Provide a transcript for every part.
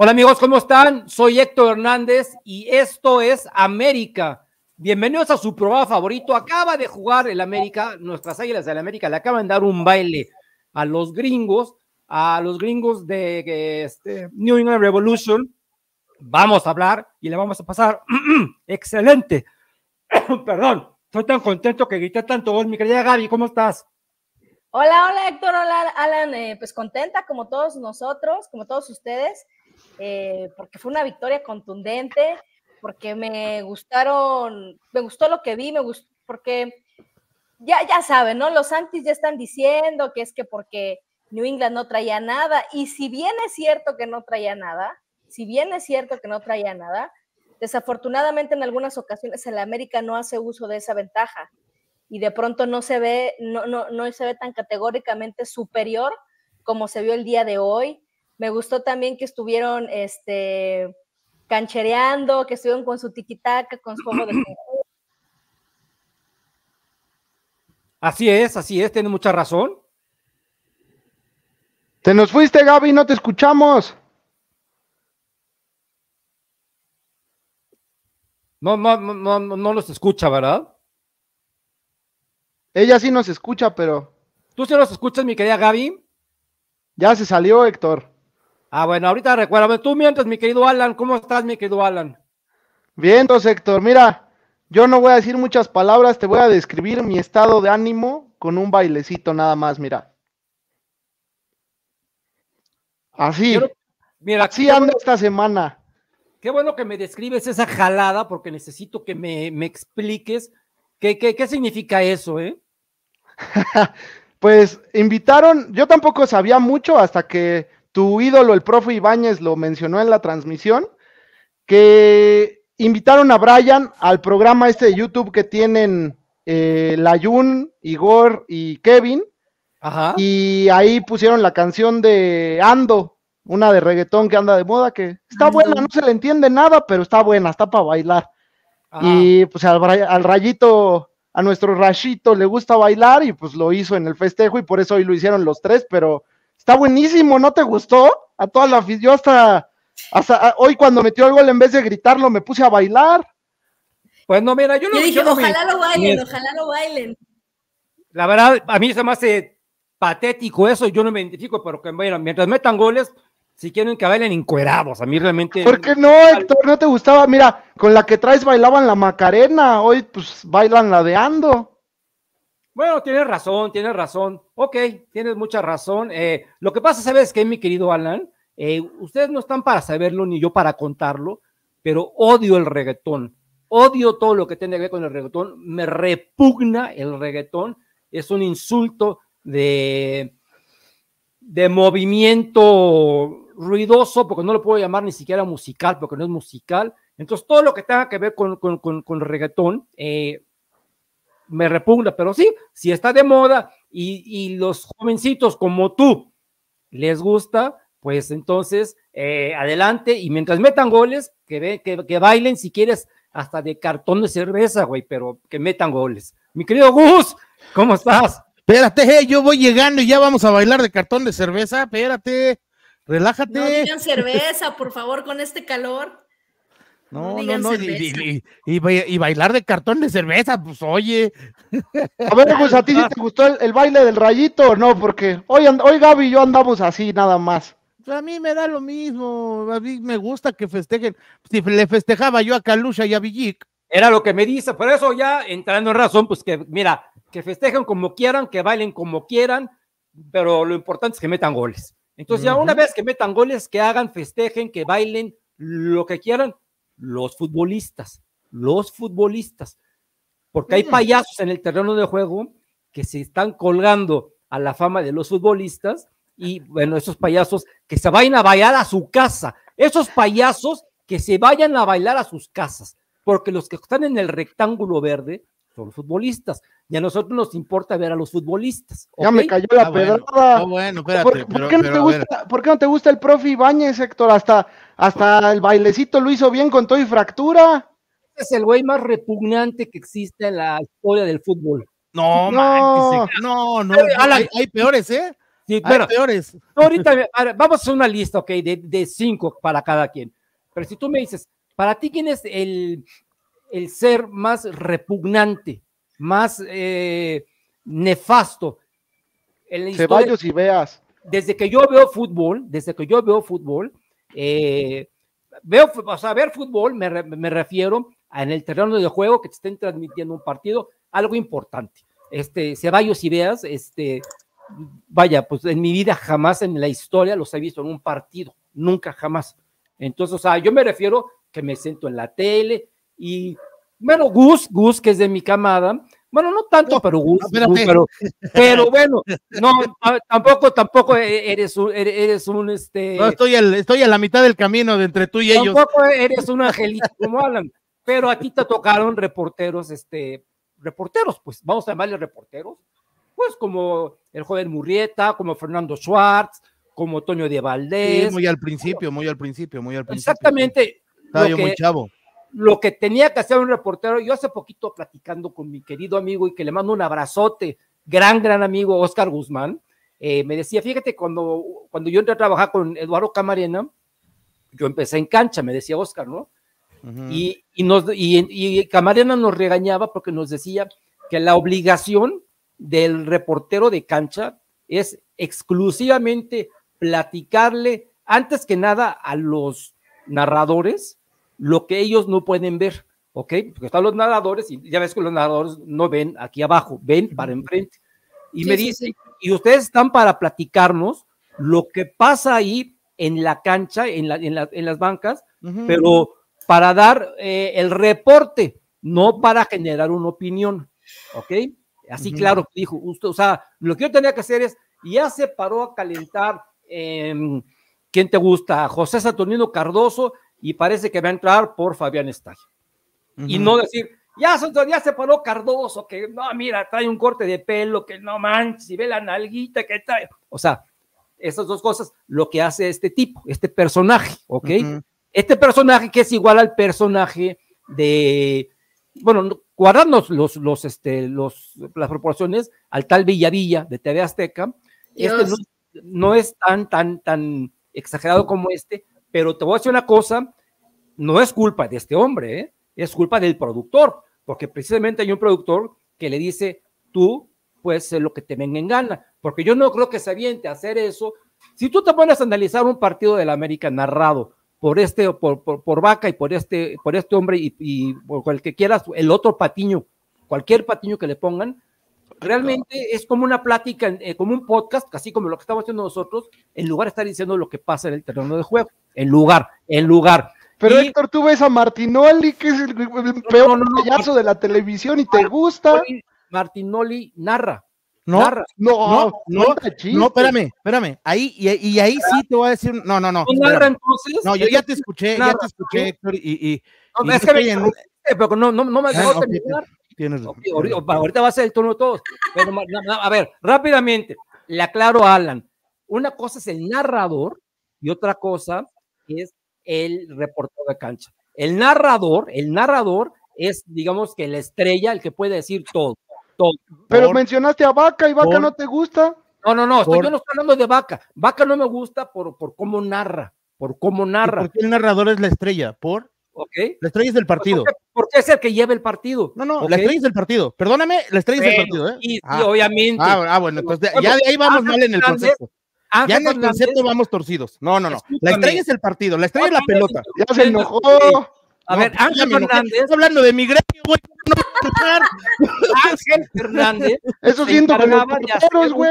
Hola amigos, ¿cómo están? Soy Héctor Hernández y esto es América. Bienvenidos a su programa favorito. Acaba de jugar el América, nuestras Águilas del América le acaban de dar un baile a los gringos, a los gringos de este, New England Revolution. Vamos a hablar y le vamos a pasar excelente. Perdón, estoy tan contento que grité tanto vos, mi querida Gaby, ¿cómo estás? Hola, hola Héctor, hola Alan, eh, pues contenta como todos nosotros, como todos ustedes eh, porque fue una victoria contundente, porque me gustaron, me gustó lo que vi, me gustó, porque ya, ya saben, ¿no? Los antis ya están diciendo que es que porque New England no traía nada, y si bien es cierto que no traía nada, si bien es cierto que no traía nada, desafortunadamente en algunas ocasiones el América no hace uso de esa ventaja y de pronto no se ve, no, no se ve tan categóricamente superior como se vio el día de hoy me gustó también que estuvieron este, canchereando, que estuvieron con su tiquitaca, con su juego de Así es, así es, tiene mucha razón. Te nos fuiste, Gaby, no te escuchamos. No, no, no, no, no los escucha, ¿verdad? Ella sí nos escucha, pero. ¿Tú sí nos escuchas, mi querida Gaby? Ya se salió, Héctor. Ah, bueno, ahorita recuérdame. Tú mientes, mi querido Alan, ¿cómo estás, mi querido Alan? Bien, doctor, Héctor, mira, yo no voy a decir muchas palabras, te voy a describir mi estado de ánimo con un bailecito nada más, mira. Así. Mira, Así ando esta semana. Qué bueno que me describes esa jalada, porque necesito que me, me expliques qué, qué, qué significa eso, ¿eh? pues invitaron, yo tampoco sabía mucho hasta que su ídolo, el profe Ibáñez, lo mencionó en la transmisión, que invitaron a Brian al programa este de YouTube que tienen eh, Layun, Igor y Kevin. Y ahí pusieron la canción de Ando, una de reggaetón que anda de moda, que está buena, no se le entiende nada, pero está buena, está para bailar. Y pues al, al, rayito, a nuestro rayito le gusta bailar y pues lo hizo en el festejo y por eso hoy lo hicieron los tres, pero Está buenísimo, ¿no te gustó? A toda la yo hasta, ah, hoy cuando metió el gol en vez de gritarlo me puse a bailar. Pues no, mira, yo, no, dije, yo ojalá lo bailen, ojalá lo bailen. La verdad, a mí se me hace patético eso, yo no me identifico, pero que, bueno, mientras metan goles, si quieren que bailen encuerados, a mí realmente... ¿Por qué no, Héctor? ¿No te gustaba? Mira, con la que traes bailaban la Macarena, hoy pues bailan la de Ando. Bueno, tienes razón, tienes razón. Ok, tienes mucha razón. Eh, lo que pasa, ¿sabes que mi querido Alan? Eh, ustedes no están para saberlo ni yo para contarlo, pero odio el reggaetón. Odio todo lo que tiene que ver con el reggaetón. Me repugna el reggaetón. Es un insulto de, de movimiento ruidoso, porque no lo puedo llamar ni siquiera musical, porque no es musical. Entonces, todo lo que tenga que ver con, con, reggaetón, eh, me repugna, pero sí, si está de moda y, los jovencitos como tú les gusta, pues entonces eh, adelante y mientras metan goles, que, ve, que, bailen si quieres hasta de cartón de cerveza, güey, pero que metan goles. Mi querido Gus, ¿cómo estás? Espérate, eh, yo voy llegando y ya vamos a bailar de cartón de cerveza, espérate, relájate. No digan cerveza, por favor, con este calor. No, no, no, y, bailar de cartón de cerveza, pues oye. A ver, pues a ti si te gustó el, baile del rayito o no, porque hoy, hoy Gaby y yo andamos así nada más. Pues, a mí me da lo mismo, a mí me gusta que festejen. Si le festejaba yo a Calusha y a Villic. Era lo que me dice, por eso ya entrando en razón, pues que mira, que festejen como quieran, que bailen como quieran, pero lo importante es que metan goles. Entonces, ya una vez que metan goles, que hagan, festejen, que bailen lo que quieran, los futbolistas, los futbolistas, porque hay mm. payasos en el terreno de juego que se están colgando a la fama de los futbolistas y bueno, esos payasos que se vayan a bailar a su casa, esos payasos que se vayan a bailar a sus casas, porque los que están en el rectángulo verde los futbolistas. Y a nosotros nos importa ver a los futbolistas. Ya me cayó la ah, pedrada. Ah, bueno, espérate, ¿Por, qué no te gusta, ¿Por no te gusta el profe Ibañez, Héctor? Hasta, hasta el bailecito lo hizo bien con todo y fractura. Es el güey más repugnante que existe en la historia del fútbol. No, no, no, no, hay, peores, ¿eh? hay peores. Ahorita vamos a hacer una lista, ok, de, de cinco para cada quien. Pero si tú me dices, para ti, ¿quién es el el ser más repugnante, más eh, nefasto. Ceballos y veas. Desde que yo veo fútbol, desde que yo veo fútbol, eh, veo, o sea, ver fútbol me, refiero a en el terreno de juego que te estén transmitiendo un partido, algo importante. Este, Ceballos y veas, este, vaya, pues en mi vida jamás en la historia los he visto en un partido, nunca jamás. Entonces, o sea, yo me refiero que me siento en la tele, y bueno, Gus, Gus, que es de mi camada, bueno, no tanto, pero Gus, pero, pero, bueno, no, tampoco, tampoco e, eres un, eres un este. No, estoy, estoy a la mitad del camino de entre tú y ellos. Tampoco eres un angelito como Alan, pero aquí te tocaron reporteros, este, reporteros, pues vamos a llamarle reporteros, pues como el joven Murrieta, como Fernando Schwartz, como Toño de Valdés. muy al principio, muy al principio, muy al principio. Exactamente. Estaba yo muy chavo lo que tenía que hacer un reportero, yo hace poquito platicando con mi querido amigo y que le mando un abrazote, gran, gran amigo Oscar Guzmán, eh, me decía, fíjate, cuando, cuando yo entré a trabajar con Eduardo Camarena, yo empecé en cancha, me decía Oscar, ¿no? y, y, nos, y Camarena nos regañaba porque nos decía que la obligación del reportero de cancha es exclusivamente platicarle, antes que nada, a los narradores lo que ellos no pueden ver, ¿ok? Porque están los nadadores y ya ves que los nadadores no ven aquí abajo, ven para enfrente. Y me dice, y ustedes están para platicarnos lo que pasa ahí en la cancha, en, en, las bancas, pero para dar eh, el reporte, no para generar una opinión, ¿ok? Así claro dijo, usted, o sea, lo que yo tenía que hacer es, ya se paró a calentar, eh, ¿quién te gusta? José Saturnino Cardoso, y parece que va a entrar por Fabián Estay Y no decir, ya, ya se paró Cardoso, que no, mira, trae un corte de pelo, que no manches, y ve la nalguita que trae. O sea, esas dos cosas, lo que hace este tipo, este personaje, ¿ok? Este personaje que es igual al personaje de, bueno, guardarnos los, los, este, los, las proporciones al tal Villavilla de TV Azteca, este no, es tan, tan, tan exagerado como este, pero te voy a decir una cosa, no es culpa de este hombre, ¿eh? es culpa del productor, porque precisamente hay un productor que le dice, tú puedes ser lo que te venga en gana, porque yo no creo que se aviente a hacer eso. Si tú te pones a analizar un partido de la América narrado por este, por, por, Vaca y por este, por este hombre y, y por el que quieras, el otro patiño, cualquier patiño que le pongan, Realmente es como una plática, eh, como un podcast, así como lo que estamos haciendo nosotros, en lugar de estar diciendo lo que pasa en el terreno de juego. En lugar, en lugar. Pero Héctor, tú ves a Martinoli, que es el, peor payaso de la televisión y te gusta. Martinoli narra. No, narra. no, no, no, espérame, espérame. Ahí, y, y ahí sí te voy a decir, no, no, no. narra entonces? No, yo ya te escuché, ya te escuché, Héctor, y, No es que no, no, no me ah, dejó terminar. Tienes razón. ahorita, va a ser el turno de todos. a ver, rápidamente, le aclaro a Alan. Una cosa es el narrador y otra cosa es el reportero de cancha. El narrador, el narrador es, digamos que la estrella, el que puede decir todo. todo. Pero mencionaste a Vaca y Vaca no te gusta. No, no, no, yo no estoy hablando de Vaca. Vaca no me gusta por, por cómo narra, por cómo narra. ¿Por qué el narrador es la estrella? ¿Por? Okay. La estrella es del pues, partido. ¿Por qué es el que lleva el partido. No, no, la estrella es del partido. Perdóname, la estrella es del partido. ¿eh? Y, ah, obviamente. Ah, ah, bueno, entonces ya de ahí vamos mal en el concepto. ya en el concepto vamos torcidos. No, no, no. La estrella es el partido, la estrella es la pelota. Ya se enojó. A ver, pues, Ángel Fernández. Estás hablando de mi gremio, güey. No, Ángel Fernández. Eso siento que güey.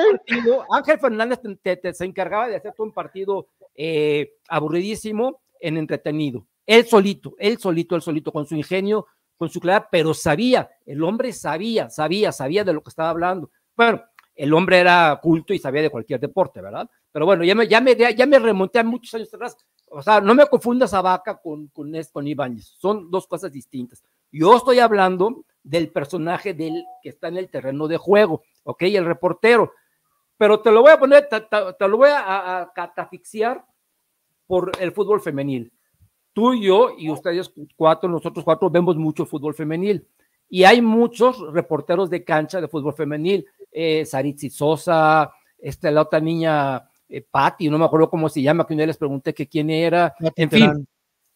Ángel Fernández te, se encargaba de hacer un partido eh, aburridísimo en entretenido. Él solito, él solito, él solito, con su ingenio, con su claridad, pero sabía, el hombre sabía, sabía, sabía de lo que estaba hablando. Bueno, el hombre era culto y sabía de cualquier deporte, ¿verdad? Pero bueno, ya me, ya me, ya me remonté a muchos años atrás. O sea, no me confundas a Vaca con, con, con Ibáñez, son dos cosas distintas. Yo estoy hablando del personaje del que está en el terreno de juego, ¿ok? El reportero. Pero te lo voy a poner, te, lo voy a, a, catafixiar por el fútbol femenil tú y yo y ustedes cuatro, nosotros cuatro vemos mucho fútbol femenil y hay muchos reporteros de cancha de fútbol femenil, eh, Saritzi Sosa, esta la otra niña eh, Patti, no me acuerdo cómo se llama, que una vez les pregunté que quién era, en fin,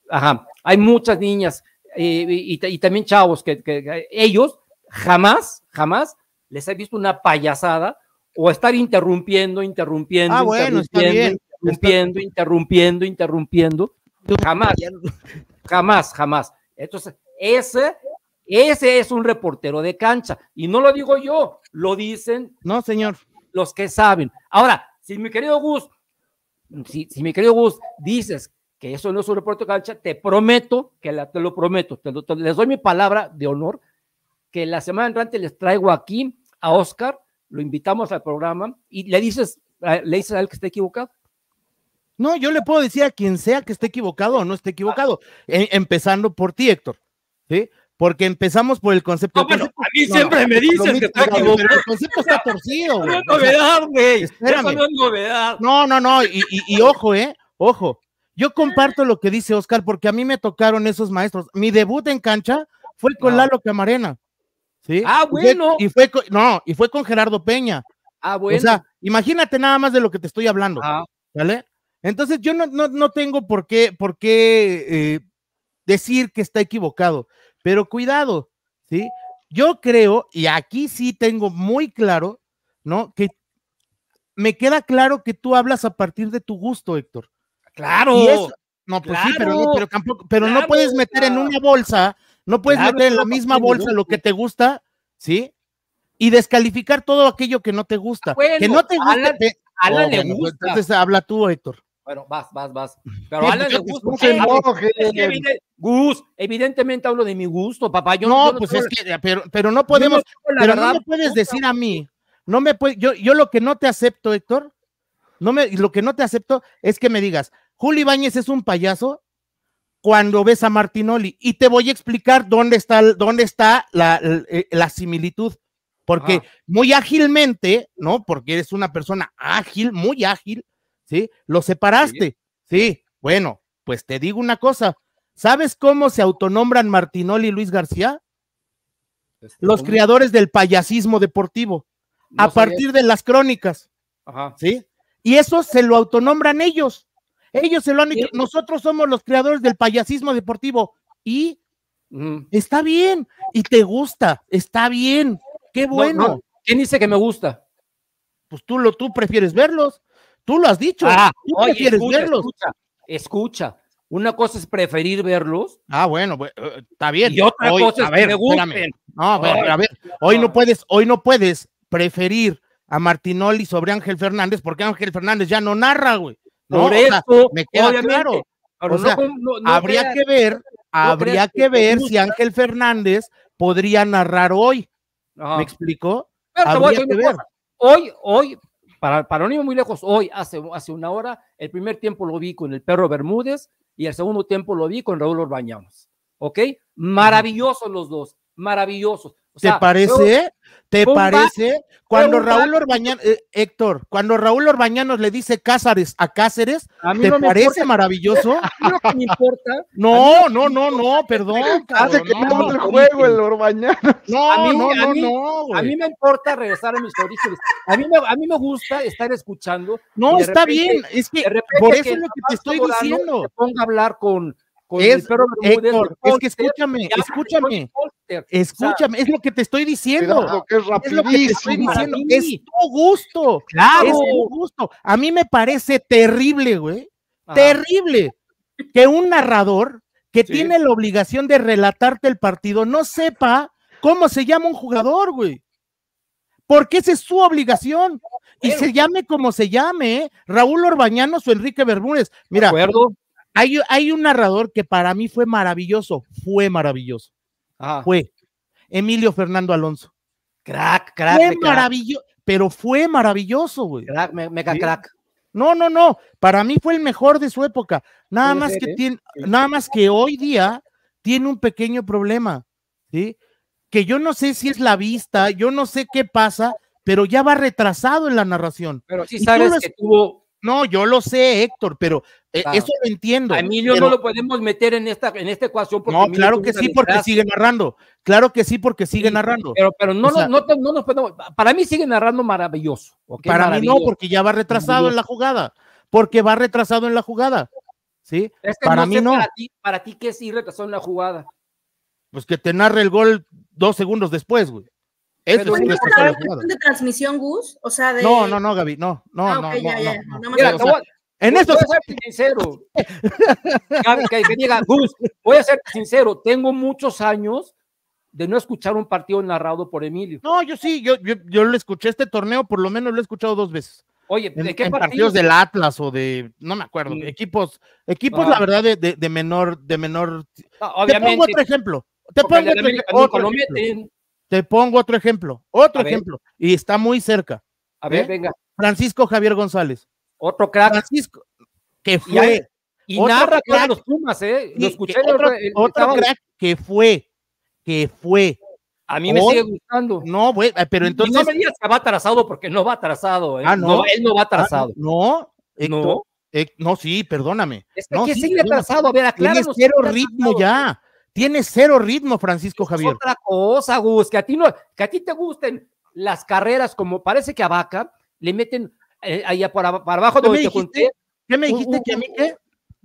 ajá, hay muchas niñas eh, y, también chavos que, ellos jamás, jamás les he visto una payasada o estar interrumpiendo, interrumpiendo, ah, interrumpiendo, interrumpiendo, interrumpiendo, interrumpiendo, Jamás, jamás, jamás. Entonces, ese, ese es un reportero de cancha. Y no lo digo yo, lo dicen. No, señor. Los que saben. Ahora, si mi querido Gus, si, mi querido Gus dices que eso no es un reportero de cancha, te prometo, que te lo prometo, les doy mi palabra de honor, que la semana entrante les traigo aquí a Oscar, lo invitamos al programa y le dices, le dices a él que está equivocado. No, yo le puedo decir a quien sea que esté equivocado o no esté equivocado, e, empezando por ti, Héctor. ¿Sí? Porque empezamos por el concepto. No, pues, bueno, a mí siempre me dicen que está equivocado. el concepto está torcido. no es novedad, güey. no es novedad. No, no, no. Y, ojo, ¿eh? Ojo. Yo comparto lo que dice Oscar porque a mí me tocaron esos maestros. Mi debut en cancha fue con Lalo Camarena. ¿sí? Ah, bueno. Y fue, no, y fue con Gerardo Peña. Ah, bueno. O sea, imagínate nada más de lo que te estoy hablando. ¿Vale? Ah. Entonces yo no, tengo por qué, por qué eh, decir que está equivocado, pero cuidado, ¿sí? Yo creo, y aquí sí tengo muy claro, ¿no? Que me queda claro que tú hablas a partir de tu gusto, Héctor. Claro. no, pues sí, pero, no, puedes meter en una bolsa, no puedes meter en la misma bolsa lo que te gusta, ¿sí? Y descalificar todo aquello que no te gusta. Ah, que no te gusta. le oh, pues gusta. Entonces habla tú, Héctor pero vas, vas, vas. Pero de gusto. Gus, evidentemente hablo de mi gusto, papá. Yo no, pues es que, pero, pero no podemos, pero no puedes decir a mí, no me yo, yo lo que no te acepto, Héctor, no me, lo que no te acepto es que me digas, Juli Báñez es un payaso cuando ves a Martinoli, y te voy a explicar dónde está, dónde está la, eh, similitud, porque muy ágilmente, ¿no? Porque eres una persona ágil, muy ágil, ¿sí? Lo separaste, ¿sí? Bueno, pues te digo una cosa. ¿Sabes cómo se autonombran Martinoli y Luis García? Este, los creadores del payasismo deportivo, a partir de las crónicas, ¿sí? Y eso se lo autonombran ellos. Ellos se lo han dicho. Nosotros somos los creadores del payasismo deportivo. Y está bien. Y te gusta. Está bien. Qué bueno. ¿Quién dice que me gusta? Pues tú lo tú prefieres verlos. Tú lo has dicho. Ah, ¿Tú oye, verlos? Escucha, Una cosa es preferir verlos. Ah, bueno, eh, está bien. Y otra cosa es a ver, No, a ver, a ver, hoy no ah. puedes, hoy no puedes preferir a Martinoli sobre Ángel Fernández porque Ángel Fernández ya no narra, güey. No, Por me queda claro. habría que ver, habría que ver si Ángel Fernández podría narrar hoy. ¿Me explicó? que ver. Hoy, hoy para, para no muy lejos, hoy, hace, hace una hora, el primer tiempo lo vi con el perro Bermúdez y el segundo tiempo lo vi con Raúl Orbañanos. ¿Ok? Maravillosos los dos, maravillosos. ¿Te parece? ¿Te parece? Cuando Raúl Orbañanos, eh, Héctor, cuando Raúl Orbañanos le dice Cáceres a Cáceres, ¿te parece maravilloso? No, no, no, no, perdón. Hace que no, el juego el Orbañanos. No, a mí, no, no, a mí, me importa regresar a mis orígenes. A mí me, a mí me gusta estar escuchando. No, está bien. Es que por eso es lo que te estoy diciendo. ponga a hablar con es, es que escúchame, escúchame, escúchame, es lo que te estoy diciendo. es, lo que te estoy diciendo, es tu gusto. Claro. Es tu gusto. A mí me parece terrible, güey. Ah. Terrible que un narrador que tiene la obligación de relatarte el partido no sepa cómo se llama un jugador, güey. Porque esa es su obligación. Y se llame como se llame, ¿eh? Raúl Orbañanos o Enrique Bermúdez. Mira, ¿Acuerdo? Hay, un narrador que para mí fue maravilloso, fue maravilloso. Fue Emilio Fernando Alonso. Crack, crack. Fue maravilloso, pero fue maravilloso, güey. Crack, mega crack. No, no, no. Para mí fue el mejor de su época. Nada más que tiene, nada más que hoy día tiene un pequeño problema, Que yo no sé si es la vista, yo no sé qué pasa, pero ya va retrasado en la narración. Pero si sabes que tuvo. No, yo lo sé, Héctor, pero eh, eso lo entiendo. A mí no lo podemos meter en esta, en esta ecuación. no, claro que sí, porque sigue narrando. Claro que sí, porque sigue narrando. Pero, pero no, no, no, nos podemos. Para mí sigue narrando maravilloso. Para mí no, porque ya va retrasado en la jugada. Porque va retrasado en la jugada. ¿Sí? para mí no. Para ti, para ti, ¿qué es ir retrasado en la jugada? Pues que te narre el gol dos segundos después, güey. Eso es de transmisión, Gus? No, no, no, Gaby, no, no, ah, no, en eso voy a ser sincero. voy a ser sincero, tengo muchos años de no escuchar un partido narrado por Emilio. No, yo sí, yo, yo, lo escuché este torneo, por lo menos lo he escuchado dos veces. Oye, ¿de qué partidos del Atlas o de, no me acuerdo, equipos, equipos, la verdad, de, menor, de menor. Ah, te pongo otro ejemplo. Te pongo otro, ejemplo. Te pongo otro ejemplo. Otro ejemplo. Y está muy cerca. A ver, ¿eh? venga. Francisco Javier González. Otro crack. que fue. Y, narra los Pumas, ¿eh? Lo escuché. Que otro, crack que fue, que fue. A mí me sigue gustando. No, güey, eh, pero entonces. Y no me digas que va atrasado porque no va atrasado. ¿eh? Ah, no. Él no va ah, atrasado. no, no. no, sí, perdóname. Es que, sigue atrasado. A ver, Tiene cero ritmo ya. Tiene cero ritmo, Francisco Javier. Es otra cosa, Gus, que a ti no, que a ti te gusten las carreras como parece que a Vaca le meten eh, allá para, abajo. ¿Qué me dijiste? ¿Qué me dijiste? ¿Que a mí qué?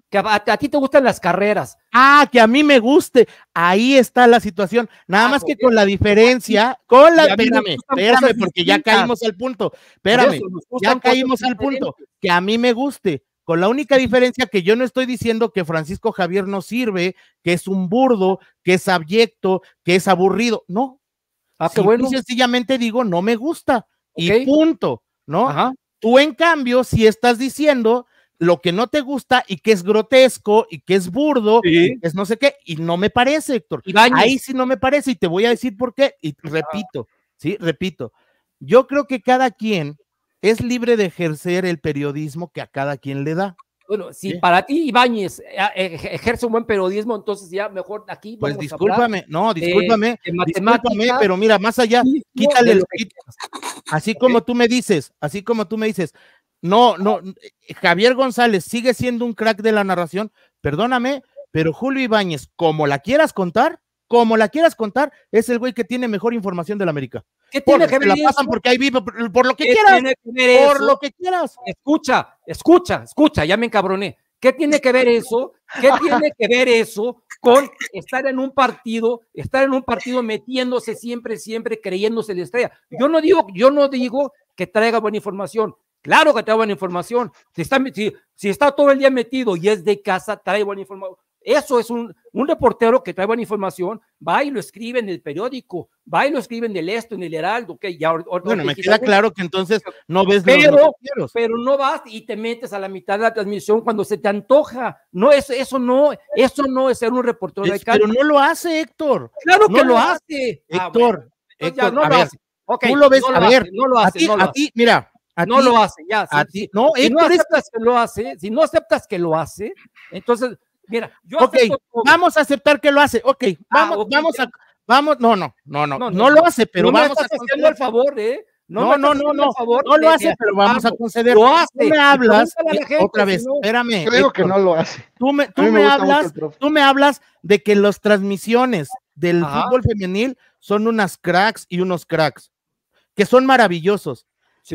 Que a, ti te gustan las carreras. Ah, que a mí me guste. Ahí está la situación. Nada ah, más que con la pues, diferencia, con la. Espérame, espérame, porque ya caímos al punto. Espérame, ya caímos al punto. Que a mí me guste. Con la única diferencia que yo no estoy diciendo que Francisco Javier no sirve, que es un burdo, que es abyecto, que es aburrido. No. Ah, bueno. Sencillamente digo, no me gusta. Y punto, ¿no? Ajá. O en cambio, si estás diciendo lo que no te gusta y que es grotesco y que es burdo, es no sé qué, y no me parece, Héctor. Ahí sí no me parece y te voy a decir por qué. Y repito, sí, repito, yo creo que cada quien es libre de ejercer el periodismo que a cada quien le da. Bueno, si para ti Ibáñez eh, ah, eh, ejerce un buen periodismo, entonces ya mejor aquí. pues discúlpame, no, discúlpame, discúlpame, pero mira, más allá, quítale los Así como tú me dices, así como tú me dices, no, no, eh, Javier González sigue siendo un crack de la narración, perdóname, pero Julio Ibáñez, como la quieras contar, como la quieras contar, es el güey que tiene mejor información del América. ¿Qué tiene que ver la pasan porque ahí vive, por, lo que quieras. por lo que quieras. Escucha, escucha, escucha, ya me encabroné. ¿Qué tiene que ver eso? ¿Qué tiene que ver eso con estar en un partido, estar en un partido metiéndose siempre, siempre creyéndose la estrella? Yo no digo, yo no digo que traiga buena información. Claro que trae buena información. si está todo el día metido y es de casa, trae buena información eso es un, reportero que trae buena información, va y lo escribe en el periódico, va y lo escribe en el Esto, en el Heraldo, que ya... Bueno, me queda claro que entonces no ves pero, pero no vas y te metes a la mitad de la transmisión cuando se te antoja. No, eso, eso no, eso no es ser un reportero es, de Pero no lo hace, Héctor. Claro que lo hace. Ah, Héctor, Héctor no lo hace. tú lo ves, a ver, a ti, a ti mira, no lo hace, ya. A no, si no aceptas que lo hace, si no aceptas que lo hace, entonces Mira, yo Ok, vamos a aceptar que lo hace. Ok, ah, vamos, vamos a. Vamos, no, no, no, no, no, lo hace, pero vamos a haciendo el favor, ¿eh? No, no, no, no, no, lo hace, pero vamos a conceder. Tú me hablas otra vez, espérame. Creo que no lo hace. Tú me, tú me, hablas, tú me hablas de que las transmisiones del fútbol femenil son unas cracks y unos cracks que son maravillosos.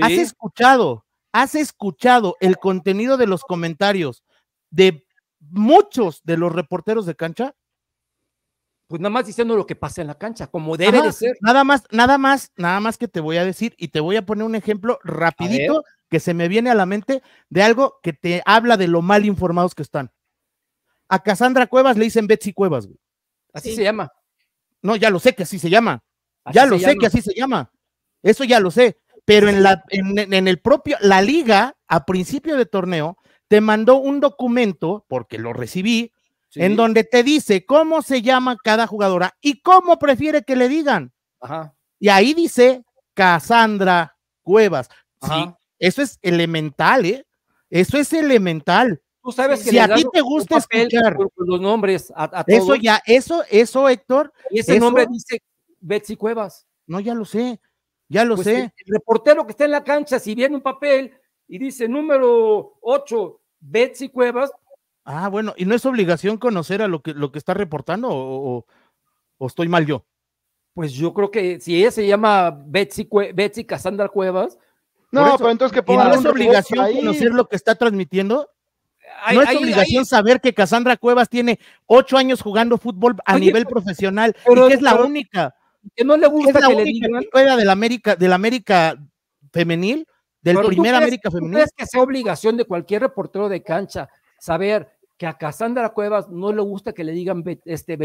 Has escuchado, has escuchado el contenido de los comentarios de muchos de los reporteros de cancha pues nada más diciendo lo que pasa en la cancha, como debe de ser. Nada más, nada más, nada más que te voy a decir y te voy a poner un ejemplo rapidito que se me viene a la mente de algo que te habla de lo mal informados que están. A Casandra Cuevas le dicen Betsy Cuevas, Así se llama. No, ya lo sé que así se llama. ya lo sé que así se llama. Eso ya lo sé. Pero en, la, en el propio, la liga, a principio de torneo, te mandó un documento, porque lo recibí, en donde te dice cómo se llama cada jugadora y cómo prefiere que le digan. Y ahí dice Casandra Cuevas. eso es elemental, ¿eh? Eso es elemental. Tú sabes que si a ti te gusta escuchar los nombres a, Eso ya, eso, eso, Héctor. Y ese nombre dice Betsy Cuevas. No, ya lo sé, ya lo pues sé. el reportero que está en la cancha, si viene un papel y dice número 8, Betsy Cuevas. Ah, bueno, ¿y no es obligación conocer a lo que, lo que está reportando o, o, estoy mal yo? Pues yo creo que si ella se llama Betsy, Betsy Casandra Cuevas. No, pero entonces que pongan. ¿y ¿No es obligación conocer lo que está transmitiendo? no es obligación saber que Casandra Cuevas tiene ocho años jugando fútbol a nivel profesional y que es la única. Que no le gusta es la que le digan. América, del América femenil del primer América femenina. que es obligación de cualquier reportero de cancha saber que a Casandra Cuevas no le gusta que le digan este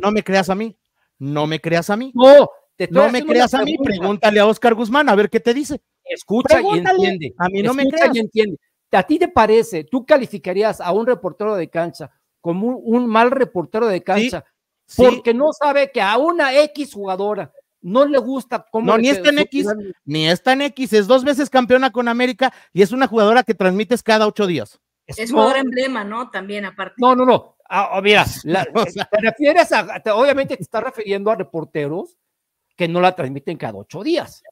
No me, creas a mí. No me creas a mí. No, te no me creas a mí. Pregúntale a Oscar Guzmán a ver qué te dice. Escucha y entiende. A mí no me Y entiende. ¿A ti te parece, tú calificarías a un reportero de cancha como un, mal reportero de cancha porque no sabe que a una X jugadora no le gusta cómo. No, ni está en X, ni está en X, es dos veces campeona con América y es una jugadora que transmites cada ocho días. Es, es emblema, ¿no? También, aparte. No, no, no. Ah, oh, te refieres a, obviamente te estás refiriendo a reporteros que no la transmiten cada ocho días.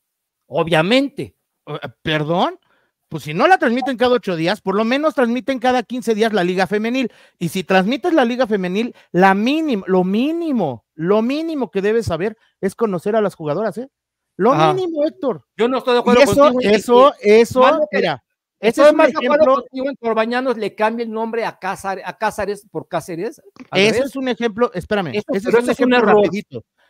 Obviamente. Eh, perdón. Pues si no la transmiten cada ocho días, por lo menos transmiten cada quince días la Liga Femenil. Y si transmites la Liga Femenil, la mínimo, lo mínimo lo mínimo que debes saber es conocer a las jugadoras, ¿eh? Lo mínimo, Héctor. Yo no estoy de acuerdo con eso, Eso, Eso, eso, espera. mira. Ese es un ejemplo. Por bañanos le cambia el nombre a Cáceres, a Cáceres por Cáceres. Ese es un ejemplo, espérame. Eso, ese es un, ejemplo error.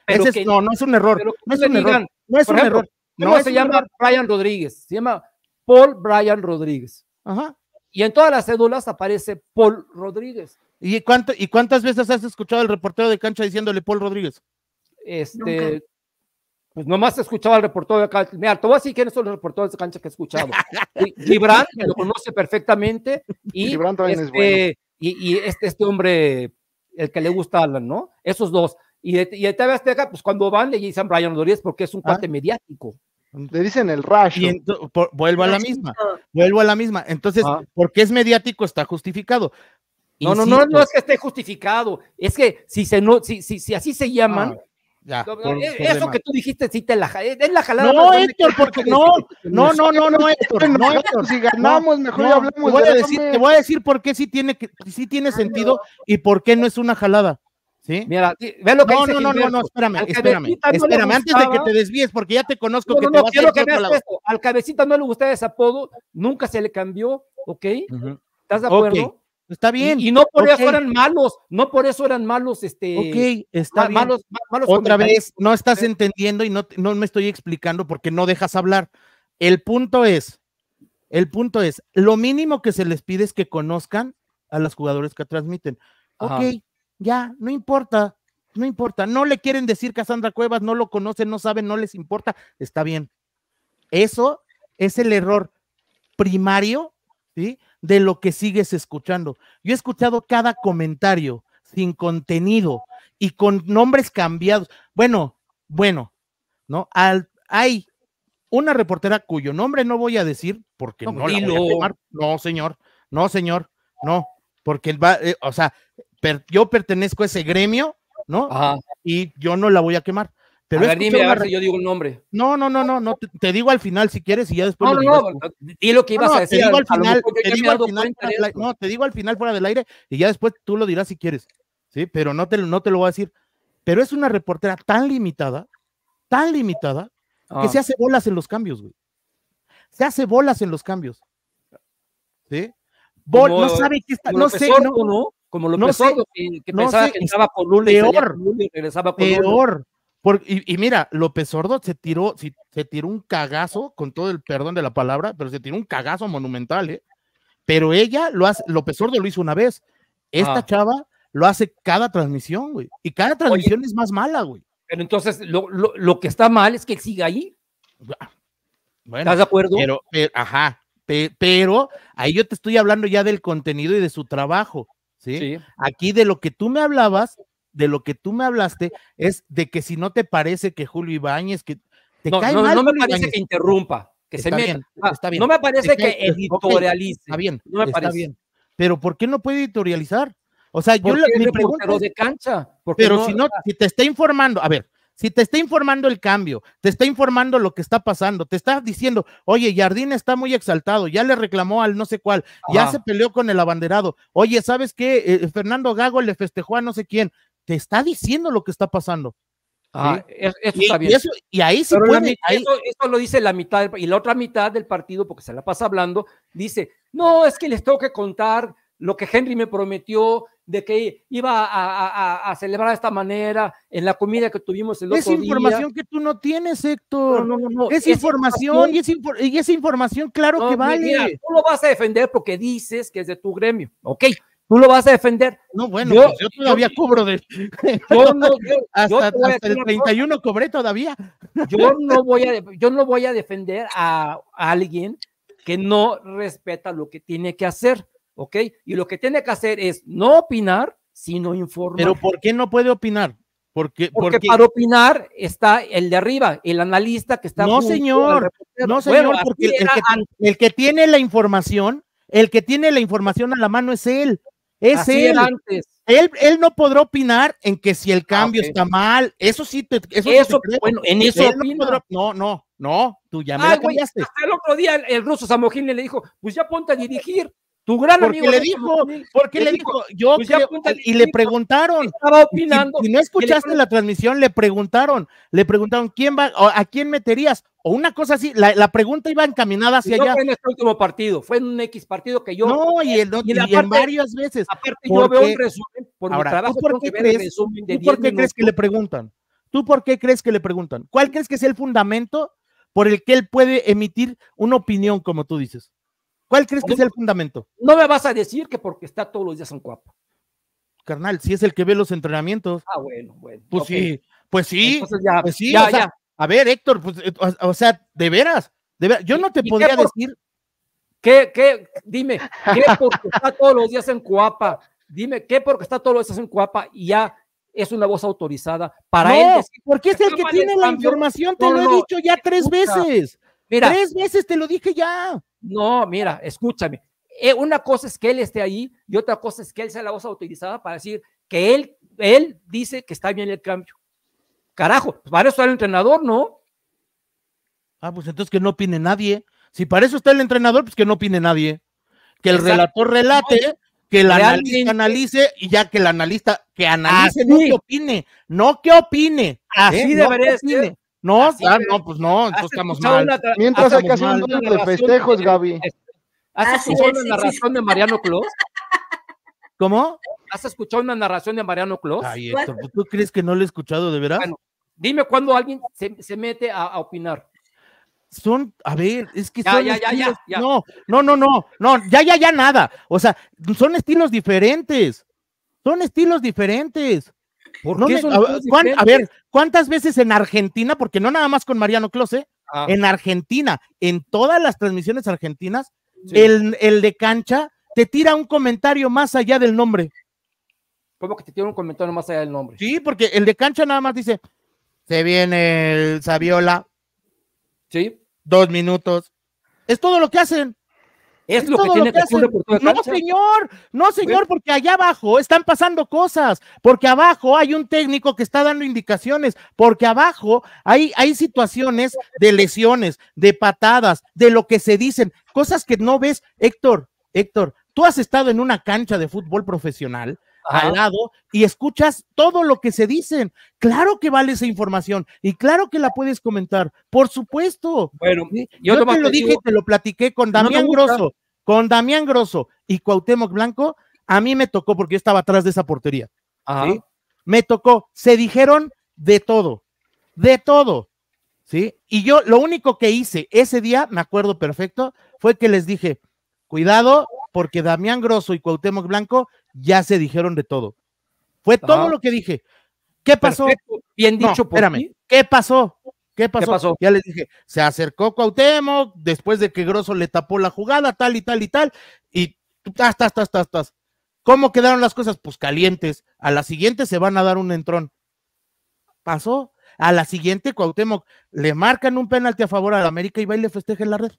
Ese es, no, no es un error. No es un error. no es un error. No se llama Brian Rodríguez. Se llama Paul Brian Rodríguez. Ajá. Y en todas las cédulas aparece Paul Rodríguez. ¿Y, cuánto, ¿Y cuántas veces has escuchado al reportero de cancha diciéndole Paul Rodríguez? Este, pues nomás escuchado al reportero de cancha. Mira, te voy a quiénes son los reporteros de cancha que escuchado? Libran, que lo conoce perfectamente. Y, este, y, este, este, hombre, el que le gusta hablar, ¿no? Esos dos. Y de, y de TV Azteca, pues cuando van le dicen Brian Rodríguez porque es un ah. cuate mediático. Le dicen el rash. vuelvo a la misma. Vuelvo a la misma. Entonces, ah. porque es mediático está justificado. No, no, no, no es que esté justificado. Es que si, se no, si, si, si así se llaman, ah, eh, eso que tú dijiste, sí te la eh, es la jalada. No, Héctor, porque no, no, no, no, no, Héctor, no, Si ganamos, mejor ya hablamos. Te voy, a decir, te voy a decir por qué sí tiene, tiene sentido y por qué no es una jalada. ¿Sí? Mira, ve lo que no, dice no, no, no, espérame, espérame, espérame, antes de que te desvíes, porque ya te conozco que te vas a que veas esto. Al cabecita no le gusta ese apodo, nunca se le cambió, ¿ok? ¿Estás de acuerdo? Está bien. Y, no por eso eran malos, no por eso eran malos, este. Ok, Malos, Otra vez, no estás entendiendo y no, me estoy explicando porque no dejas hablar. El punto es, el punto es, lo mínimo que se les pide es que conozcan a los jugadores que transmiten. Ok, ya, no importa, no importa. No le quieren decir que Sandra Cuevas, no lo conocen, no saben, no les importa. Está bien. Eso es el error primario de lo que sigues escuchando. Yo he escuchado cada comentario sin contenido y con nombres cambiados. Bueno, bueno, ¿no? hay una reportera cuyo nombre no voy a decir porque no, la voy a quemar. No, señor, no, señor, no, porque va, eh, o sea, yo pertenezco a ese gremio, ¿no? Y yo no la voy a quemar. Pero a ver, dime, a ver si yo digo un nombre. No, no, no, no, no. Te, digo al final si quieres y ya después. No, no, no. lo que ibas no, a decir. Te digo al final, te digo al final no, te digo al final fuera del aire y ya después tú lo dirás si quieres. Sí, pero no te, no te lo voy a decir. Pero es una reportera tan limitada, tan limitada, que ah. se hace bolas en los cambios, güey. Se hace bolas en los cambios. ¿Sí? no sabe qué está. No sé, no, Como lo no que, pensaba que estaba con Lule regresaba con Lule y, mira, López Sordo se tiró, se, tiró un cagazo, con todo el perdón de la palabra, pero se tiró un cagazo monumental, ¿eh? Pero ella lo hace, López Sordo lo hizo una vez. Esta ah. chava lo hace cada transmisión, güey. Y cada transmisión es más mala, güey. Pero entonces, lo, lo, lo, que está mal es que siga ahí. Ah, ¿Estás de acuerdo? Pero, ajá, pero ahí yo te estoy hablando ya del contenido y de su trabajo, ¿sí? Aquí de lo que tú me hablabas de lo que tú me hablaste es de que si no te parece que Julio Ibáñez, que te cae mal no me parece que interrumpa, que se meta. Ah, está bien. No me parece que editorialice. está bien, no me bien. Pero ¿por qué no puede editorializar? O sea, yo la, mi pregunta de cancha. Pero si no, ah. si te está informando, a ver, si te está informando el cambio, te está informando lo que está pasando, te está diciendo, oye, Jardín está muy exaltado, ya le reclamó al no sé cuál, ya se peleó con el abanderado, oye, ¿sabes qué? Eh, eh, Fernando Gago le festejó a no sé quién, te está diciendo lo que está pasando. y, ahí sí puede, Eso, lo dice la mitad, y la otra mitad del partido, porque se la pasa hablando, dice, no, es que les tengo que contar lo que Henry me prometió de que iba a, celebrar de esta manera en la comida que tuvimos el otro día. Es información que tú no tienes, Héctor. No, no, no, es, información, Y, es información, claro que vale. tú lo vas a defender porque dices que es de tu gremio. Ok, tú lo vas a defender. No, bueno, yo, pues todavía cobro de... Yo hasta, el 31 cobré todavía. Yo no voy a, yo no voy a defender a, alguien que no respeta lo que tiene que hacer, ¿ok? Y lo que tiene que hacer es no opinar, sino informar. Pero ¿por qué no puede opinar? Porque, porque, para opinar está el de arriba, el analista que está. No, señor. No, señor, porque el que tiene la información el que tiene la información a la mano es él. Es él. él. no podrá opinar en que si el ah, cambio está mal. Eso sí, te, eso, bueno, en eso no, no, no, tú ya me ah, la el otro día el, ruso Samogine le dijo, pues ya ponte a dirigir gran porque Le dijo, porque le dijo, yo y le preguntaron. opinando. Si, no escuchaste la transmisión, le preguntaron, le preguntaron quién va, a quién meterías, o una cosa así, la, pregunta iba encaminada hacia allá. fue en este último partido, fue en un X partido que yo. No, y, el, y, varias veces. Aparte, yo veo un resumen por qué crees que le preguntan? ¿Tú por qué crees que le preguntan? ¿Cuál crees que es el fundamento por el que él puede emitir una opinión, como tú dices? ¿Cuál crees que es el fundamento? No me vas a decir que porque está todos los días en Cuapa. Carnal, si es el que ve los entrenamientos. Ah, bueno, bueno. Pues sí, pues sí. ya, pues ya, ya. A ver, Héctor, pues, eh, o, sea, de veras, de veras, yo no te podría decir. ¿Qué, qué, dime, qué porque está todos los días en Cuapa? Dime, ¿qué porque está todos los días en Cuapa y ya es una voz autorizada para él? porque es el que tiene la información, te lo he dicho ya tres veces. tres veces te lo dije ya. No, mira, escúchame. Eh, una cosa es que él esté ahí y otra cosa es que él sea la voz autorizada para decir que él, él dice que está bien el cambio. Carajo, pues para eso está el entrenador, ¿no? Ah, pues entonces que no opine nadie. Si para eso está el entrenador, pues que no opine nadie. Que el relator relate, que el analista analice y ya que el analista que analice, no que opine, no que opine. Así ¿eh? de debería no, ah, no, pues no, entonces estamos mal. Mientras hay que hacer un número de festejos, Gaby. ¿Has ah, escuchado una narración de Mariano Clos? ¿Cómo? ¿Has escuchado una narración de Mariano Clos? Ay, pues esto, pues, ¿tú crees que no lo he escuchado de verdad? Bueno, dime cuándo alguien se, se mete a, opinar son, a ver, es que son ya, estilos, ya, no, no, no, no, no, ya, ya, ya nada. O sea, son estilos diferentes. Son estilos diferentes a, ver, ¿cuántas veces en Argentina? Porque no nada más con Mariano Close, ah. en Argentina, en todas las transmisiones argentinas, el, de cancha te tira un comentario más allá del nombre. ¿Cómo que te tira un comentario más allá del nombre? Sí, porque el de cancha nada más dice, se viene el Saviola. Sí. Dos minutos. Es todo lo que hacen lo que No, señor, no, pues, señor, porque allá abajo están pasando cosas, porque abajo hay un técnico que está dando indicaciones, porque abajo hay, hay situaciones de lesiones, de patadas, de lo que se dicen, cosas que no ves. Héctor, Héctor, tú has estado en una cancha de fútbol profesional, al lado y escuchas todo lo que se dicen. Claro que vale esa información y claro que la puedes comentar, por supuesto. Bueno, yo, te lo dije te lo platiqué con Damián Grosso, con Damián Grosso y Cuauhtémoc Blanco, a mí me tocó porque yo estaba atrás de esa portería. Me tocó, se dijeron de todo, de todo, ¿sí? Y yo lo único que hice ese día, me acuerdo perfecto, fue que les dije, cuidado, porque Damián Grosso y Cuauhtémoc Blanco ya se dijeron de todo. Fue todo lo que dije. ¿Qué pasó? Bien dicho espérame. ¿Qué pasó? ¿Qué pasó? Ya les dije, se acercó Cuauhtémoc después de que Grosso le tapó la jugada, tal y tal y tal, y hasta hasta estás ¿Cómo quedaron las cosas? Pues calientes. A la siguiente se van a dar un entrón. Pasó. A la siguiente, Cuauhtémoc le marcan un penalti a favor al América y va y le festeja en la red.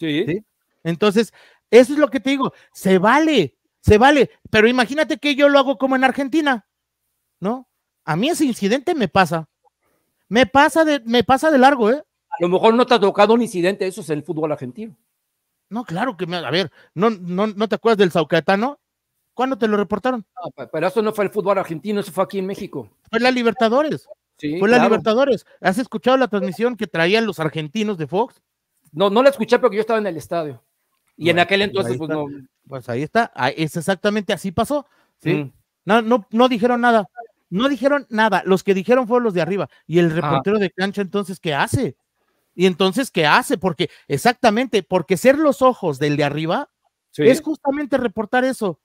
sí. Entonces, eso es lo que te digo. Se vale, se vale. Pero imagínate que yo lo hago como en Argentina, ¿no? A mí ese incidente me pasa me pasa de, me pasa de largo, ¿eh? A lo mejor no te ha tocado un incidente, eso es el fútbol argentino. No, claro que me, a ver, no, no, te acuerdas del Saucatano. ¿Cuándo te lo reportaron? pero eso no fue el fútbol argentino, eso fue aquí en México. Fue la Libertadores. Sí, fue la Libertadores. ¿Has escuchado la transmisión que traían los argentinos de Fox? No, no la escuché porque yo estaba en el estadio. Y en aquel pues entonces, pues, no. Pues ahí está, ah, es exactamente así pasó. Sí. Mm. No, no, no dijeron nada. No dijeron nada, los que dijeron fueron los de arriba. Y el reportero de cancha, entonces, ¿qué hace? Y entonces, ¿qué hace? Porque, exactamente, porque ser los ojos del de arriba es justamente reportar eso.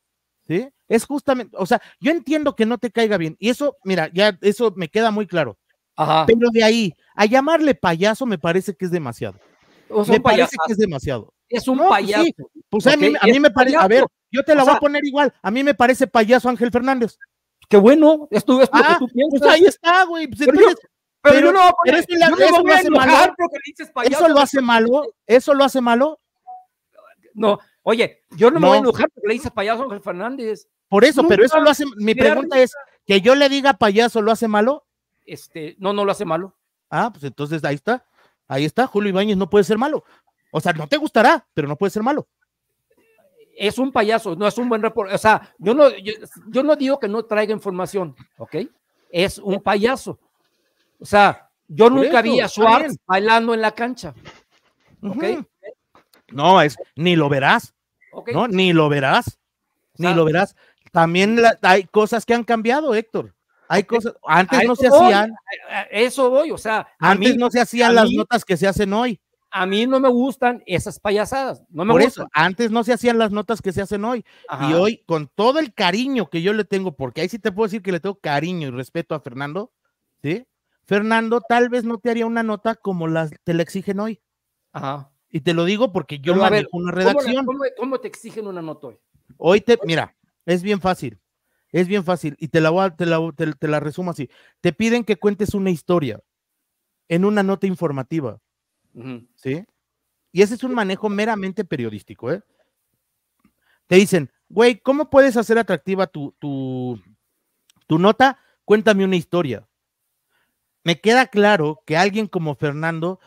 ¿Sí? Es justamente, o sea, yo entiendo que no te caiga bien. Y eso, mira, ya eso me queda muy claro. Ajá. Pero de ahí, a llamarle payaso me parece que es demasiado. me parece que es demasiado. Es un pues payaso. Pues a mí, a mí me parece, a ver, yo te la voy a poner igual. A mí me parece payaso Ángel Fernández qué bueno, esto es lo que ah, tú pues piensas. Pues ahí está, güey. Pues pero, no, pero eso, lo hace malo. Eso lo hace malo, eso lo hace malo. No, oye, yo no, me voy a enojar porque le dices payaso Ángel Fernández. Por eso, pero eso lo hace. Mi pregunta es: ¿que yo le diga payaso lo hace malo? Este, no, no lo hace malo. Ah, pues entonces ahí está. Ahí está, Julio Ibáñez no puede ser malo. O sea, no te gustará, pero no puede ser malo es un payaso, no es un buen reporte, O sea, yo no, yo, no digo que no traiga información, ¿ok? Es un payaso. O sea, yo nunca vi a Suárez bailando en la cancha. ¿Ok? No, es ni lo verás. Okay. No, ni lo verás. ni lo verás. También hay cosas que han cambiado, Héctor. Hay cosas, antes no se hacían. eso voy, o sea. Antes mí, no se hacían las notas que se hacen hoy a mí no me gustan esas payasadas. No me Por eso, antes no se hacían las notas que se hacen hoy. Y hoy, con todo el cariño que yo le tengo, porque ahí sí te puedo decir que le tengo cariño y respeto a Fernando, ¿sí? Fernando tal vez no te haría una nota como las te la exigen hoy. Ajá. Y te lo digo porque yo manejo una redacción. ¿cómo, te exigen una nota hoy? Hoy te, mira, es bien fácil. Es bien fácil. Y te la, te, la te la resumo así. Te piden que cuentes una historia en una nota informativa ¿Sí? Y ese es un manejo meramente periodístico, ¿eh? Te dicen, güey, ¿cómo puedes hacer atractiva tu, tu, nota? Cuéntame una historia. Me queda claro que alguien como Fernando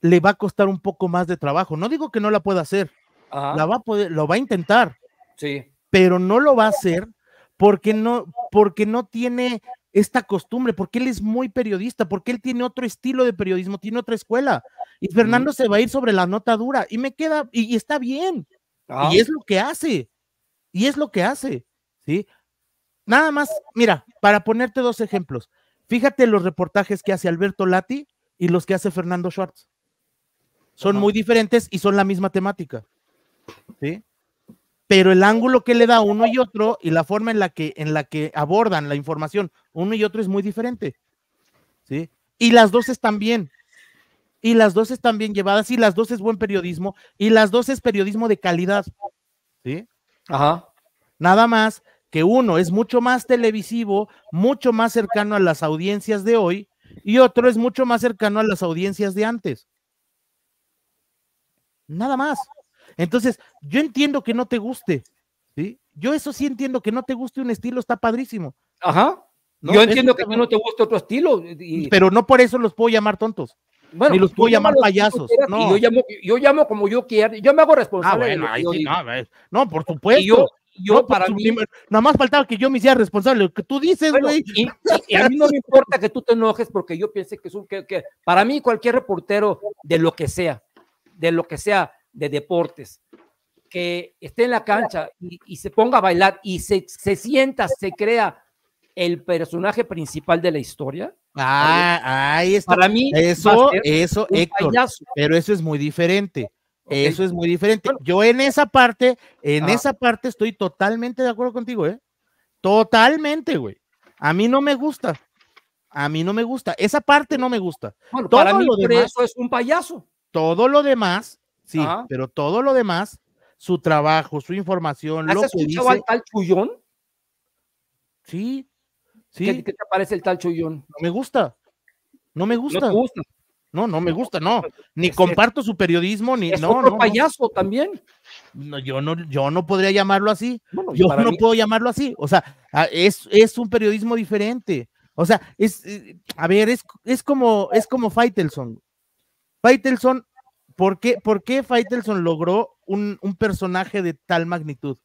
le va a costar un poco más de trabajo. No digo que no la pueda hacer, la va a poder, lo va a intentar. Sí. Pero no lo va a hacer porque no, porque no tiene esta costumbre, porque él es muy periodista, porque él tiene otro estilo de periodismo, tiene otra escuela. Y Fernando se va a ir sobre la nota dura y me queda, y, está bien. Y ah. es lo que hace. Y es lo que hace. ¿Sí? Nada más, mira, para ponerte dos ejemplos, fíjate los reportajes que hace Alberto Lati y los que hace Fernando Schwartz. Son muy diferentes y son la misma temática. ¿Sí? pero el ángulo que le da uno y otro y la forma en la que, en la que abordan la información uno y otro es muy diferente. ¿sí? Y las dos están bien. Y las dos están bien llevadas y las dos es buen periodismo y las dos es periodismo de calidad. ¿sí? Ajá. Nada más que uno es mucho más televisivo, mucho más cercano a las audiencias de hoy y otro es mucho más cercano a las audiencias de antes. Nada más. Entonces, yo entiendo que no te guste, ¿sí? Yo eso sí entiendo que no te guste un estilo, está padrísimo. Ajá. Yo entiendo que a mí no te guste otro estilo. Pero no por eso los puedo llamar tontos. Bueno, ni los puedo llamar payasos. No. Yo, llamo, yo llamo como yo quiera. Yo me hago responsable. Ah, bueno, ahí sí, no, no, por supuesto. yo, para mí. Nada más faltaba que yo me hiciera responsable. Lo que tú dices, güey. y, a mí no me importa que tú te enojes porque yo piense que es un. que, para mí, cualquier reportero de lo que sea, de lo que sea, de deportes, que esté en la cancha y, se ponga a bailar y se, se, sienta, se crea el personaje principal de la historia. Ah, ahí está. Para mí, eso, eso, Héctor, pero eso es muy diferente. Eso es muy diferente. Yo en esa parte, en esa parte estoy totalmente de acuerdo contigo, ¿eh? Totalmente, güey. A mí no me gusta. A mí no me gusta. Esa parte no me gusta. todo para mí lo demás, eso es un payaso. Todo lo demás, sí, pero todo lo demás su trabajo, su información. ¿Has lo escuchado que dice. al tal Chullón? Sí, sí. ¿Qué, te parece el tal Chullón? No me gusta. No me gusta. No No, me gusta, no. Pues, ni este, comparto su periodismo, ni. Es no, otro payaso también. yo, no, yo no podría llamarlo así. yo no puedo llamarlo así. O sea, es, un periodismo diferente. O sea, es. Eh, a ver, es, es como, es como Faitelson. Faitelson ¿Por qué, por qué Faitelson logró un, personaje de tal magnitud?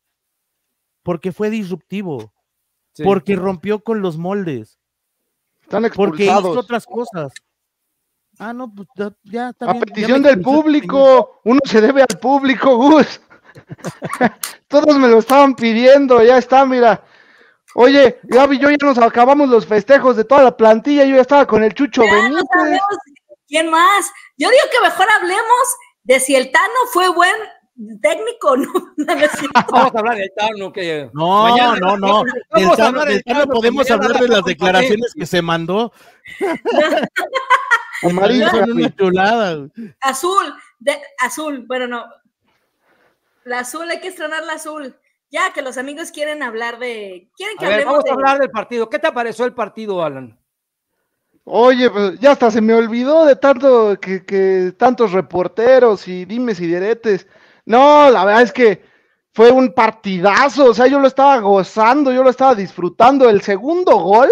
Porque fue disruptivo. Porque rompió con los moldes. Están porque hizo otras cosas. Ah, no, pues ya está. A petición del público, uno se debe al público, Gus. Todos me lo estaban pidiendo, ya está, mira. Oye, Gaby, yo ya nos acabamos los festejos de toda la plantilla, yo ya estaba con el Chucho venido. Benítez. ¿Quién más? Yo digo que mejor hablemos de si el Tano fue buen técnico no. Vamos a hablar del Tano. Que no, mañana, no, no, no. Del Tano, del tano podemos hablar de las declaraciones que se mandó. Amarillo, una chulada. Azul, azul, bueno, no. La azul, hay que estrenar la azul. Ya que los amigos quieren hablar de. Quieren que a hablemos ver, vamos a hablar del partido. ¿Qué te pareció el partido, Alan? Oye, pues, ya hasta se me olvidó de tanto que, tantos reporteros y dimes y diretes. No, la verdad es que fue un partidazo, o sea, yo lo estaba gozando, yo lo estaba disfrutando. El segundo gol,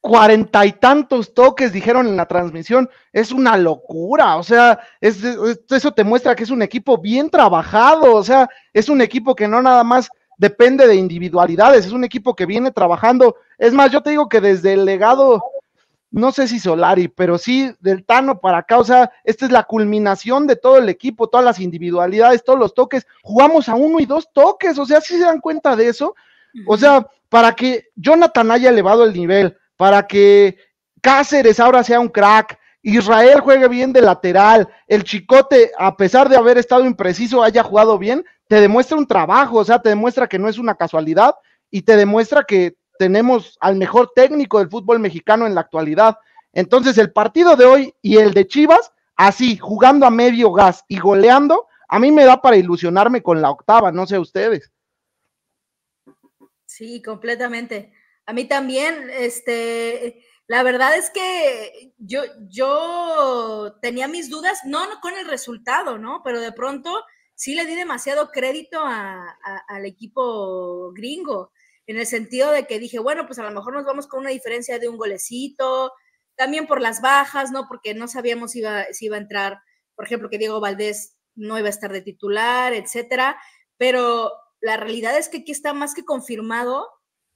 cuarenta y tantos toques, dijeron en la transmisión, es una locura, o sea, eso te muestra que es un equipo bien trabajado, o sea, es un equipo que no nada más depende de individualidades, es un equipo que viene trabajando, es más, yo te digo que desde el legado no sé si Solari, pero sí del Tano para acá, o sea, esta es la culminación de todo el equipo, todas las individualidades, todos los toques, jugamos a uno y dos toques, o sea, si se dan cuenta de eso, o sea, para que Jonathan haya elevado el nivel, para que Cáceres ahora sea un crack, Israel juegue bien de lateral, el Chicote, a pesar de haber estado impreciso, haya jugado bien, te demuestra un trabajo, o sea, te demuestra que no es una casualidad y te demuestra que tenemos al mejor técnico del fútbol mexicano en la actualidad. Entonces, el partido de hoy y el de Chivas, así, jugando a medio gas y goleando, a mí me da para ilusionarme con la octava, no sé ustedes. Sí, completamente. A mí también, este, la verdad es que yo, yo tenía mis dudas, no, con el resultado, ¿no? Pero de pronto sí le di demasiado crédito al equipo gringo en el sentido de que dije, bueno, pues a lo mejor nos vamos con una diferencia de un golecito, también por las bajas, ¿no? Porque no sabíamos si iba, si a entrar, por ejemplo, que Diego Valdés no iba a estar de titular, etcétera, pero la realidad es que aquí está más que confirmado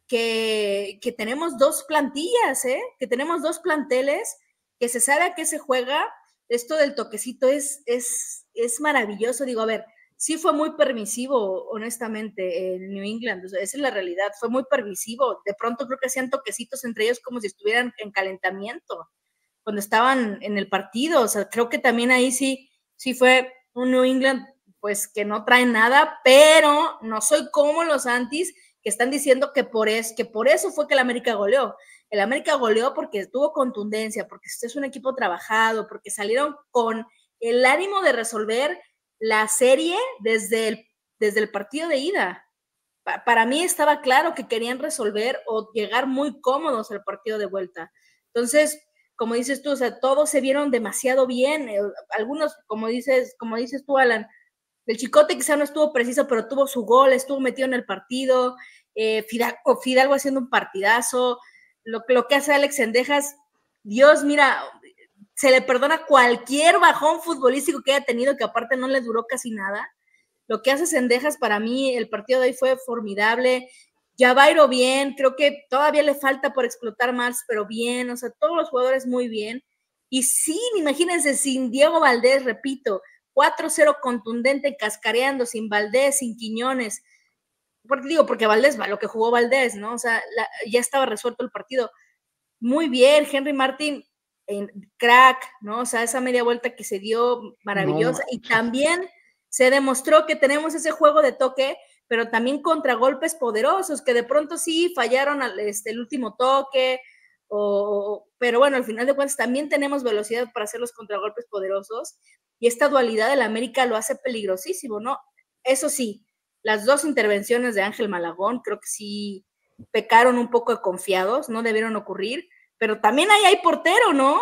que, tenemos dos plantillas, ¿eh? Que tenemos dos planteles, que se sabe a qué se juega, esto del toquecito es, es, es maravilloso, digo, a ver, sí fue muy permisivo, honestamente, el New England. O sea, esa es la realidad, fue muy permisivo. De pronto creo que hacían toquecitos entre ellos como si estuvieran en calentamiento cuando estaban en el partido. O sea, creo que también ahí sí, sí fue un New England, pues que no trae nada, pero no soy como los antis que están diciendo que por, es, que por eso fue que el América goleó. El América goleó porque tuvo contundencia, porque es un equipo trabajado, porque salieron con el ánimo de resolver la serie desde el, desde el partido de ida. para mí estaba claro que querían resolver o llegar muy cómodos al partido de vuelta. Entonces, como dices tú, sea, todos se vieron demasiado bien. Eh, algunos, como dices, como dices tú, Alan, el Chicote quizá no estuvo preciso, pero tuvo su gol, estuvo metido en el partido. Eh, Fidalgo, haciendo un partidazo. Lo, lo que hace Alex Endejas, Dios, mira, se le perdona cualquier bajón futbolístico que haya tenido, que aparte no le duró casi nada. Lo que hace Sendejas para mí, el partido de hoy fue formidable. ya ir bien, creo que todavía le falta por explotar más, pero bien, o sea, todos los jugadores muy bien. Y sí, imagínense sin Diego Valdés, repito, 4-0 contundente, cascareando, sin Valdés, sin Quiñones. Porque, digo, porque Valdés, lo que jugó Valdés, ¿no? O sea, ya estaba resuelto el partido. Muy bien, Henry Martín, en crack, ¿no? O sea, esa media vuelta que se dio maravillosa y también se demostró que tenemos ese juego de toque, pero también contragolpes poderosos que de pronto sí fallaron al, este, el último toque, pero bueno, al final de cuentas también tenemos velocidad para hacer los contragolpes poderosos y esta dualidad del América lo hace peligrosísimo, ¿no? Eso sí, las dos intervenciones de Ángel Malagón creo que sí pecaron un poco de confiados, no debieron ocurrir pero también ahí hay portero, ¿no?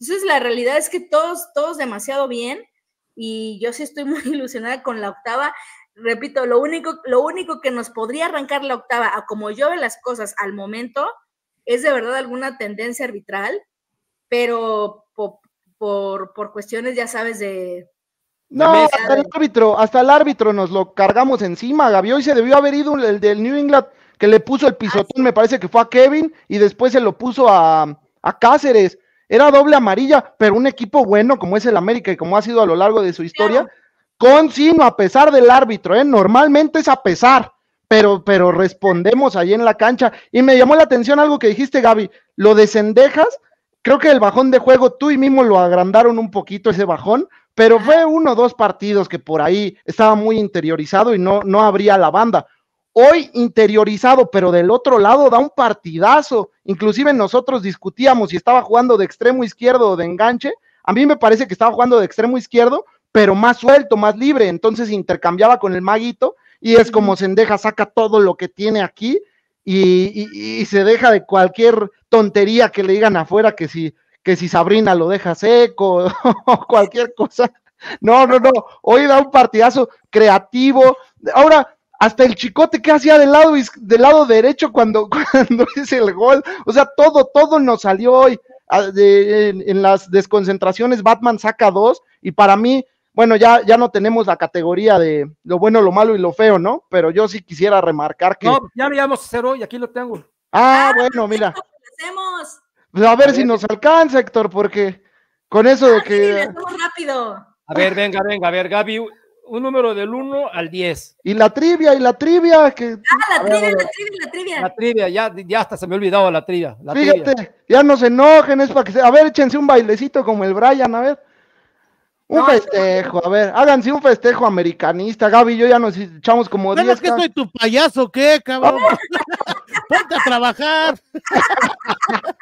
Entonces la realidad es que todos, todos demasiado bien y yo sí estoy muy ilusionada con la octava. Repito, lo único, lo único que nos podría arrancar la octava, a como yo veo las cosas al momento, es de verdad alguna tendencia arbitral, pero por, cuestiones, ya sabes, de... No, hasta el árbitro, hasta el árbitro nos lo cargamos encima, Gaby. Hoy se debió haber ido el del New England que le puso el pisotón, me parece que fue a Kevin, y después se lo puso a, a Cáceres. Era doble amarilla, pero un equipo bueno como es el América y como ha sido a lo largo de su historia, con a pesar del árbitro, ¿eh? normalmente es a pesar, pero, pero respondemos ahí en la cancha. Y me llamó la atención algo que dijiste, Gaby, lo de creo que el bajón de juego, tú y mismo lo agrandaron un poquito ese bajón, pero fue uno o dos partidos que por ahí estaba muy interiorizado y no, no abría la banda hoy interiorizado, pero del otro lado da un partidazo. Inclusive nosotros discutíamos si estaba jugando de extremo izquierdo o de enganche. A mí me parece que estaba jugando de extremo izquierdo, pero más suelto, más libre. Entonces intercambiaba con el maguito y es como deja saca todo lo que tiene aquí y, se deja de cualquier tontería que le digan afuera que si, que si Sabrina lo deja seco o cualquier cosa. No, no, no. Hoy da un partidazo creativo. Ahora, hasta el chicote que hacía del lado, del lado derecho cuando, cuando hice el gol. O sea, todo, todo nos salió hoy. En, las desconcentraciones, Batman saca dos. Y para mí, bueno, ya, ya no tenemos la categoría de lo bueno, lo malo y lo feo, ¿no? Pero yo sí quisiera remarcar que. No, ya lo íbamos a hacer hoy, aquí lo tengo. Ah, ah bueno, mira. Pues a ver si nos alcanza, Héctor, porque con eso de ah, que. Sí, rápido. A ver, venga, venga, a ver, Gaby, un número del 1 al 10. Y la trivia, y la trivia. Que... Ah, la trivia, la trivia, la trivia. La trivia, ya, ya hasta se me ha olvidado la trivia. Fíjate, ya no se enojen, es para que se... A ver, échense un bailecito como el Brian, a ver. Un festejo, a ver, háganse un festejo americanista, Gaby, yo ya nos echamos como 10. que soy tu payaso qué, cabrón? Ponte a trabajar.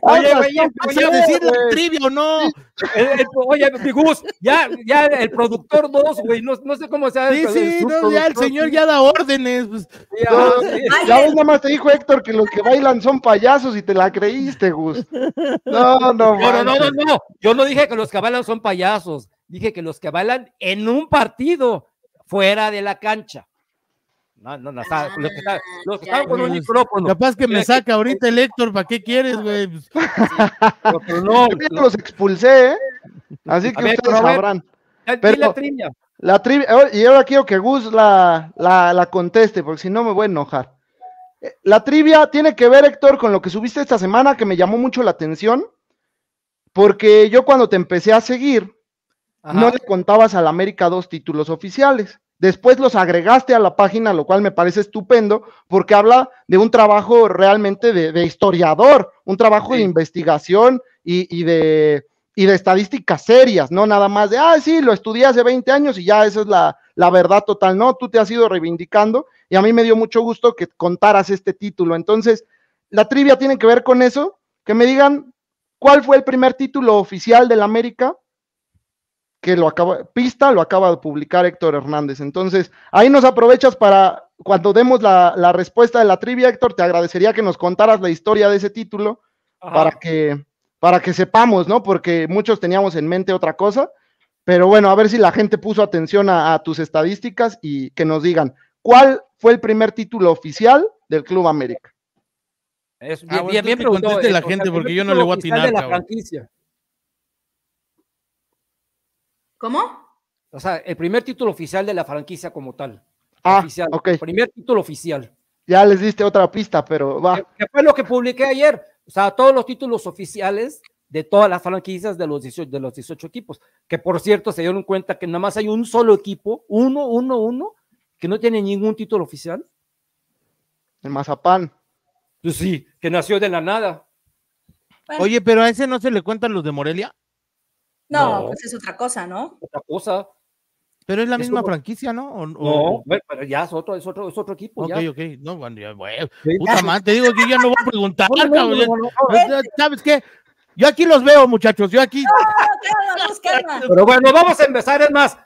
Oye, güey, voy a decir un trivia no. oye, Gus, ya, ya el productor dos, güey, no, sé cómo se hace. Sí, sí, no, ya el señor ya da órdenes. Pues. Ah, ya, vos nada más te dijo Héctor que los que bailan son payasos y te la creíste, Gus. No, no, no, no, no. Yo no dije que los que bailan son payasos. Dije que los que bailan en un partido fuera de la cancha. No, no, no, que, micrófono. Capaz que me saca ahorita el Héctor, ¿para qué quieres, güey? Pues, no, los expulsé, ¿eh? Así que ustedes sabrán. Pero, la trivia. y ahora quiero que Gus la, conteste, porque si no me voy a enojar. Eh, la trivia tiene que ver, Héctor, con lo que subiste esta semana, que me llamó mucho la atención, porque yo cuando te empecé a seguir, no le contabas al América dos títulos oficiales. Después los agregaste a la página, lo cual me parece estupendo, porque habla de un trabajo realmente de, historiador, un trabajo de investigación y, de, estadísticas serias, no nada más de, ah, sí, lo estudié hace 20 años y ya esa es la, la verdad total. No, tú te has ido reivindicando y a mí me dio mucho gusto que contaras este título. Entonces, la trivia tiene que ver con eso, que me digan cuál fue el primer título oficial la América que lo acaba, Pista lo acaba de publicar Héctor Hernández. Entonces, ahí nos aprovechas para, cuando demos la, respuesta de la trivia, Héctor, te agradecería que nos contaras la historia de ese título para que, para que sepamos, ¿no? Porque muchos teníamos en mente otra cosa, pero bueno, a ver si la gente puso atención a, tus estadísticas y que nos digan, ¿cuál fue el primer título oficial del Club América? Es ah, bien, bien, la gente, porque yo no le voy a atinar. ¿Cómo? O sea, el primer título oficial de la franquicia como tal. Ah, oficial. ok. Primer título oficial. Ya les diste otra pista, pero va. Que, fue lo que publiqué ayer. O sea, todos los títulos oficiales de todas las franquicias de los 18, equipos. Que por cierto, se dieron cuenta que nada más hay un solo equipo, uno, uno, uno, que no tiene ningún título oficial. El Mazapán. Pues sí, que nació de la nada. Oye, pero a ese no se le cuentan los de Morelia. No, pues es otra cosa, ¿no? Otra cosa. Pero es la misma franquicia, ¿no? No, pero ya es otro, es otro, es otro equipo. Ok, ok. No, bueno, ya, bueno. Puta madre, te digo que ya no voy a preguntar, cabrón. ¿Sabes qué? Yo aquí los veo, muchachos. Yo aquí. Pero bueno, vamos a empezar. Es más,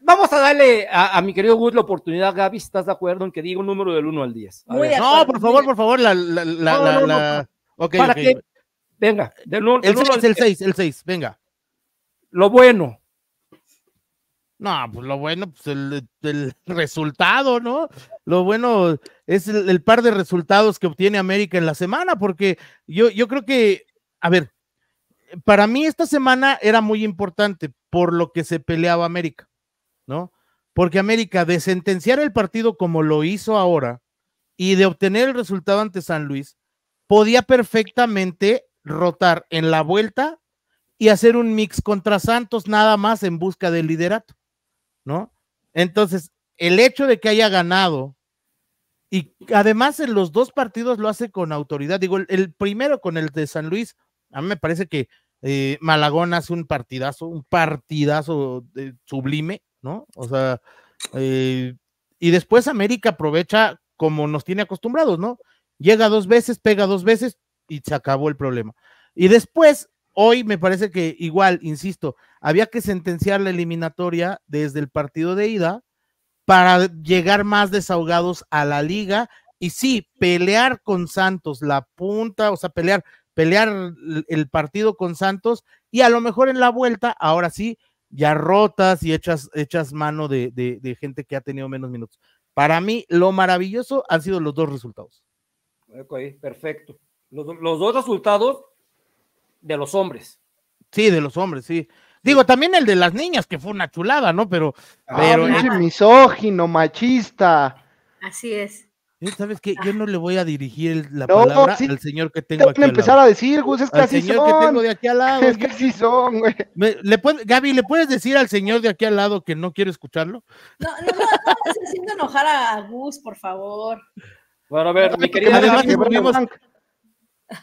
vamos a darle a, mi querido Wood la oportunidad, Gaby, estás de acuerdo en que diga un número del 1 al 10. No, por favor, por favor. La, la, la, Venga, del 1 al El 6, el 6, venga lo bueno. No, pues lo bueno, pues el, resultado, ¿no? Lo bueno es el, par de resultados que obtiene América en la semana, porque yo, yo creo que, a ver, para mí esta semana era muy importante por lo que se peleaba América, ¿no? Porque América de sentenciar el partido como lo hizo ahora y de obtener el resultado ante San Luis, podía perfectamente rotar en la vuelta y hacer un mix contra Santos nada más en busca del liderato, ¿no? Entonces, el hecho de que haya ganado y además en los dos partidos lo hace con autoridad, digo, el, primero con el de San Luis, a mí me parece que eh, Malagón hace un partidazo, un partidazo sublime, ¿no? O sea, eh, y después América aprovecha como nos tiene acostumbrados, ¿no? Llega dos veces, pega dos veces y se acabó el problema. Y después Hoy me parece que igual, insisto, había que sentenciar la eliminatoria desde el partido de ida para llegar más desahogados a la liga y sí, pelear con Santos, la punta, o sea, pelear, pelear el partido con Santos y a lo mejor en la vuelta, ahora sí, ya rotas y hechas, mano de, gente que ha tenido menos minutos. Para mí, lo maravilloso han sido los dos resultados. perfecto. los dos resultados de los hombres. Sí, de los hombres, sí. Digo, también el de las niñas, que fue una chulada, ¿no? Pero. pero es misógino, machista. Así es. ¿Sabes qué? Yo no le voy a dirigir la palabra al señor que tengo aquí. lado. decir, Gus, es señor son. que tengo de aquí al lado. Es que son, güey. Gaby, ¿le puedes decir al señor de aquí al lado que no quiero escucharlo? No, no, no, no estás haciendo enojar a Gus, por favor. Bueno, a ver, mi querida.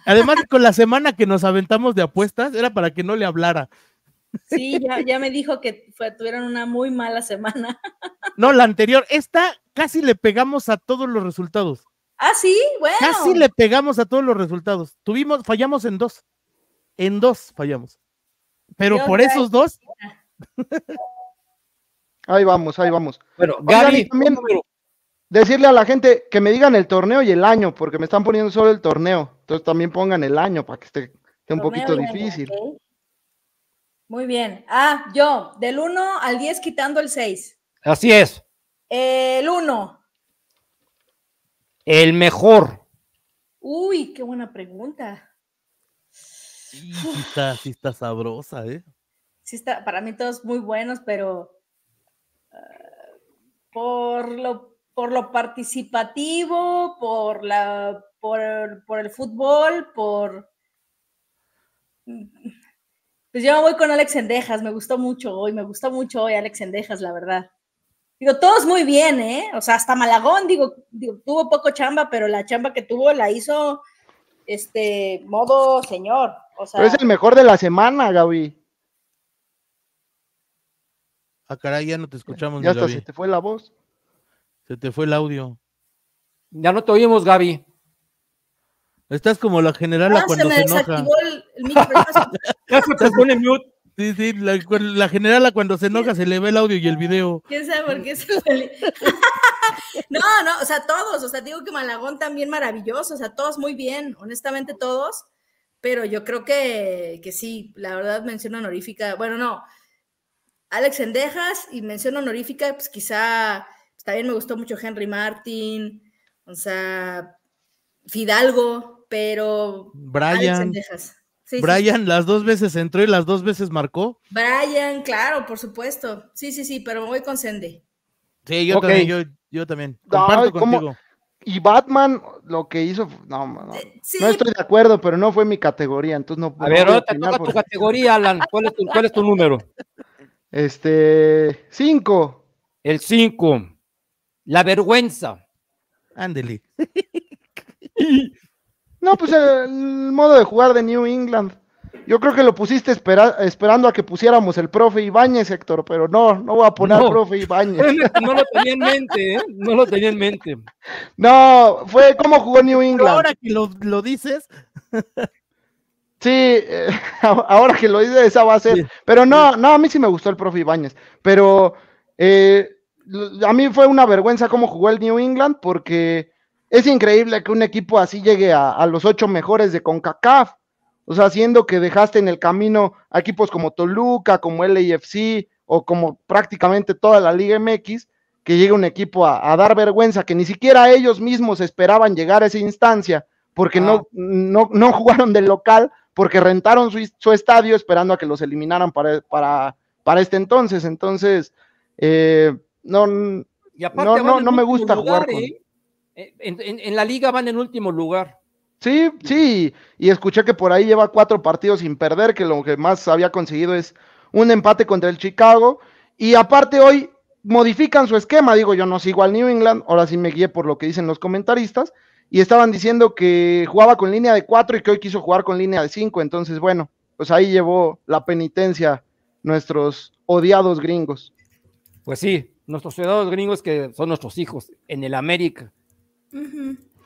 Además, con la semana que nos aventamos de apuestas, era para que no le hablara. Sí, ya, me dijo que fue, tuvieron una muy mala semana. No, la anterior, esta casi le pegamos a todos los resultados. Ah, sí, bueno. Casi le pegamos a todos los resultados. Tuvimos, fallamos en dos. En dos fallamos. Pero por esos dos. ahí vamos, ahí vamos. Bueno, Gaby, también, decirle a la gente que me digan el torneo y el año, porque me están poniendo solo el torneo. Entonces también pongan el año para que esté, un poquito difícil. Muy bien. Ah, yo, del 1 al 10 quitando el 6. Así es. El 1. El mejor. Uy, qué buena pregunta. Sí, está, sabrosa, ¿eh? Sí está, para mí todos muy buenos, pero ah, por lo por lo participativo, por, la, por, el fútbol, por... Pues yo voy con Alex Endejas, me gustó mucho hoy, me gustó mucho hoy Alex Endejas, la verdad. Digo, todos muy bien, ¿eh? O sea, hasta Malagón, digo, tuvo poco chamba, pero la chamba que tuvo la hizo, este, modo señor. O sea, pero es el mejor de la semana, Gaby. A ah, caray, ya no te escuchamos. Ya hasta se te fue la voz. Se te fue el audio. Ya no te oímos, Gaby. Estás como la generala ah, cuando se, me se enoja. El, micrófono. se te mute. Sí, sí, la, general generala cuando se enoja se le ve el audio y el video. ¿Quién sabe por qué se No, no, o sea, todos, o sea, digo que Malagón también maravilloso, o sea, todos muy bien, honestamente todos, pero yo creo que, que sí, la verdad mención honorífica, bueno, no, Alex Endejas y mención honorífica, pues quizá también me gustó mucho Henry Martin, o sea, Fidalgo, pero. Brian. Brian las dos veces entró y las dos veces marcó. Brian, claro, por supuesto. Sí, sí, sí, pero me voy con Sende. Sí, yo también, yo, también. Comparto contigo. Y Batman, lo que hizo, no, no, eh, no estoy de acuerdo, pero no fue mi categoría, entonces no puedo. A ver, ahora te tu categoría, Alan. ¿Cuál es tu, número? Este, 5. El 5. La vergüenza. Ándele. no, pues el, modo de jugar de New England. Yo creo que lo pusiste esperando a que pusiéramos el profe Ibáñez, Héctor, pero no, no voy a poner profe Ibáñez. no lo tenía en mente, ¿eh? No lo tenía en mente. No, fue como jugó New England. Ahora que lo, dices. Sí, eh, ahora que lo dices, esa va a ser. Pero no, no, a mí sí me gustó el profe Ibáñez. Pero eh, a mí fue una vergüenza cómo jugó el New England porque es increíble que un equipo así llegue a, los ocho mejores de CONCACAF. O sea, siendo que dejaste en el camino a equipos como Toluca, como LAFC o como prácticamente toda la Liga MX, que llegue un equipo a, dar vergüenza, que ni siquiera ellos mismos esperaban llegar a esa instancia, porque no, no, jugaron del local, porque rentaron su, su, estadio esperando a que los eliminaran para, para, para este entonces. Entonces, eh, no, no, no, me gusta jugar. ¿eh? En, en, la liga van en último lugar. Sí, sí, y escuché que por ahí lleva cuatro partidos sin perder, que lo que más había conseguido es un empate contra el Chicago. Y aparte hoy modifican su esquema, digo yo no sigo al New England, ahora sí me guié por lo que dicen los comentaristas, y estaban diciendo que jugaba con línea de cuatro y que hoy quiso jugar con línea de cinco, entonces bueno, pues ahí llevó la penitencia nuestros odiados gringos. Pues sí, nuestros ciudadanos gringos que son nuestros hijos en el América.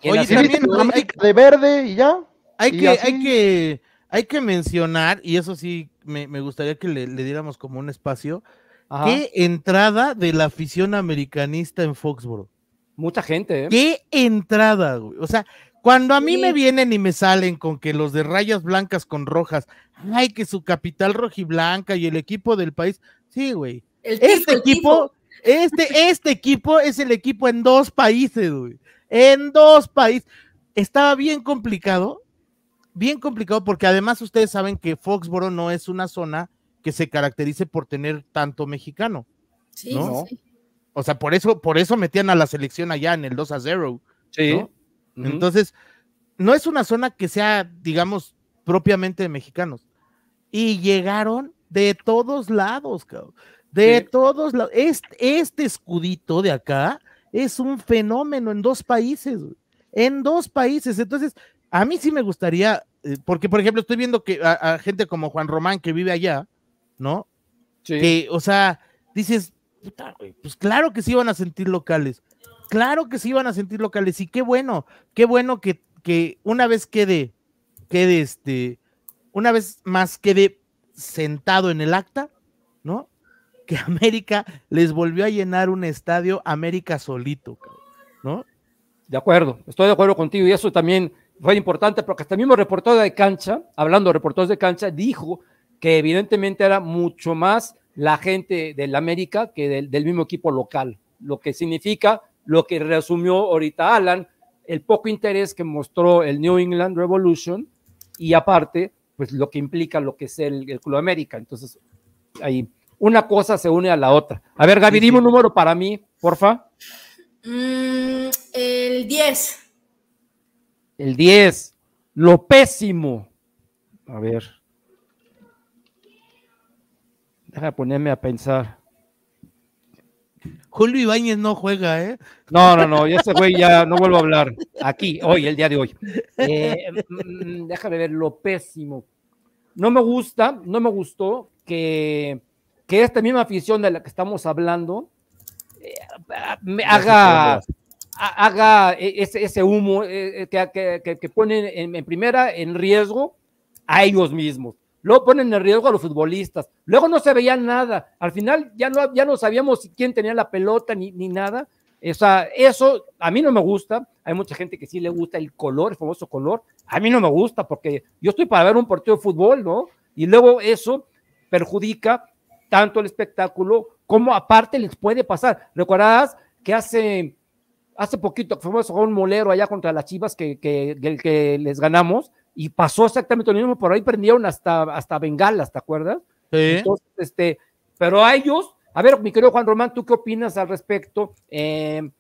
Oye, América de verde y ya. Hay, que, hay, que, hay que mencionar, y eso sí me, gustaría que le, diéramos como un espacio, qué entrada de la afición americanista en Foxborough. Mucha gente, ¿eh? Qué entrada, güey. O sea, cuando a mí me vienen y me salen con que los de rayas blancas con rojas, ay, que su capital rojiblanca y el equipo del país, sí, güey. este equipo, este, este equipo es el equipo en dos países, En dos países. Estaba bien complicado, bien complicado, porque además ustedes saben que Foxborough no es una zona que se caracterice por tener tanto mexicano. Sí, sí. O sea, por eso, por eso metían a la selección allá en el 2 a 0. Sí. Entonces, no es una zona que sea, digamos, propiamente de mexicanos. Y llegaron de todos lados, cabrón. De todos lados. Este, escudito de acá es un fenómeno en dos países, en dos países. Entonces, a mí sí me gustaría, eh, porque por ejemplo estoy viendo que a, gente como Juan Román que vive allá, ¿no? Sí. Que, o sea, dices, puta, pues claro que sí iban a sentir locales, claro que sí iban a sentir locales y qué bueno, qué bueno que, que una vez quede, quede este, una vez más quede sentado en el acta, ¿no? que América les volvió a llenar un estadio América solito, ¿no? De acuerdo, estoy de acuerdo contigo y eso también fue importante porque hasta el mismo reportero de cancha, hablando de reporteros de cancha, dijo que evidentemente era mucho más la gente del América que del, mismo equipo local, lo que significa lo que resumió ahorita Alan, el poco interés que mostró el New England Revolution y aparte, pues lo que implica lo que es el, el Club América. Entonces, ahí una cosa se une a la otra. A ver, Gaby, dime un número para mí, porfa. Mm, el 10. El 10. Lo pésimo. A ver. Deja ponerme a pensar. Julio Ibáñez no juega, ¿eh? No, no, no, ese güey ya no vuelvo a hablar. Aquí, hoy, el día de hoy. Eh, mm, déjame ver lo pésimo. No me gusta, no me gustó que que esta misma afición de la que estamos hablando eh, haga, haga e, ese, humo eh, eh, que, que, ponen en, primera en riesgo a ellos mismos. Luego ponen en riesgo a los futbolistas. Luego no se veía nada. Al final ya no, ya no sabíamos quién tenía la pelota ni, ni nada. O eso a mí no me gusta. Hay mucha gente que sí le gusta el color, el famoso color. A mí no me gusta porque yo estoy para ver un partido de fútbol, ¿no? Y luego eso perjudica tanto el espectáculo como aparte les puede pasar. ¿Recuerdas que hace, hace poquito fuimos a un molero allá contra las Chivas que, que, les ganamos? Y pasó exactamente lo mismo, por ahí prendieron hasta, hasta bengalas, ¿te acuerdas? Sí. este, pero a ellos, a ver, mi querido Juan Román, ¿tú qué opinas al respecto? Em,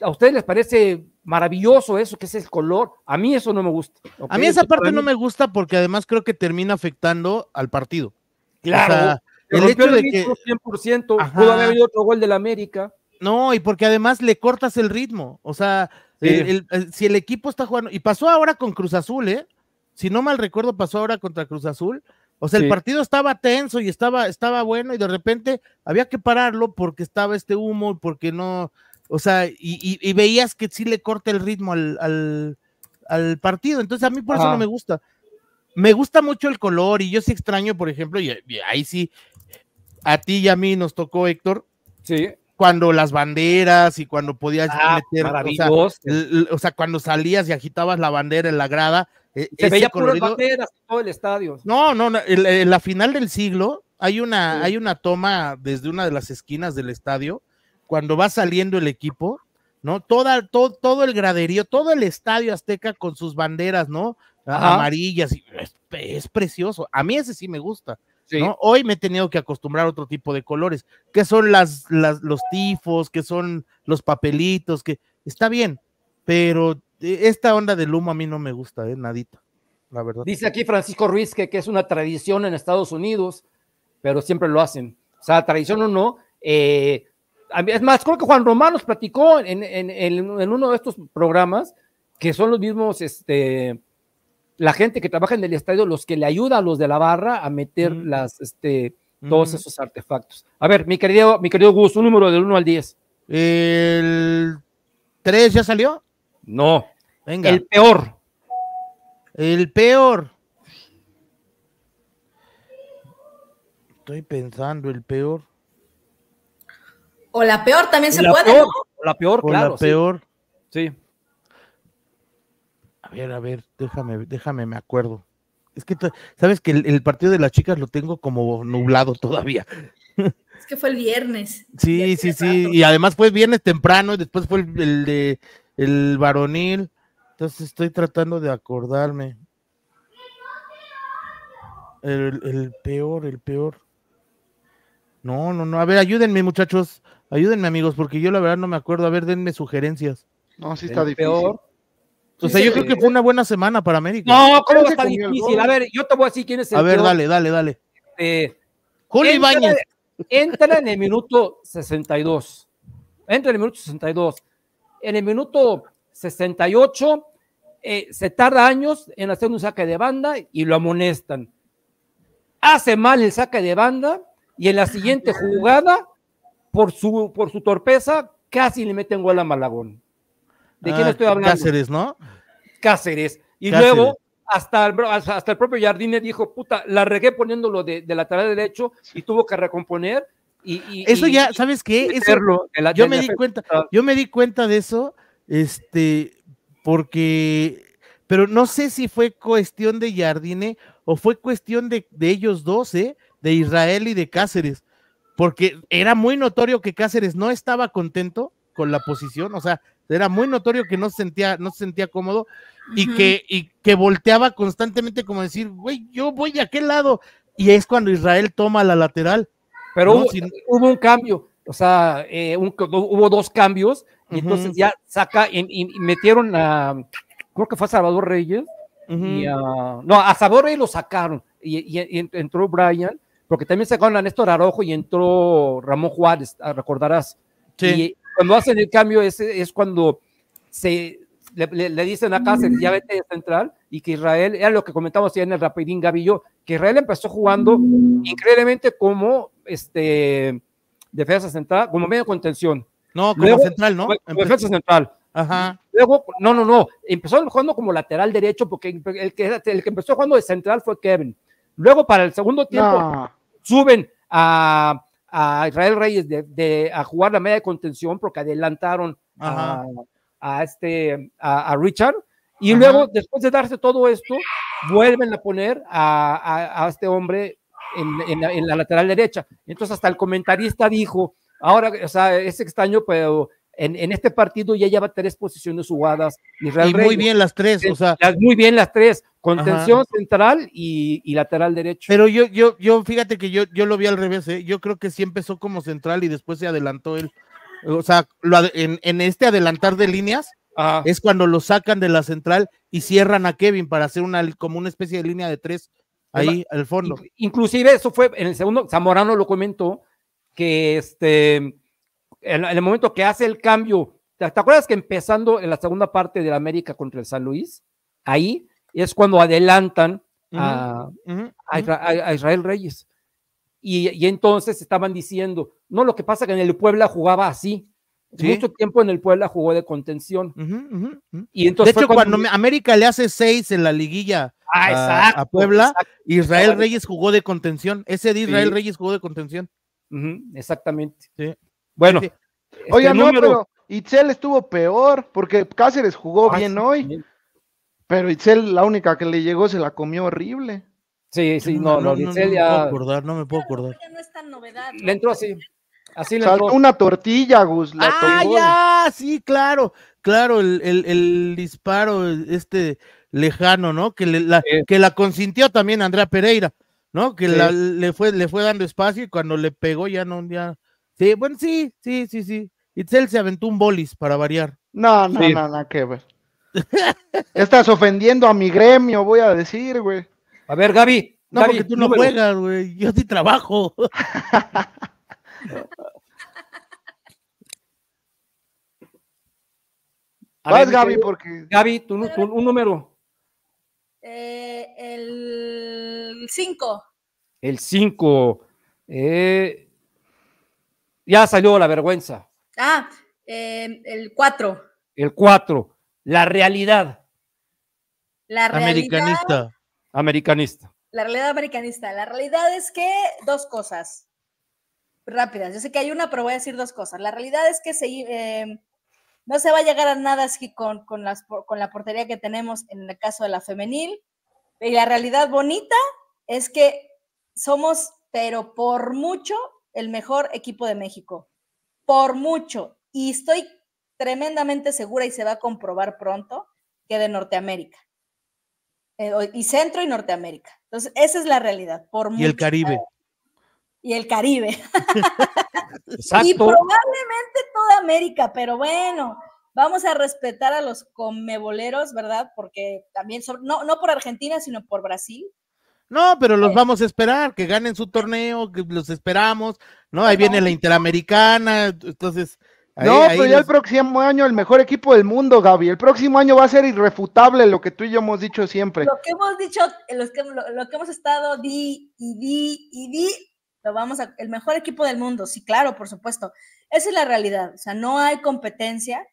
¿A ustedes les parece maravilloso eso que es el color? A mí eso no me gusta. A mí esa parte no me gusta porque además creo que termina afectando al partido. Claro. O el, hecho de que 100% pudo haber habido otro gol del América. No, y porque además le cortas el ritmo, o sea, si el equipo está jugando y pasó ahora con Cruz Azul, ¿eh? Si no mal recuerdo pasó ahora contra Cruz Azul. O sea, el partido estaba tenso y estaba estaba bueno y de repente había que pararlo porque estaba este humo porque no, o sea, y, veías que sí le corta el ritmo al, partido. Entonces a mí por eso no me gusta me gusta mucho el color y yo sí extraño, por ejemplo, y ahí sí a ti y a mí nos tocó, Héctor. Cuando las banderas y cuando podías ah, meter, o sea, cuando salías y agitabas la bandera en la grada. E, Se veía puras banderas todo el estadio. No, no, en, la final del siglo hay una, hay una toma desde una de las esquinas del estadio, cuando va saliendo el equipo, ¿no? Toda, todo, todo el graderío, todo el estadio azteca con sus banderas, ¿no? Amarillas, es, precioso. A mí ese sí me gusta. Hoy me he tenido que acostumbrar a otro tipo de colores, que son las, los tifos, que son los papelitos, que está bien, pero e, esta onda de humo a mí no me gusta, eh, nadita, la verdad. Dice aquí Francisco Ruiz que, es una tradición en Estados Unidos, pero siempre lo hacen. O sea, tradición o no, eh, es más, creo que Juan Román nos platicó en, en, uno de estos programas que son los mismos este, la gente que trabaja en el estadio, los que le ayuda a los de la barra a meter las, este, todos esos artefactos. A ver, mi querido, mi querido Gus, un número del 1 al 10. ¿El 3 ya salió? No. Venga. El peor. El peor. Estoy pensando, el peor. O la peor también se puede, O la peor, claro. La peor. sí. A ver, a ver, déjame, déjame, me acuerdo. Es que, ¿sabes que el, partido de las chicas lo tengo como nublado todavía? Es que fue el viernes. Sí, sí, sí. Y además fue viernes temprano y después fue el, de el varonil. Entonces estoy tratando de acordarme. El, peor, el peor. No, no, no. A ver, ayúdenme, muchachos. Ayúdenme, amigos, porque yo la verdad no me acuerdo. A ver, denme sugerencias. No, sí está difícil. Peor o yo creo que fue una buena semana para América. No, ¿cómo va a difícil? A ver, yo te voy a decir quién es el. A ver, dale, dale, dale. Eh, Julio entra, Entra en el minuto 62. Entra en el minuto 62. En el minuto 68 eh, se tarda años en hacer un saque de banda y lo amonestan. Hace mal el saque de banda y en la siguiente jugada, por su, por su torpeza, casi le meten gol a Malagón. ¿De quién ah, estoy hablando? Cáceres, ¿no? Cáceres. Y luego hasta el, hasta el propio Jardine dijo, puta, la regué poniéndolo de, de tarea derecho y tuvo que recomponer. Y, eso ya, ¿sabes qué? yo me di cuenta, yo me di cuenta de eso, este, porque, pero no sé si fue cuestión de Jardine o fue cuestión de, de ellos dos, ¿eh? de Israel y de Cáceres, porque era muy notorio que Cáceres no estaba contento con la posición, o sea, era muy notorio que no se sentía, no sentía cómodo y, que, y que volteaba constantemente como decir, güey, yo voy a qué lado. Y es cuando Israel toma la lateral. Pero hubo, un cambio, o sea, eh, hubo dos cambios y entonces ya saca y, metieron a, creo que fue a Salvador Reyes. y a, no, a Salvador Reyes lo sacaron y, y entró Brian porque también sacaron a Néstor Arojo y entró Ramón Juárez, ah, recordarás. Sí cuando hacen el cambio es, cuando se le, dicen a Cáceres, ya vete de central, y que Israel, era lo que comentamos ya en el Rapidín Gavillo, que Israel empezó jugando increíblemente como este defensa central, como medio contención. No, como Luego, central, ¿no? defensa central. Ajá. Luego, no, no, no, empezó jugando como lateral derecho, porque el que, el que empezó jugando de central fue Kevin. Luego, para el segundo tiempo, suben a a Israel Reyes de, a jugar la media de contención porque adelantaron a, este, a, Richard. Y luego, después de darse todo esto, vuelven a poner a, este hombre en, la, en, la, lateral derecha. Entonces, hasta el comentarista dijo, ahora, o sea, es extraño, pero en, este partido ya lleva tres posiciones jugadas. y muy bien las tres, o sea. muy bien las tres, contención central y, lateral derecho. Pero yo, yo, yo, fíjate que yo, yo lo vi al revés, ¿eh? yo creo que sí empezó como central y después se adelantó él. O sea, en, este adelantar de líneas ah. es cuando lo sacan de la central y cierran a Kevin para hacer una como una especie de línea de tres ahí al fondo. Inclusive eso fue en el segundo, Zamorano lo comentó, que este en, el momento que hace el cambio, ¿te, acuerdas que empezando en la segunda parte de América contra el San Luis? Ahí es cuando adelantan a, Israel Reyes. Y, entonces estaban diciendo, no, lo que pasa es que en el Puebla jugaba así. Mucho tiempo en el Puebla jugó de contención. y entonces de hecho, cuando, América le hace seis en la liguilla ah, a, Puebla, Israel Reyes jugó de contención. Ese de Israel Reyes jugó de contención. exactamente. Sí. Bueno. oye este, este no, pero Itzel estuvo peor porque Cáceres jugó ah, bien hoy. Pero Itzel, la única que le llegó, se la comió horrible. Sí, sí, no, no, no, No me puedo acordar, no me puedo acordar. No es tan novedad. Le entró así. Así le entró. una tortilla, Gus. ah, ya, sí, claro. Claro, el, el, el disparo, este lejano, ¿no? Que, la, que la consintió también Andrea Pereira, ¿no? Que le, fue, le fue dando espacio y cuando le pegó ya no, ya, Sí, bueno, sí, sí, sí, sí. Itzel se aventó un bolis para variar. No, no, no, no, qué ver. Estás ofendiendo a mi gremio, voy a decir, güey. A ver, Gaby. No, porque tú no juegas, güey. Yo sí trabajo. a Vas, Gaby, porque. Gaby, un número. Eh, el 5. El 5. Eh, ya salió la vergüenza. Ah, em, el 4. El 4. La realidad. La realidad. Americanista. Americanista. La realidad americanista. La realidad es que dos cosas rápidas. Yo sé que hay una, pero voy a decir dos cosas. La realidad es que em, no se va a llegar a nada así con, las, con la portería que tenemos en el caso de la femenil. Y la realidad bonita es que somos, pero por mucho, el mejor equipo de México, por mucho. Y estoy tremendamente segura y se va a comprobar pronto que de Norteamérica. Eh, y Centro y Norteamérica. Entonces, esa es la realidad. Por y el Caribe. Y el Caribe. Exacto. Y probablemente toda América, pero bueno, vamos a respetar a los comeboleros, ¿verdad? Porque también, no, no por Argentina, sino por Brasil, no, pero los pues. vamos a esperar, que ganen su torneo, que los esperamos, ¿no? Ahí viene la Interamericana, entonces... no, pero ya el próximo año el mejor equipo del mundo, Gaby. El próximo año va a ser irrefutable lo que tú y yo hemos dicho siempre. Lo que hemos dicho, lo, que hemos estado di y di y di, lo vamos a, el mejor equipo del mundo, sí, claro, por supuesto. Esa es la realidad, o sea, no hay competencia.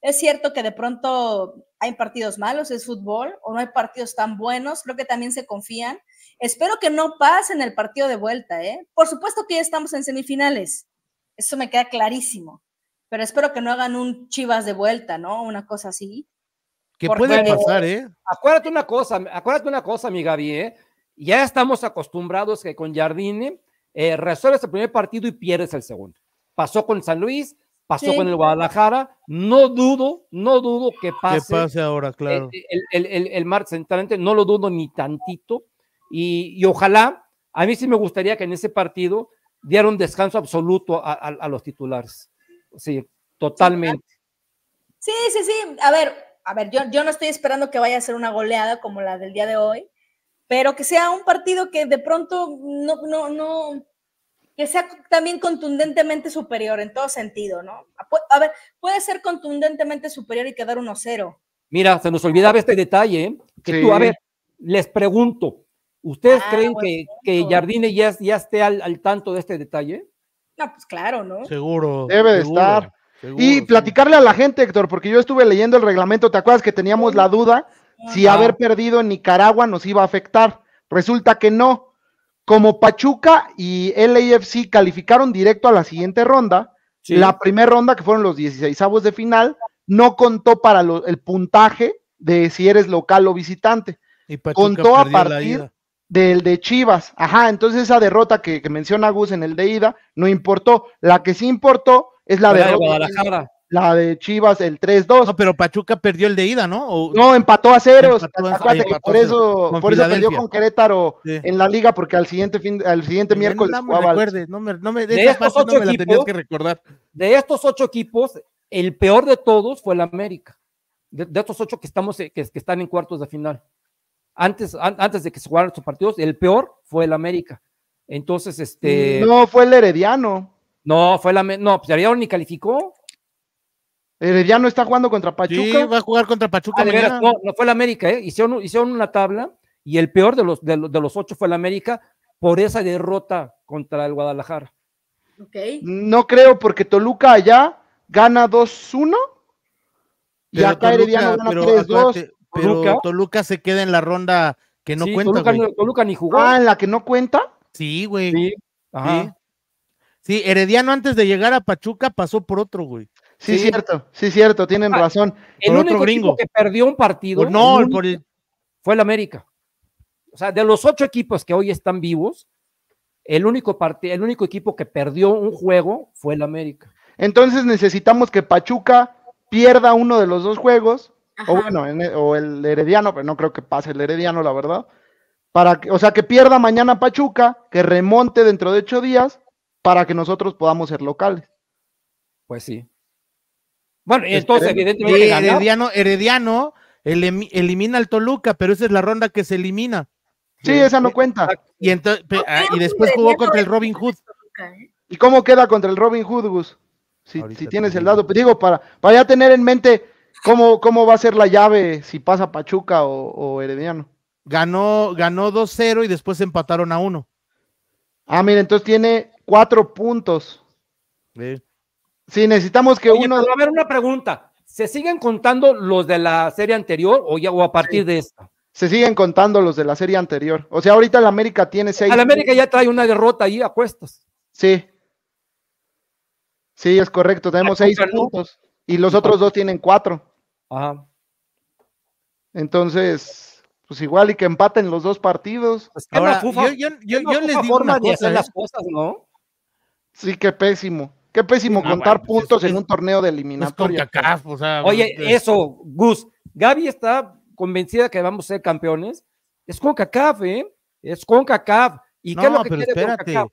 Es cierto que de pronto hay partidos malos, es fútbol, o no hay partidos tan buenos, creo que también se confían. Espero que no pasen el partido de vuelta, ¿eh? Por supuesto que ya estamos en semifinales, eso me queda clarísimo, pero espero que no hagan un Chivas de vuelta, ¿no? Una cosa así. Que puede pasar, ¿eh? Acuérdate una cosa, acuérdate una cosa, mi Gaby, ¿eh? Ya estamos acostumbrados que con Jardine eh, resuelves el primer partido y pierdes el segundo. Pasó con San Luis, pasó con el Guadalajara. No dudo, no dudo que pase. Que pase ahora, claro. El, el, el, no lo dudo ni tantito. Y, ojalá, a mí sí me gustaría que en ese partido diera un descanso absoluto a, los titulares. Sí, totalmente. Sí, sí, sí. A ver, a ver, yo, yo no estoy esperando que vaya a ser una goleada como la del día de hoy, pero que sea un partido que de pronto no, no, no, que sea también contundentemente superior en todo sentido, ¿no? A ver, puede ser contundentemente superior y quedar 1-0. Mira, se nos olvidaba este detalle, ¿eh? que tú, a ver, les pregunto, ¿Ustedes ah, creen que, que Jardine ya, ya esté al, tanto de este detalle? No, pues claro, ¿no? Seguro. Debe de estar. y platicarle a la gente, Héctor, porque yo estuve leyendo el reglamento, ¿te acuerdas que teníamos la duda si haber perdido en Nicaragua nos iba a afectar? Resulta que no. Como Pachuca y LAFC calificaron directo a la siguiente ronda, la primera ronda, que fueron los 16 de final, no contó para el puntaje de si eres local o visitante. Y contó a partir del de Chivas. Ajá, entonces esa derrota que, menciona Gus en el de ida no importó. La que sí importó es la, de La de Chivas, el 3-2. No, pero Pachuca perdió el de ida, ¿no? No, empató a ceros. por eso, perdió con Querétaro en la liga, porque al siguiente fin, al siguiente miércoles. No me no me, de, no me la tenías que recordar. De estos ocho equipos, el peor de todos fue el América. De, estos ocho que estamos eh, que, que están en cuartos de final antes, de que se jugaran estos partidos, el peor fue el América. Entonces, este. Mm, no, fue el Herediano. No, fue la. No, pues Herediano ni calificó. Herediano está jugando contra Pachuca. Sí, va a jugar contra Pachuca. Ah, no, fue el América, ¿eh? Hicieron, hicieron una tabla y el peor de los, de, ocho fue el América por esa derrota contra el Guadalajara. No creo, porque Toluca allá gana 2-1 y acá Herediano gana 3-2 pero Toluca. se queda en la ronda que no cuenta. Toluca, güey. ni jugó. Ah, la que no cuenta. Sí, güey. Sí. sí. Herediano antes de llegar a Pachuca pasó por otro, güey. Sí, cierto, sí, cierto, tienen ah, razón. El único otro gringo. que perdió un partido no, fue el América. O sea, de los ocho equipos que hoy están vivos, el único, el único equipo que perdió un juego fue el América. Entonces necesitamos que Pachuca pierda uno de los dos juegos o bueno, e, o el Herediano, pero no creo que pase el Herediano, la verdad. Para que, o sea, que pierda mañana Pachuca, que remonte dentro de ocho días, para que nosotros podamos ser locales. Pues sí. Bueno, entonces, evidentemente. Eh, herediano, Herediano elimina al Toluca, pero esa es la ronda que se elimina. Sí, esa no cuenta. Ah, y, ah, y después jugó contra el Robin Hood. ¿eh? ¿Y cómo queda contra el Robin Hood, Gus? Si, tienes el dado. Pues digo, para, para ya tener en mente ¿Cómo, va a ser la llave si pasa Pachuca o, Herediano? Ganó, ganó 2-0 y después empataron a 1. Ah, mira, entonces tiene 4 puntos. Sí, necesitamos que uno. a ver, una pregunta. ¿Se siguen contando los de la serie anterior o, ya, o a partir de esta? Se siguen contando los de la serie anterior. O sea, ahorita la América tiene seis. La América ya trae una derrota ahí a cuestas. Sí. Sí, es correcto. Tenemos 6 puntos. Y los otros dos tienen cuatro. Ajá. Entonces, pues igual y que empaten los dos partidos. Pues ahora, yo, les digo una cosa, ¿eh? las cosas, ¿no? Sí, qué pésimo. Qué pésimo ah, contar pues puntos en un torneo de eliminatoria. CACAF, o sea, Oye, eso, Gus. Gaby está convencida que vamos a ser campeones. Es con CACAF, ¿eh? Es con CACAF. ¿Y qué es lo que quiere espérate. Con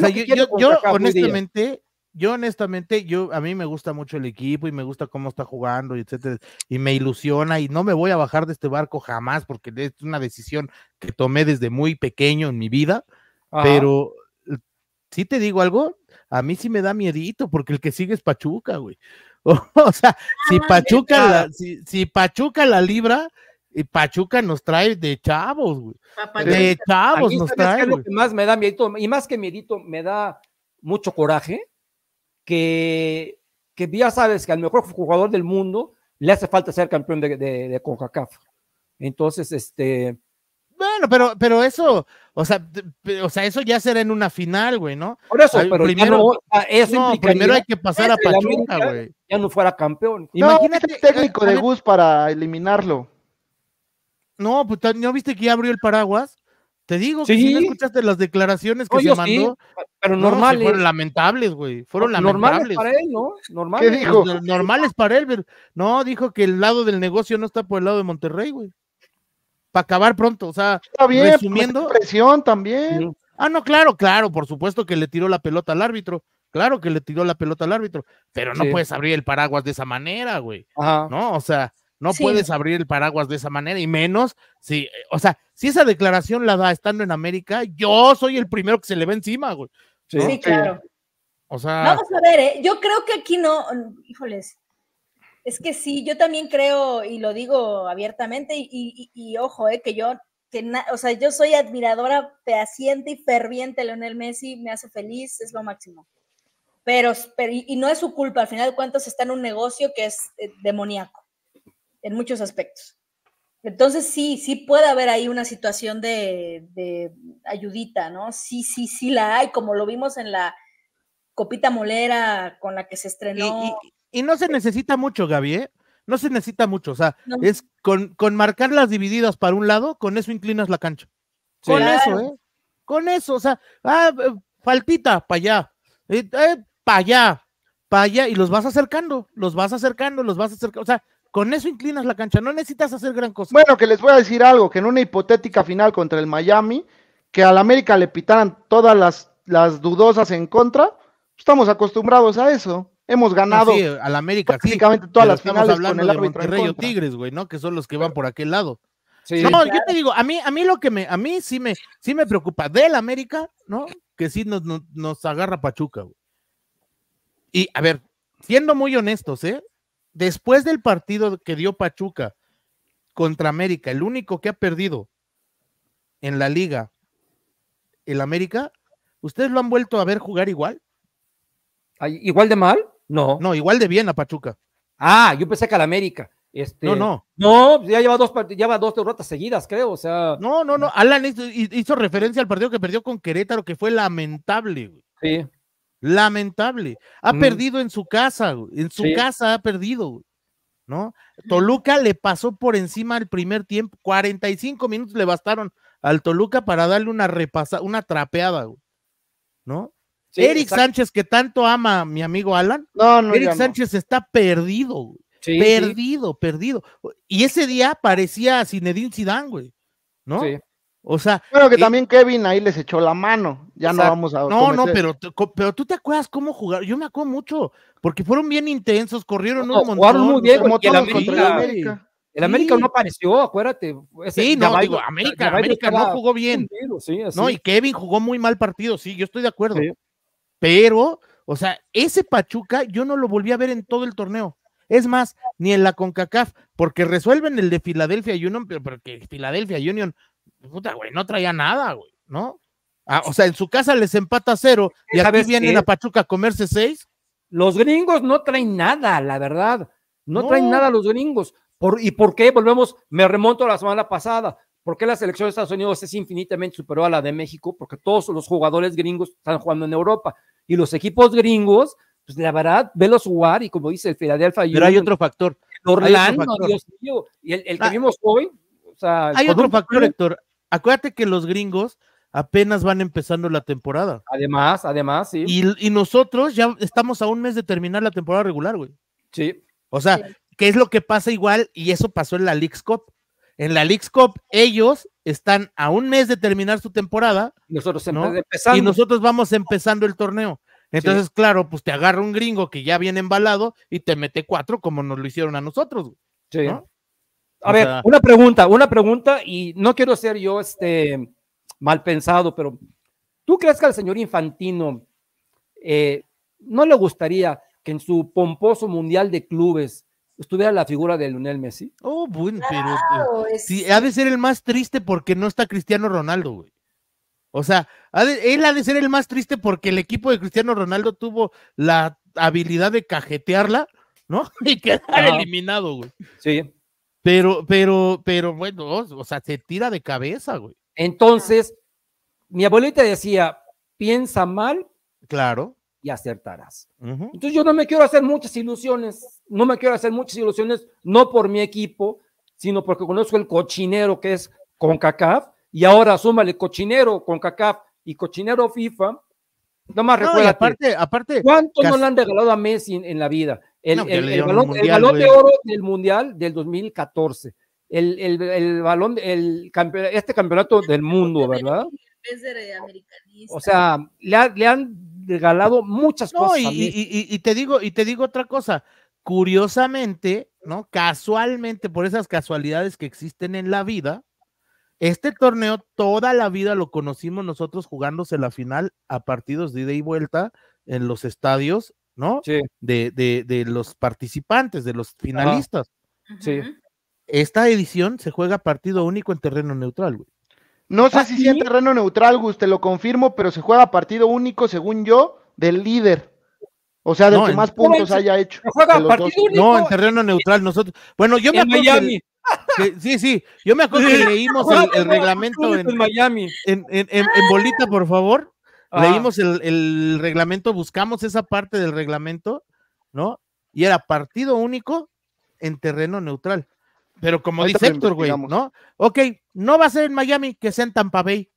CACAF? yo, honestamente, yo honestamente, yo a mí me gusta mucho el equipo y me gusta cómo está jugando y etcétera, y me ilusiona y no me voy a bajar de este barco jamás porque es una decisión que tomé desde muy pequeño en mi vida, pero si te digo algo, a mí sí me da miedito porque el que sigue es Pachuca, güey. o sea, si Pachuca la, si, Pachuca la libra, y eh, Pachuca nos trae de chavos, güey. De chavos nos trae. más me da y más que miedito me da mucho coraje que, que ya sabes que al mejor jugador del mundo le hace falta ser campeón de, de, CONCACAF. Entonces, este... Bueno, pero, pero eso, o sea, sea, eso ya será en una final, güey, ¿no? Por eso, primero, primero hay que pasar a Pachuca, güey. Ya no fuera campeón. Imagínate el técnico de Gus para eliminarlo. No, pues no viste que ya abrió el paraguas. Te digo que si no escuchaste las declaraciones que se mandó, pero normales. fueron lamentables, güey. Fueron lamentables. Normales para él, ¿no? Normales. ¿Qué dijo? Pues, normales para él, pero no, dijo que el lado del negocio no está por el lado de Monterrey, güey. Para acabar pronto, o sea, está bien, pues, resumiendo. Presión también. Ah, no, claro, claro, por supuesto que le tiró la pelota al árbitro. Claro que le tiró la pelota al árbitro, pero no puedes abrir el paraguas de esa manera, güey. Ajá. No, o sea, no puedes abrir el paraguas de esa manera, y menos si, eh, o sea, si esa declaración la da estando en América, yo soy el primero que se le ve encima, güey. Sí, claro. Vamos a ver, ¿eh? yo creo que aquí no, híjoles, es que sí, yo también creo, y lo digo abiertamente, y, ojo, ¿eh? que yo, que o sea, yo soy admiradora paciente y ferviente Leonel Messi, me hace feliz, es lo máximo. Pero, y, no es su culpa, al final de cuentas está en un negocio que es eh, demoníaco en muchos aspectos. Entonces sí, sí puede haber ahí una situación de, ayudita, ¿no? Sí, sí, sí la hay, como lo vimos en la copita molera con la que se estrenó. Y, no se eh, necesita mucho, Gaby, ¿eh? No se necesita mucho, o sea, es con, marcar las divididas para un lado, con eso inclinas la cancha. Con eso, ¿eh? Con eso, o sea, ah, eh, faltita, para allá, eh, para allá, para allá, y los vas acercando, los vas acercando, los vas acercando, o sea, con eso inclinas la cancha, no necesitas hacer gran cosa. Bueno, que les voy a decir algo, que en una hipotética final contra el Miami, que al América le pitaran todas las, las dudosas en contra, estamos acostumbrados a eso. Hemos ganado sí, al América prácticamente todas las finales con el de Monterrey Tigres, güey, ¿no? Que son los que van por aquel lado. Sí, no, yo te digo, a mí, a mí lo que me, a mí sí me, sí me preocupa del América, ¿no? Que sí nos, nos, nos agarra Pachuca, güey. Y a ver, siendo muy honestos, ¿eh? después del partido que dio Pachuca contra América, el único que ha perdido en la liga, el América, ¿ustedes lo han vuelto a ver jugar igual? ¿Igual de mal? No. No, igual de bien a Pachuca. Ah, yo pensé que al América. Este, no, no. No, ya lleva dos, lleva dos derrotas seguidas, creo. O sea. No, no, no. Alan hizo, hizo referencia al partido que perdió con Querétaro, que fue lamentable. Sí. Lamentable. Ha perdido en su casa, en su casa ha perdido, ¿no? Toluca le pasó por encima el primer tiempo, 45 minutos le bastaron al Toluca para darle una repasada, una trapeada, ¿no? Eric Sánchez, que tanto ama mi amigo Alan, no, Eric Sánchez está perdido, perdido, perdido. Y ese día parecía a Zinedine Zidane, güey, ¿no? Sí. O sea. Bueno, que eh, también Kevin ahí les echó la mano. Ya no vamos a. No, no, pero, pero tú te acuerdas cómo jugaron. Yo me acuerdo mucho, porque fueron bien intensos, corrieron un montón. Jugaron muy bien, como contra el América. El no apareció, acuérdate. sí, no, América, no jugó bien. No, y Kevin jugó muy mal partido, sí, yo estoy de acuerdo. Pero, o sea, ese Pachuca yo no lo volví a ver en todo el torneo. Es más, ni en la CONCACAF, porque resuelven el de Filadelfia Union, pero que Filadelfia Union puta, güey, no traía nada, güey, ¿no? Ah, o sea, en su casa les empata cero y aquí vienen a Pachuca a comerse seis. Los gringos no traen nada, la verdad. No, traen nada los gringos. ¿Y por qué? Volvemos, me remonto a la semana pasada. ¿Por qué la selección de Estados Unidos es infinitamente superior a la de México? Porque todos los jugadores gringos están jugando en Europa. Y los equipos gringos, pues la verdad, velos jugar y como dice el Philadelphia. Pero hay otro factor. Orlando, Y el, que ah. vimos hoy, hay otro factor, Héctor. Acuérdate que los gringos apenas van empezando la temporada. Además, además, sí. Y, nosotros ya estamos a un mes de terminar la temporada regular, güey. Sí. O sea, ¿qué es lo que pasa igual? Y eso pasó en la League's Cup. En la League's Cup, ellos están a un mes de terminar su temporada. Nosotros Y nosotros vamos empezando el torneo. Entonces, claro, pues te agarra un gringo que ya viene embalado y te mete cuatro como nos lo hicieron a nosotros. Güey, sí. A ver, una pregunta, una pregunta, y no quiero ser yo este mal pensado, pero ¿tú crees que al señor Infantino eh, no le gustaría que en su pomposo mundial de clubes estuviera la figura de Lionel Messi? Oh, bueno, pero eh, sí, ha de ser el más triste porque no está Cristiano Ronaldo, güey. O sea, él ha de ser el más triste porque el equipo de Cristiano Ronaldo tuvo la habilidad de cajetearla, ¿no? Y quedar eliminado, güey. Sí. Pero, pero, pero bueno, o sea, se tira de cabeza, güey. Entonces, mi abuelita decía, piensa mal. Claro. Y acertarás. Entonces yo no me quiero hacer muchas ilusiones, no me quiero hacer muchas ilusiones, no por mi equipo, sino porque conozco el cochinero que es CONCACAF, y ahora súmale cochinero con CONCACAF y cochinero FIFA, Nomás no, recuerda. Aparte, aparte, ¿Cuánto no le han regalado a Messi en la vida? El, pues balón, de oro del Mundial del 2014. El, balón, el este campeonato del mundo, ¿verdad? O sea, le, han regalado muchas cosas. Y, te digo, y te digo otra cosa, curiosamente, ¿no? Casualmente, por esas casualidades que existen en la vida, este torneo toda la vida lo conocimos nosotros jugándose la final a partidos de ida y vuelta en los estadios ¿no? De, de, de, los participantes, de los finalistas. Sí. Esta edición se juega partido único en terreno neutral, güey. No sé ah, si sí? terreno neutral, Gus, te lo confirmo, pero se juega partido único, según yo, del líder. O sea, de que más puntos haya hecho. No, en terreno neutral, nosotros. Bueno, yo me acuerdo. sí, sí, yo me acuerdo que leímos el, reglamento en, Miami. En, en, en bolita, por favor Leímos ah. el, reglamento, buscamos esa parte del reglamento, ¿no? Y era partido único en terreno neutral. Pero como dice Héctor, güey, ¿no? Ok, no va a ser en Miami, que sea en Tampa Bay.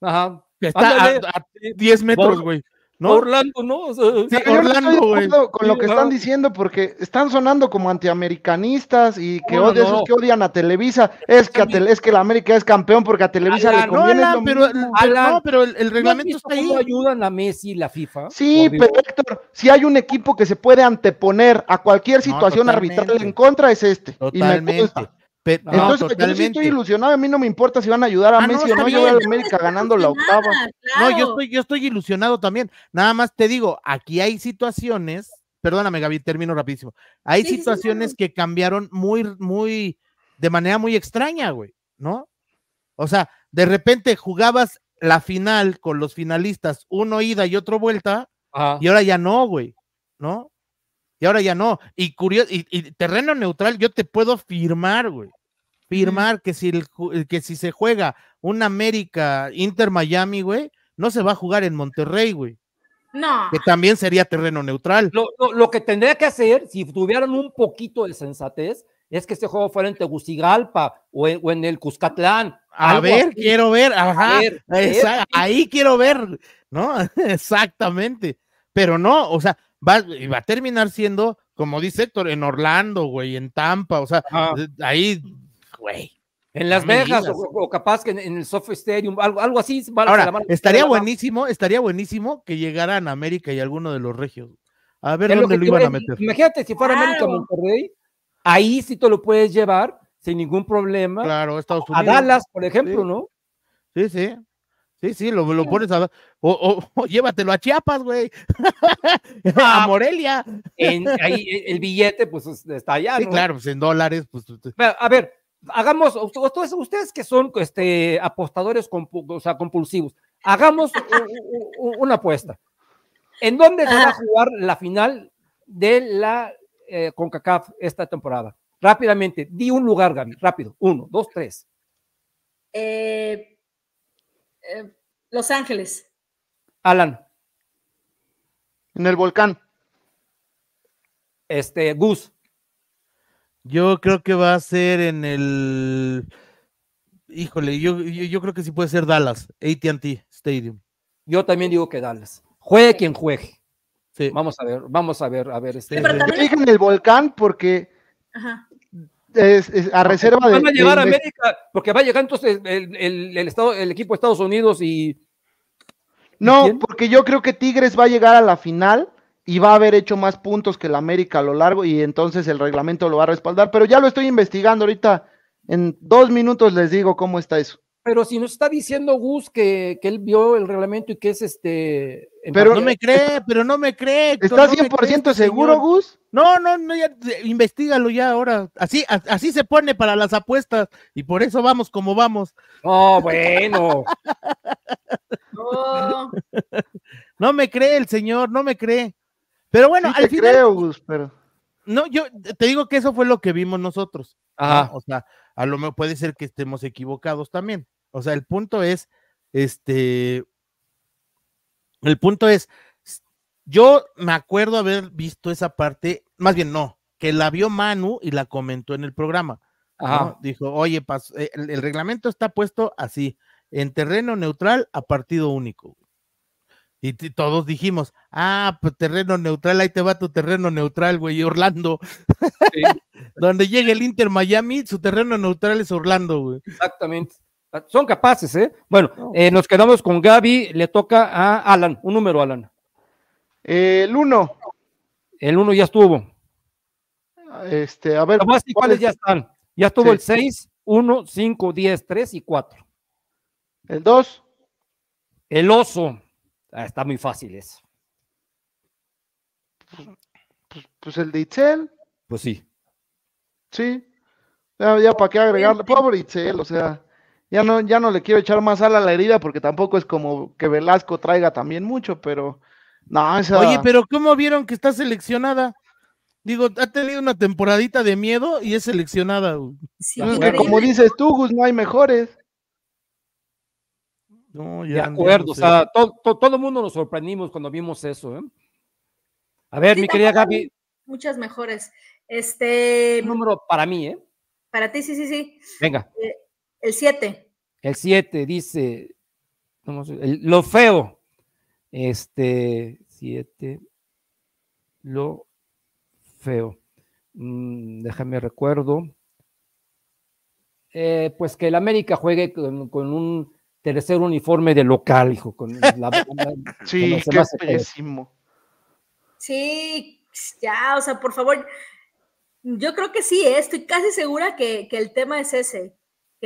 Ajá. está a, 10 metros, güey. ¿no? Orlando, ¿no? Orlando, con lo que están diciendo porque están sonando como antiamericanistas y que odian, que odian a Televisa. Es que, que la América es campeón porque a Televisa le conviene. No, pero, el, reglamento está ahí. ayudan a Messi y la FIFA? Sí, pero Héctor, si hay un equipo que se puede anteponer a cualquier situación arbitral en contra es este. Entonces, yo estoy ilusionado, a mí no me importa si van a ayudar a ah, Messi o no, yo a América ganando la octava. No, yo estoy, yo estoy ilusionado también. Nada más te digo, aquí hay situaciones, perdóname Gaby, termino rapidísimo. Hay situaciones que cambiaron muy, muy, de manera muy extraña, güey, ¿no? O sea, de repente jugabas la final con los finalistas, uno ida y otro vuelta, y ahora ya no, güey, ¿no? y ahora ya no. Y curioso, y, terreno neutral, yo te puedo firmar, güey. Firmar que, si que si se juega un América Inter Miami, güey, no se va a jugar en Monterrey, güey. No. Que también sería terreno neutral. Lo, que tendría que hacer, si tuvieran un poquito de sensatez, es que este juego fuera en Tegucigalpa o en, el Cuscatlán. A ver, quiero ver, ajá. ver, ahí quiero ver, ¿no? Exactamente. Pero no, o sea, va, va a terminar siendo, como dice Héctor, en Orlando, güey, en Tampa, o sea, eh, ahí, güey. En Las Vegas, o, capaz que en, el Soft Stadium, algo, algo así. Ahora, estaría buenísimo, estaría buenísimo que llegaran a América y alguno de los regios. A ver dónde lo, iban a meter. Imagínate, si fuera América Monterrey, ahí sí te lo puedes llevar sin ningún problema. Claro, Estados Unidos. A Dallas, por ejemplo, ¿no? Sí, sí. Sí, sí, lo, pones a. O, o, llévatelo a Chiapas, güey. a pues, Morelia. ahí, e, el billete, pues está allá. Sí, claro, pues en dólares. Pues, pues, a ver, hagamos. Ustedes, que son este, apostadores compulsivos, hagamos una apuesta. ¿En dónde se va a ah. jugar la final de la eh, CONCACAF esta temporada? Rápidamente, di un lugar, Gaby, rápido. Uno, dos, tres. Eh eh, Los Ángeles. Alan. En el volcán. Este, Gus. Yo creo que va a ser en el. Híjole, yo, yo, creo que sí puede ser Dallas, ATT Stadium. Yo también digo que Dallas. Juegue quien juegue. Sí. Vamos a ver, vamos a ver, a ver. Este, en el volcán porque Ajá a ah, reserva de. Van a llegar a América, porque va a llegar entonces el, estado, el equipo de Estados Unidos y. No, porque yo creo que Tigres va a llegar a la final y va a haber hecho más puntos que el América a lo largo y entonces el reglamento lo va a respaldar, pero ya lo estoy investigando ahorita. En dos minutos les digo cómo está eso. Pero si nos está diciendo Gus que, que él vio el reglamento y que es este eh, eh, pero, no me cree, pero no me cree. ¿Estás 100% seguro, Gus? No, no, no, ya, investigalo ya ahora. Así, así se pone para las apuestas y por eso vamos como vamos. Oh, bueno. no. no. me cree el señor, no me cree. Pero bueno, al te final. creo, Gus, pero. No, yo te digo que eso fue lo que vimos nosotros. Ajá. O sea, a lo mejor puede ser que estemos equivocados también. O sea, el punto es, este, el punto es, yo me acuerdo haber visto esa parte, más bien no, que la vio Manu y la comentó en el programa. Dijo, oye, eh, el, reglamento está puesto así, en terreno neutral a partido único. Y todos dijimos, ah, pues terreno neutral, ahí te va tu terreno neutral, güey, Orlando. Donde llegue el Inter Miami, su terreno neutral es Orlando, güey. Exactamente. Ah, son capaces, ¿eh? Bueno, eh, nos quedamos con Gaby, le toca a Alan, un número, Alan. Eh, el 1. El 1 ya estuvo. Este, a ver. cuáles ya están. Ya estuvo el 6, 1, 5, 10, 3 y 4. El 2. El oso. Ah, está muy fácil eso. Pues, pues, pues, el de Itzel. Pues sí. Sí. Ya, ya para qué agregarle. Este. Pobre Itzel, o sea ya no, ya no le quiero echar más sal a la herida porque tampoco es como que Velasco traiga también mucho, pero no, Oye, pero ¿cómo vieron que está seleccionada? Digo, ha tenido una temporadita de miedo y es seleccionada. Pues, como dices tú, Gus, no hay mejores. No, ya de acuerdo, o sea, todo, el mundo nos sorprendimos cuando vimos eso. ¿eh? A ver, mi querida Gaby. Muchas mejores. Este. número para mí, ¿eh? Para ti, sí, sí, sí. Venga. Eh, el 7. El 7 dice, lo feo. Este, 7, lo feo. Mm, déjame recuerdo. Eh, pues que el América juegue con, un tercer uniforme de local, hijo. Con la, sí, qué pésimo. Sí, ya, o sea, por favor, yo creo que sí, eh, estoy casi segura que, que el tema es ese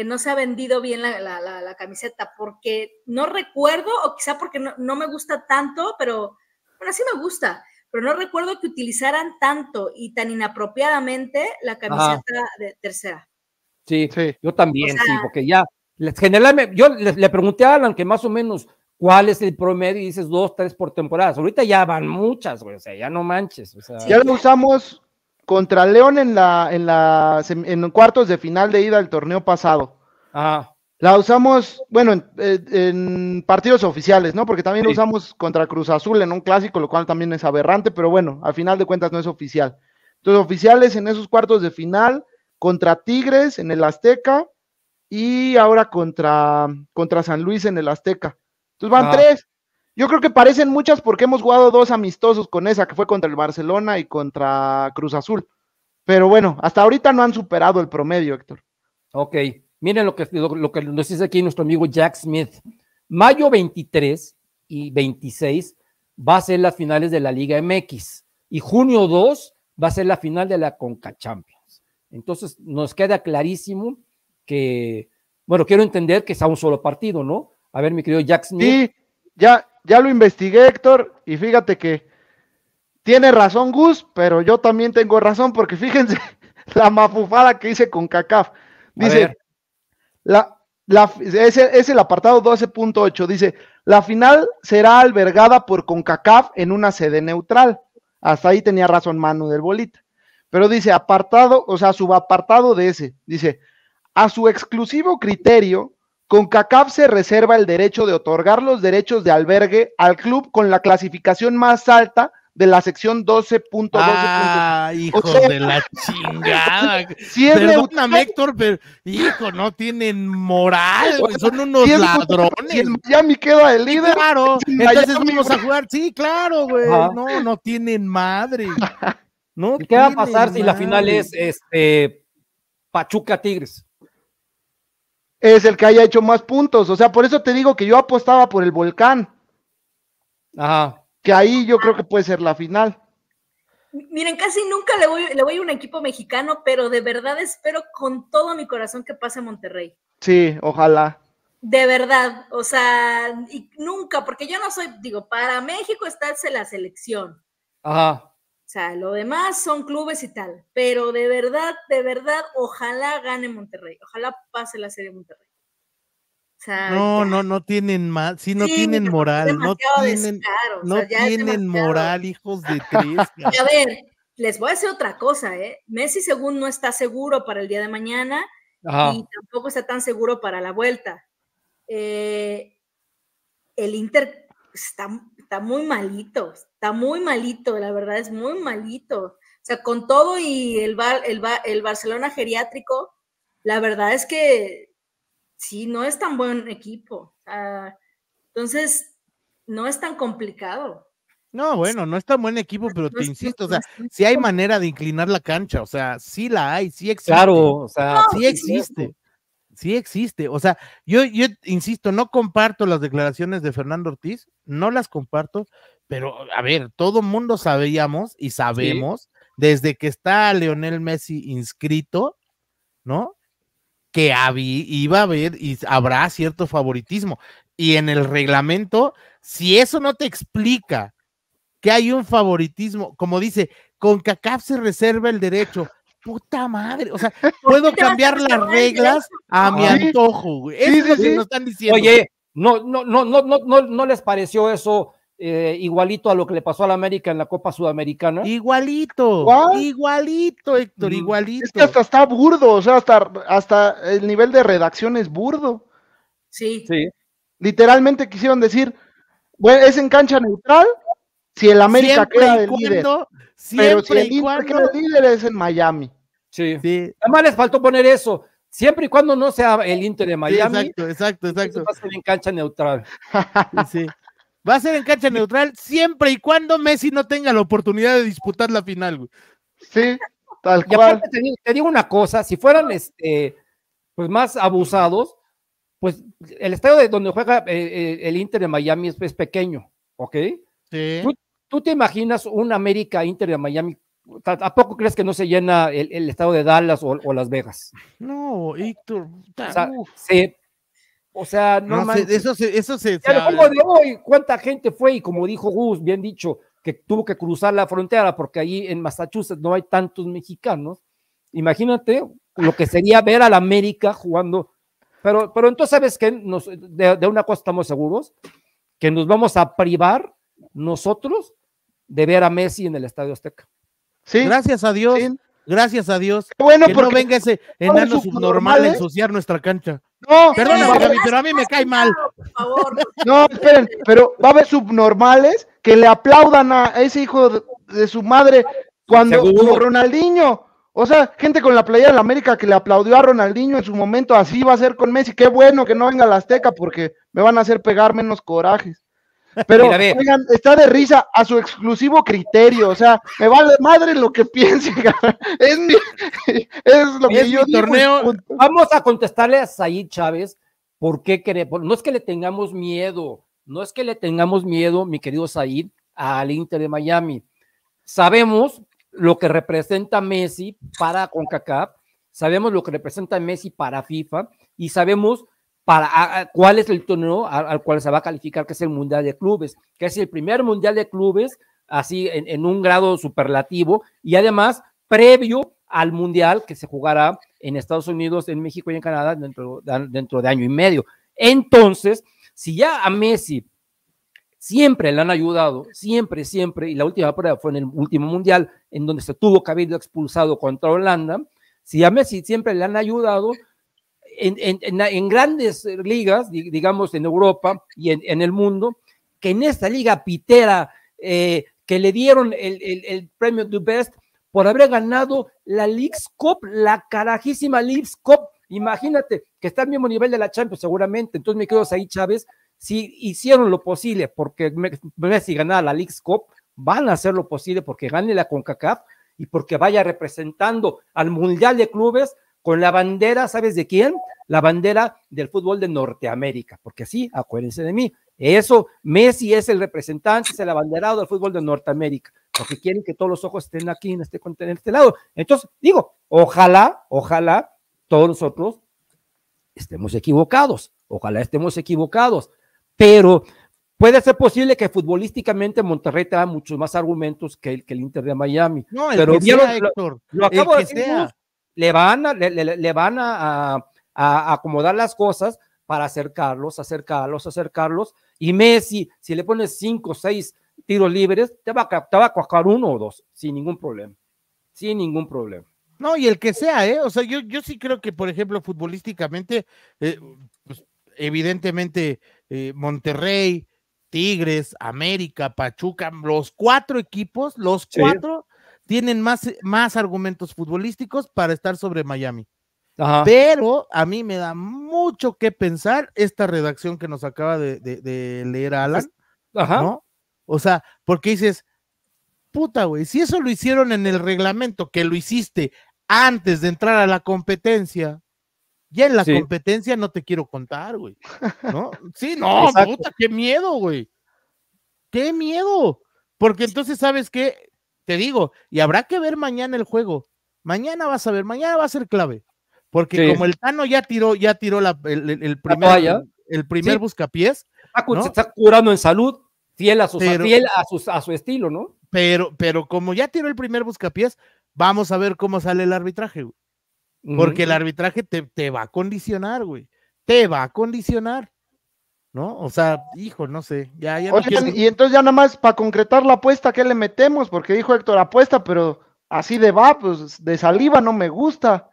no se ha vendido bien la, camiseta, porque no recuerdo, o quizá porque no, me gusta tanto, pero bueno, sí me gusta, pero no recuerdo que utilizaran tanto y tan inapropiadamente la camiseta de tercera. Sí, yo también, sí, porque ya, generalmente, yo le, pregunté a Alan que más o menos cuál es el promedio y dices dos, tres por temporada. Ahorita ya van muchas, güey, o sea, ya no manches. ya lo usamos contra León en la, en la en cuartos de final de ida del torneo pasado. La usamos, bueno, eh, en, partidos oficiales, ¿no? Porque también usamos contra Cruz Azul en un clásico, lo cual también es aberrante, pero bueno, al final de cuentas no es oficial. Entonces, oficiales en esos cuartos de final contra Tigres en el Azteca y ahora contra, contra San Luis en el Azteca. Entonces van ah. tres. Yo creo que parecen muchas porque hemos jugado dos amistosos con esa, que fue contra el Barcelona y contra Cruz Azul. Pero bueno, hasta ahorita no han superado el promedio, Héctor. Ok, miren lo que, que nos dice aquí nuestro amigo Jack Smith. Mayo 23 y 26 va a ser las finales de la Liga MX y junio 2 va a ser la final de la Conca Champions. Entonces nos queda clarísimo que, bueno, quiero entender que es un solo partido, ¿no? A ver, mi querido Jack Smith. Sí, ya, ya lo investigué, Héctor, y fíjate que tiene razón Gus, pero yo también tengo razón, porque fíjense la mafufada que hice con CACAF. Dice, la, es, el, es el apartado 12.8, dice, la final será albergada por CONCACAF en una sede neutral. Hasta ahí tenía razón Manu del Bolita. Pero dice, apartado, o sea, subapartado de ese, dice, a su exclusivo criterio, CONCACAF se reserva el derecho de otorgar los derechos de albergue al club con la clasificación más alta de la sección 12.12. Ah, hijo de la chingada. Siempre Héctor, pero hijo, no tienen moral, son unos ladrones. ¡Ya me quedo queda el líder. claro, entonces vamos a jugar, sí, claro, güey. No, no tienen madre. ¿Qué va a pasar si la final es este Pachuca Tigres? es el que haya hecho más puntos. O sea, por eso te digo que yo apostaba por el volcán. Ajá. Que ahí yo creo que puede ser la final. Miren, casi nunca le voy, le voy a un equipo mexicano, pero de verdad espero con todo mi corazón que pase Monterrey. Sí, ojalá. De verdad, o sea, y nunca, porque yo no soy, digo, para México está la selección. Ajá. O sea, lo demás son clubes y tal, pero de verdad, de verdad, ojalá gane Monterrey, ojalá pase la serie Monterrey. no, no, no tienen mal, sí, no tienen moral, no tienen, no tienen moral, hijos de tres. a ver, les voy a decir otra cosa, ¿eh? Messi según no está seguro para el día de mañana y tampoco está tan seguro para la vuelta. Eh, el Inter está está muy malito, está muy malito, la verdad es muy malito. O sea, con todo y el, bar, el, el Barcelona geriátrico, la verdad es que sí, no es tan buen equipo. entonces, no es tan complicado. No, bueno, no es tan buen equipo, pero te insisto, o sea, sí hay manera de inclinar la cancha, o sea, sí la hay, sí existe. Claro, o sea, sí existe sí existe. O sea, yo, yo insisto, no comparto las declaraciones de Fernando Ortiz, no las comparto, pero a ver, todo mundo sabíamos y sabemos desde que está Leonel Messi inscrito, ¿no? Que iba a haber y habrá cierto favoritismo. Y en el reglamento, si eso no te explica que hay un favoritismo, como dice, con CACAF se reserva el derecho puta madre. O sea, puedo cambiar las reglas a mi antojo, es lo que nos están diciendo. Oye, no, no, no, no, no, no, les pareció eso. Eh, igualito a lo que le pasó al América en la Copa Sudamericana. Igualito, igualito, Héctor, mm, igualito. Es que hasta está burdo, o sea, hasta, hasta el nivel de redacción es burdo. Sí. sí. Literalmente quisieron decir, bueno, es en cancha neutral, si el América queda el líder. pero si el líder es en Miami. Sí. sí. Además les faltó poner eso. Siempre y cuando no sea el Inter de Miami. exacto, exacto, exacto. Va a ser en cancha neutral. Va a ser en cancha neutral siempre y cuando Messi no tenga la oportunidad de disputar la final, Sí, tal cual. Aparte te, digo, una cosa, si fueran este, pues más abusados, pues el estadio de donde juega eh, eh, el Inter de Miami es, pequeño, ¿ok? Sí. ¿Tú, te imaginas un América Inter de Miami ¿A poco crees que no se llena el, estado de Dallas o, Las Vegas? No, Héctor. O sea, no, eso se. como de hoy, ¿cuánta gente fue? Y como dijo Gus, bien dicho, que tuvo que cruzar la frontera porque ahí en Massachusetts no hay tantos mexicanos. Imagínate lo que sería ver a la América jugando. Pero, pero entonces, ¿sabes qué? Nos, de una cosa estamos seguros, que nos vamos a privar nosotros de ver a Messi en el Estadio Azteca gracias a Dios. Gracias a Dios. bueno, que no venga ese enano subnormal a ensuciar nuestra cancha. No, perdóname, pero a mí me cae mal. No, esperen, pero va a haber subnormales que le aplaudan a ese hijo de, su madre cuando Ronaldinho. O sea, gente con la playa de la América que le aplaudió a Ronaldinho en su momento, así va a ser con Messi. Qué bueno que no venga la Azteca porque me van a hacer pegar menos corajes. Pero oigan, está de risa a su exclusivo criterio. O sea, me vale madre lo que piense. Es, lo que yo torneo. Vamos a contestarle a Said Chávez por qué queremos. No es que le tengamos miedo, no es que le tengamos miedo, mi querido Said, al Inter de Miami. Sabemos lo que representa Messi para CONCACAF, sabemos lo que representa Messi para FIFA y sabemos para cuál es el torneo al, cual se va a calificar, que es el Mundial de Clubes, que es el primer Mundial de Clubes, así en, un grado superlativo, y además previo al Mundial que se jugará en Estados Unidos, en México y en Canadá dentro, dentro de año y medio. Entonces, si ya a Messi siempre le han ayudado, siempre, siempre, y la última prueba fue en el último mundial, en donde se tuvo que haber expulsado contra Holanda, si a Messi siempre le han ayudado, en, en, grandes ligas, digamos en Europa y en, el mundo, que en esta liga pitera eh, que le dieron el, el premio de Best por haber ganado la League's Cup, la carajísima League's Cup. Imagínate que está al mismo nivel de la Champions, seguramente. Entonces, me quedo ahí, Chávez. Si hicieron lo posible porque Messi ganara la League's Cup, van a hacer lo posible porque gane la CONCACAF y porque vaya representando al Mundial de Clubes con la bandera, ¿sabes de quién? La bandera del fútbol de Norteamérica, porque sí, acuérdense de mí, eso, Messi es el representante, es el abanderado del fútbol de Norteamérica, porque quieren que todos los ojos estén aquí en este, este lado. Entonces, digo, ojalá, ojalá todos nosotros estemos equivocados, ojalá estemos equivocados, pero puede ser posible que futbolísticamente Monterrey tenga muchos más argumentos que el, Inter de Miami. No, el pero que le van a, le, le, van a, acomodar las cosas para acercarlos, acercarlos, acercarlos. Y Messi, si le pones cinco o seis tiros libres, te va, a, te cuajar uno o dos, sin ningún problema. Sin ningún problema. No, y el que sea, ¿eh? O sea, yo, yo sí creo que, por ejemplo, futbolísticamente, eh, pues, evidentemente, eh, Monterrey, Tigres, América, Pachuca, los cuatro equipos, los cuatro tienen más, más argumentos futbolísticos para estar sobre Miami. Pero a mí me da mucho que pensar esta redacción que nos acaba de, leer Alan. Ajá. O sea, porque dices, puta, güey, si eso lo hicieron en el reglamento, que lo hiciste antes de entrar a la competencia, ya en la competencia no te quiero contar, güey. ¿No? Sí, no, puta, qué miedo, güey. Qué miedo. Porque entonces, ¿sabes qué? te digo, y habrá que ver mañana el juego. Mañana vas a ver, mañana va a ser clave. Porque como el Tano ya tiró, ya tiró el, primer, el primer buscapiés. Se está curando en salud, fiel a su, fiel a a su estilo, ¿no? Pero, pero como ya tiró el primer buscapiés, vamos a ver cómo sale el arbitraje, Porque el arbitraje te, te va a condicionar, güey. Te va a condicionar. ¿no? O sea, hijo, no sé. Ya, Y entonces ya nada más para concretar la apuesta, ¿qué le metemos? Porque dijo Héctor, apuesta, pero así de va, pues de saliva no me gusta.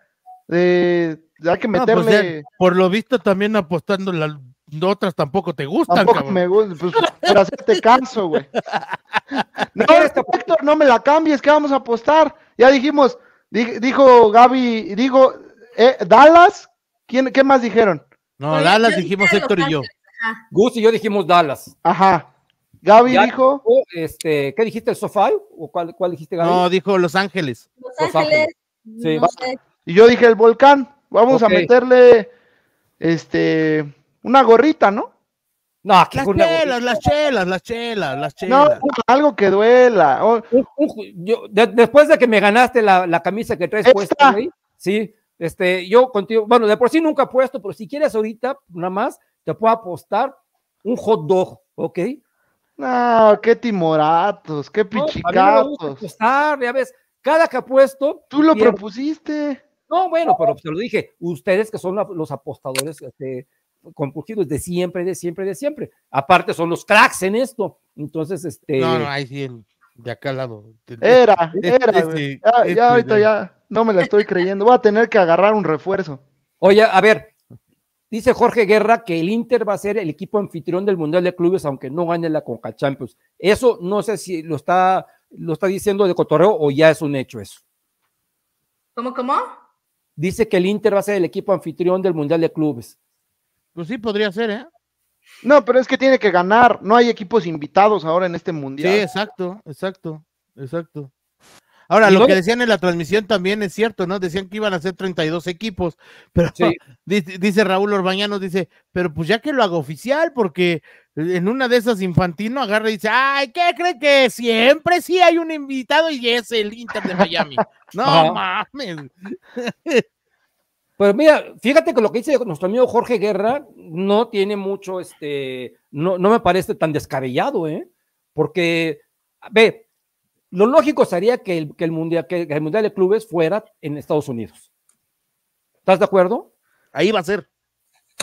De, hay que pues, meterle... por lo visto también apostando las otras tampoco te gustan. Tampoco me gusta, pues, hacerte caso, güey. No, este Héctor, no me la cambies, que vamos a apostar. Ya dijimos, dijo Gaby, digo, eh, Dallas, ¿quién, ¿qué más dijeron? No, Dallas dijimos Héctor y yo. Gus y yo dijimos Dallas. Ajá. Gaby dijo. Este, ¿Qué dijiste? ¿El sofá? ¿O cuál, dijiste, Gaby? No, dijo Los Ángeles. Los, Ángeles. Sí. Y yo dije el volcán. Vamos a meterle este una gorrita, ¿no? No, las chelas, las chelas, las chelas, las chelas. No, algo que duela. después de que me ganaste la, camisa que traes puesta, ahí. sí, este, yo contigo, bueno, de por sí nunca puesto, pero si quieres ahorita, nada más, te puedo apostar un hot dog, ¿ok? No, qué timoratos, qué pichicatos. No, apostar, ya ves, cada que apuesto. Tú lo propusiste. No, bueno, pero te lo dije, ustedes que son los apostadores este, de siempre, de siempre, de siempre. Aparte son los cracks en esto. Entonces, este. No, no, ahí sí, de acá al lado. Era, este, era. Este, este, ya, ya ahorita ya no me la estoy creyendo. Voy a tener que agarrar un refuerzo. Oye, a ver, Dice Jorge Guerra que el Inter va a ser el equipo anfitrión del Mundial de Clubes, aunque no gane la Conca Champions. Eso no sé si lo está, lo está diciendo de cotorreo o ya es un hecho eso. ¿Cómo, cómo? Dice que el Inter va a ser el equipo anfitrión del Mundial de Clubes. Pues sí, podría ser, ¿eh? No, pero es que tiene que ganar. No hay equipos invitados ahora en este Mundial. Sí, exacto, exacto, exacto. Ahora, lo que decían en la transmisión también es cierto, ¿no? Decían que iban a ser 32 equipos, pero dice, Raúl Orbañano, dice, pero pues ya que lo hago oficial, porque en una de esas infantino agarra y dice, ay, ¿qué cree que siempre sí hay un invitado y es el Inter de Miami? no mames. Pues mira, fíjate que lo que dice nuestro amigo Jorge Guerra no tiene mucho, este, no, no me parece tan descabellado, ¿eh? Porque, ve, lo lógico sería que el, mundial, que el Mundial de Clubes fuera en Estados Unidos. ¿Estás de acuerdo? Ahí va a ser.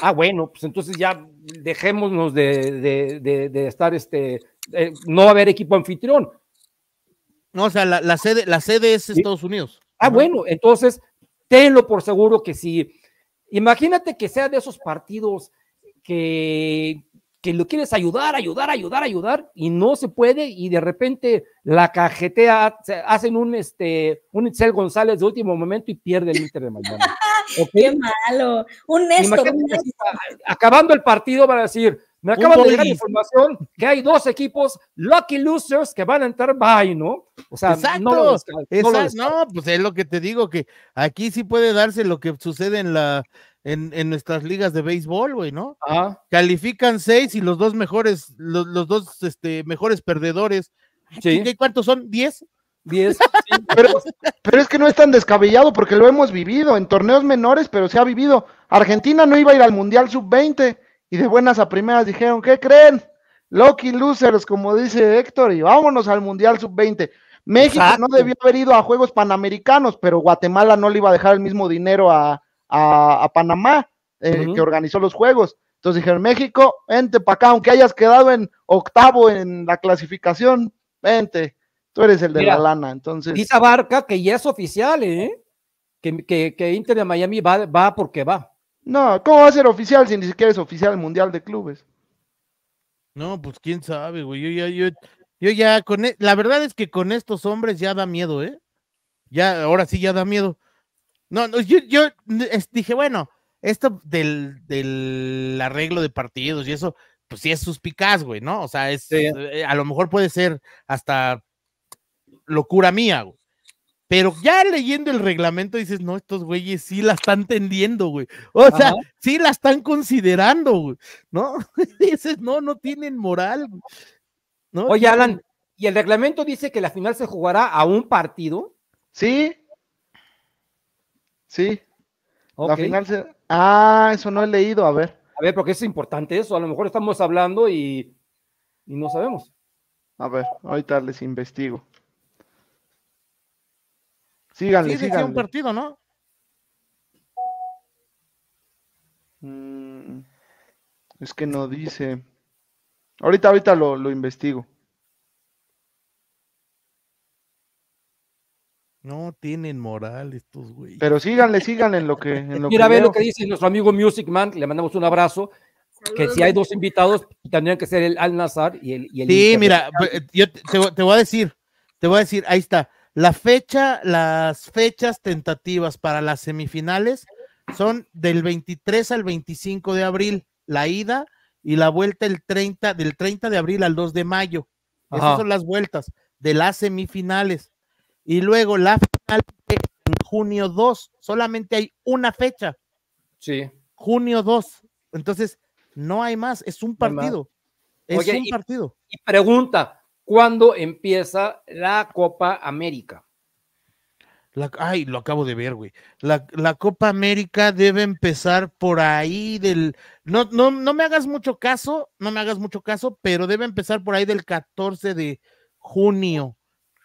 Ah, bueno, pues entonces ya dejémonos de, estar, este, eh, no va a haber equipo anfitrión. No, o sea, la, sede, la sede es Estados Unidos. Ah, bueno, entonces, tenlo por seguro que sí. Imagínate que sea de esos partidos que, que lo quieres ayudar, ayudar, ayudar, ayudar, y no se puede, y de repente la cajetea, hacen un, este, un Itzel González de último momento y pierde el Inter de Miami. ¡Qué malo! Un Acabando el partido van a decir, me acaban de llegar información que hay dos equipos lucky losers que van a entrar bye, ¿no? O sea, Exacto. no, pues es lo que te digo, que aquí sí puede darse lo que sucede en la en, nuestras ligas de béisbol, güey, ¿no? Califican seis y los dos mejores, los, dos este, mejores perdedores. Ah, sí. ¿Y cuántos son? ¿Diez? Diez pero, pero, es que no es tan descabellado porque lo hemos vivido en torneos menores, pero se ha vivido. Argentina no iba a ir al Mundial Sub-20 y de buenas a primeras dijeron, ¿qué creen? Lucky losers, como dice Héctor, y vámonos al Mundial Sub-20. México no debió haber ido a Juegos Panamericanos, pero Guatemala no le iba a dejar el mismo dinero a, Panamá, eh, que organizó los Juegos. Entonces dijeron, México, vente para acá, aunque hayas quedado en octavo en la clasificación, vente, tú eres el de la lana. Entonces... esa Barca que ya es oficial, ¿eh? Que, que, que Inter de Miami va, va porque va. No, ¿cómo va a ser oficial si ni siquiera es oficial mundial de clubes? No, pues quién sabe, güey. Yo ya, yo, yo ya con e, la verdad es que con estos hombres ya da miedo, ¿eh? Ya, ahora sí ya da miedo. No, yo, dije, bueno, esto del, arreglo de partidos y eso, pues sí es suspicaz, güey, ¿no? O sea, es, eh, a lo mejor puede ser hasta locura mía, güey. Pero ya leyendo el reglamento dices, no, estos güeyes sí la están tendiendo, güey. O sea, sí la están considerando, güey. ¿No? dices, no, no tienen moral. ¿No? Oye, Alan, ¿y el reglamento dice que la final se jugará a un partido? Sí. Sí. La final se... Ah, eso no he leído, a ver. A ver, porque es importante eso. A lo mejor estamos hablando y, y no sabemos. A ver, ahorita les investigo. Síganle, sí, es un partido, ¿no? Mm, es que no dice. Ahorita, ahorita lo, investigo. No tienen moral estos güeyes. Pero síganle, síganle en lo que. En lo Mira, ve lo que dice nuestro amigo Music Man, le mandamos un abrazo. Que si hay dos invitados, tendrían que ser el Al Nazar y el. Y sí, mira, yo te, voy a decir, te voy a decir, ahí está. La fecha, las fechas tentativas para las semifinales son del 23 al 25 de abril, la ida y la vuelta el 30, del 30 de abril al 2 de mayo. Esas son las vueltas de las semifinales. Y luego la final en junio 2, solamente hay una fecha. Sí. Junio 2. Entonces, no hay más, es un partido. es un partido. Y pregunta, ¿Cuándo empieza la Copa América? La, ay, lo acabo de ver, güey. La, Copa América debe empezar por ahí del. No, no, no me hagas mucho caso, no me hagas mucho caso, pero debe empezar por ahí del 14 de junio.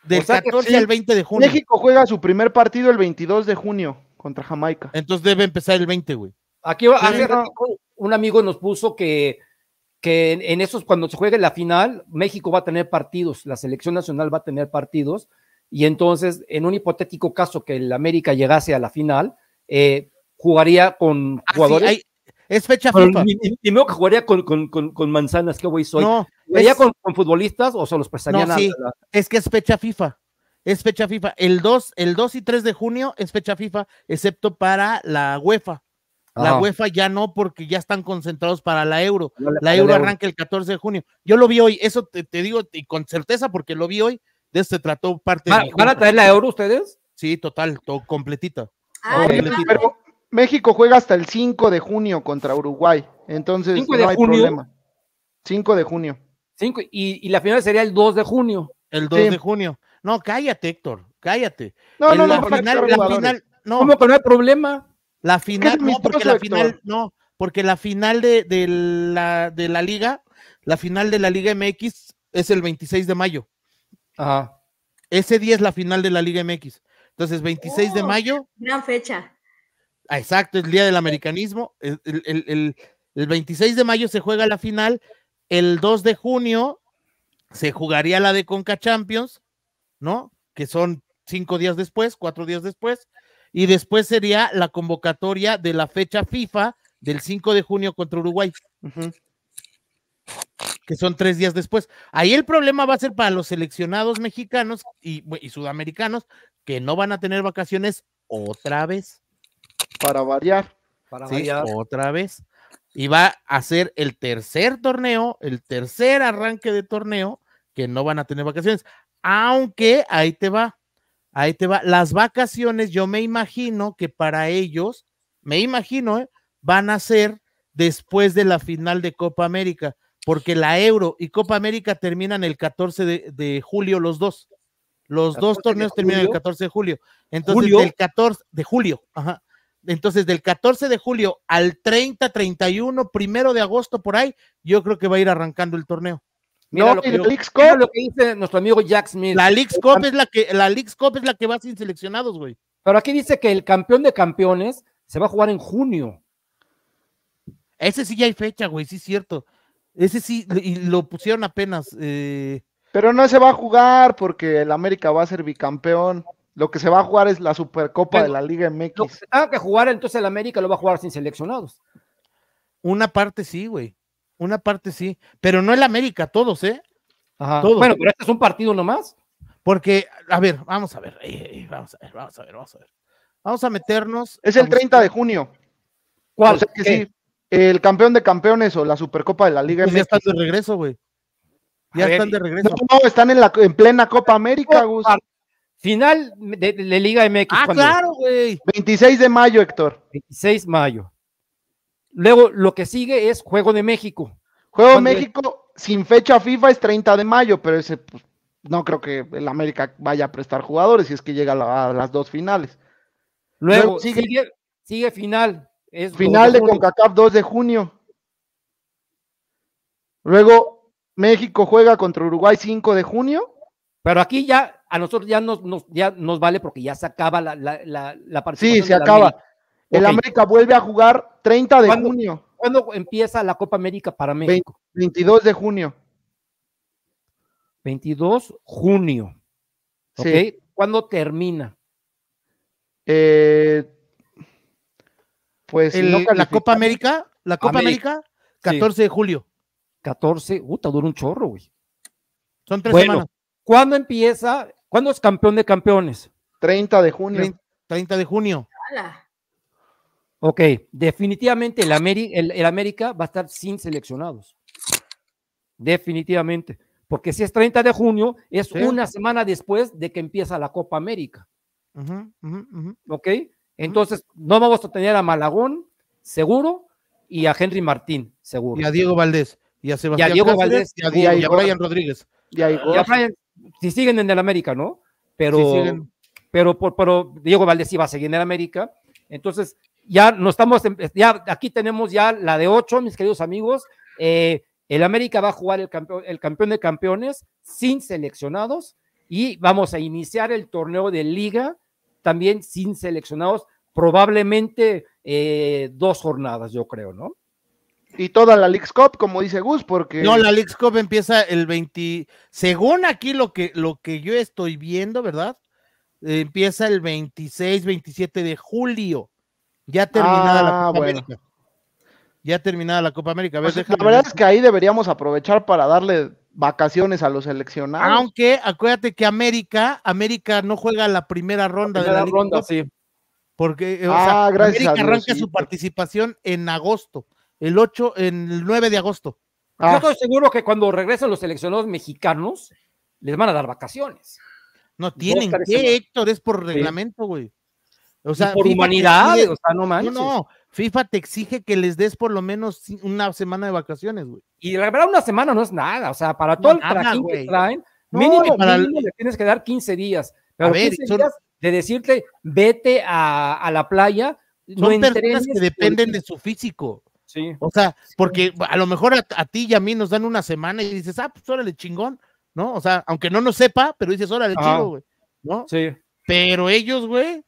Del 14 al 20 de junio. México juega su primer partido el 22 de junio contra Jamaica. Entonces debe empezar el 20, güey. Aquí un amigo nos puso que que en, esos, cuando se juegue la final, México va a tener partidos, la selección nacional va a tener partidos, y entonces, en un hipotético caso que el América llegase a la final, eh, jugaría con ah, jugadores. es fecha FIFA. Primero que jugaría con, manzanas, qué güey soy. No, ¿Jugaría con, futbolistas o se los prestarían Es que es fecha FIFA. Es fecha FIFA. El 2, el 2 y 3 de junio es fecha FIFA, excepto para la UEFA. La UEFA ya no, porque ya están concentrados para la Euro. La, Euro arranca el 14 de junio. Yo lo vi hoy, eso te, digo y con certeza porque lo vi hoy. De este trató parte. ¿Van, a traer la Euro ustedes? Sí, total, todo, completita. Ah, Pero México juega hasta el 5 de junio contra Uruguay, entonces no hay problema. 5 de junio. y, la final sería el 2 de junio. El 2 de junio. No, cállate, Héctor, cállate. No, no, no, no. ¿Cómo que no hay problema? La final, no, porque la final, no, porque la final de, de, la, de la liga, la final de la Liga MX es el 26 de mayo. Ese día es la final de la Liga MX. Entonces, 26 de oh, mayo. Gran fecha. Ah, exacto, el día del americanismo. El, el, 26 de mayo se juega la final. El 2 de junio se jugaría la de Conca Champions, ¿no? Que son cinco días después, cuatro días después y después sería la convocatoria de la fecha FIFA del 5 de junio contra Uruguay, que son tres días después. Ahí el problema va a ser para los seleccionados mexicanos y, sudamericanos que no van a tener vacaciones otra vez. Para variar. Para variar. Otra vez. Y va a ser el tercer torneo, el tercer arranque de torneo que no van a tener vacaciones. Aunque ahí te va ahí te va. Las vacaciones, yo me imagino que para ellos, me imagino, ¿eh? van a ser después de la final de Copa América, porque la Euro y Copa América terminan el 14 de, julio los dos. Los dos torneos terminan el 14 de julio. Entonces, del 14 de julio, ajá. Entonces, del 14 de julio al 30, 31, primero de agosto, por ahí, yo creo que va a ir arrancando el torneo no, lo que, el Cup. lo que dice nuestro amigo Jack Smith. La League Cup es la que, la es la que va sin seleccionados, güey. Pero aquí dice que el campeón de campeones se va a jugar en junio. Ese sí ya hay fecha, güey, sí es cierto. Ese sí, y lo pusieron apenas. Eh. Pero no se va a jugar porque el América va a ser bicampeón. Lo que se va a jugar es la Supercopa de la Liga MX. Ah, que jugar, entonces el América lo va a jugar sin seleccionados. Una parte sí, güey. Una parte sí, pero no el América, todos, ¿eh? Ajá. Todos. Bueno, pero este es un partido nomás. Porque, a ver, vamos a ver, eh, eh, vamos a ver, vamos a ver, vamos a ver. Vamos a meternos. Es el 30 de junio. ¿Cuál? O sea que sí, el campeón de campeones o la Supercopa de la Liga. MX. Pues ya están de regreso, güey. Ya están de regreso. No, están en, la, en plena Copa América, Gus. Final de, la de, Liga MX. Ah, claro, güey. 26 de mayo, Héctor. 26 de mayo. Luego, lo que sigue es Juego de México. Juego de México sin fecha FIFA es 30 de mayo, pero ese pues, no creo que el América vaya a prestar jugadores si es que llega a, las dos finales. Luego, sigue, sigue, final. Es final de, CONCACAF 2 de junio. Luego México juega contra Uruguay 5 de junio. Pero aquí ya, a nosotros ya nos, ya nos vale porque ya se acaba la, la, la Sí, se acaba. El América vuelve a jugar 30 de junio. ¿Cuándo empieza la Copa América para México? 22 de junio. 22 de junio. Sí. ¿Cuándo termina? Eh, pues la Copa América, la Copa América, 14 de julio. 14, puta, dura un chorro, güey. Son tres semanas. ¿Cuándo empieza? ¿Cuándo es campeón de campeones? 30 de junio. 30, de junio. Ok, definitivamente el, el, América va a estar sin seleccionados. Definitivamente. Porque si es 30 de junio, es una semana después de que empieza la Copa América. Ok, entonces no vamos a tener a Malagón, seguro, y a Henry Martín, seguro. Y a Diego Valdés, y a Sebastián Valdés, y a, Brian Rodríguez. Y a, Brian, si siguen en el América, ¿no? Pero, pero Diego Valdés sí va a seguir en el América. Entonces, ya no estamos, em, ya aquí tenemos ya la de ocho, mis queridos amigos. Eh, el América va a jugar el campeón, el campeón de campeones sin seleccionados y vamos a iniciar el torneo de liga también sin seleccionados, probablemente eh, dos jornadas, yo creo, ¿no? Y toda la League Cup, como dice Gus, porque... No, la League Cup empieza el 20... Según aquí lo que, lo que yo estoy viendo, ¿verdad? Eh, empieza el 26, 27 de julio. Ya terminada la ah, Copa América. Ya terminada la Copa América. la verdad es que ahí deberíamos aprovechar para darle vacaciones a los seleccionados. Aunque acuérdate que América, América no juega la primera ronda de la ronda, sí. Porque eh, ah, América arranca su participación en agosto, el 8, el 9 de agosto. Ah. Yo estoy seguro que cuando regresen los seleccionados mexicanos, les van a dar vacaciones. No tienen que, Héctor, es por reglamento, güey. O sea, por humanidad, o sea, no manches. No, FIFA te exige que les des por lo menos una semana de vacaciones, güey. Y la verdad, una semana no es nada, o sea, para todo el trajín que mínimo, el... le tienes que dar 15 días. a ver, de decirte, vete a, la playa, son no personas que dependen de su físico. Sí. O sea, porque a lo mejor a, ti y a mí nos dan una semana y dices, ah, pues órale, chingón, ¿no? O sea, aunque no nos sepa, pero dices, órale, chingón, güey, ¿no? Sí. Pero ellos, güey,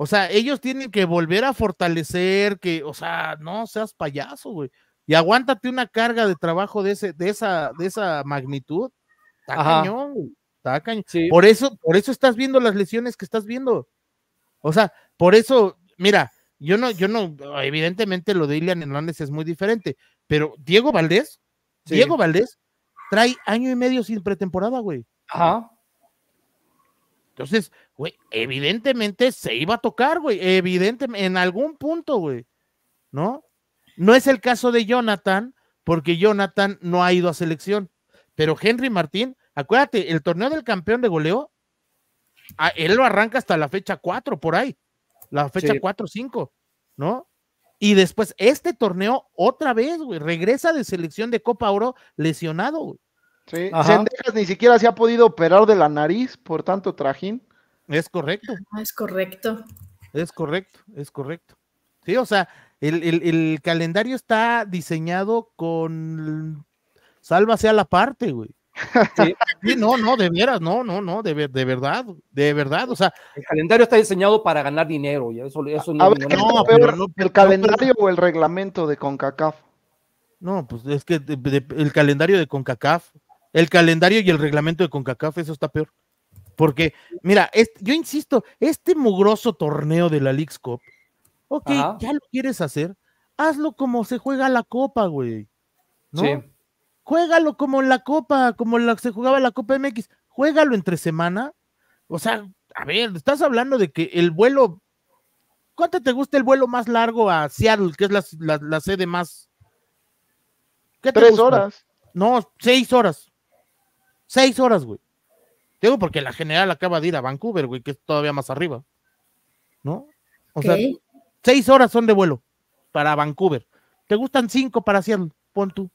o sea, ellos tienen que volver a fortalecer, que, o sea, no seas payaso, güey. Y aguántate una carga de trabajo de, ese, de, esa, de esa magnitud. Está cañón, güey. Está cañón. Por, eso, por eso estás viendo las lesiones que estás viendo. O sea, por eso, mira, yo no, yo no, evidentemente lo de Ilian Hernández es muy diferente, pero Diego Valdés, Diego Valdés trae año y medio sin pretemporada, güey. Ajá. Entonces, güey, evidentemente se iba a tocar, güey, evidentemente, en algún punto, güey, ¿no? No es el caso de Jonathan, porque Jonathan no ha ido a selección, pero Henry Martín, acuérdate, el torneo del campeón de goleo, él lo arranca hasta la fecha 4, por ahí, la fecha cuatro 4-5, ¿no? Y después, este torneo, otra vez, güey, regresa de selección de Copa Oro lesionado, güey. Sí, ni siquiera se ha podido operar de la nariz por tanto trajín. Es correcto. Ah, es correcto. Es correcto, es correcto. Sí, o sea, el, calendario está diseñado con sálvase a la parte, güey. Sí. no, no, de veras, no, no, no, de, de verdad, de verdad, o sea. El calendario está diseñado para ganar dinero, ya eso, no, ¿El calendario o el reglamento de CONCACAF? No, pues es que el calendario de CONCACAF, el calendario y el reglamento de CONCACAF, eso está peor. Porque, mira, yo insisto, este mugroso torneo de la League's Cup, ok, ya lo quieres hacer, hazlo como se juega la copa, güey. ¿No? Sí. Juégalo como la copa, como la se jugaba la Copa MX. Juégalo entre semana. O sea, a ver, estás hablando de que el vuelo. ¿Cuánto te gusta el vuelo más largo a Seattle, que es la, sede más. ¿Qué te Tres horas. No, seis horas. Seis horas, güey. Digo, porque la general acaba de ir a Vancouver, güey, que es todavía más arriba. ¿No? O sea, seis horas son de vuelo para Vancouver. Te gustan cinco para Seattle, pon tú.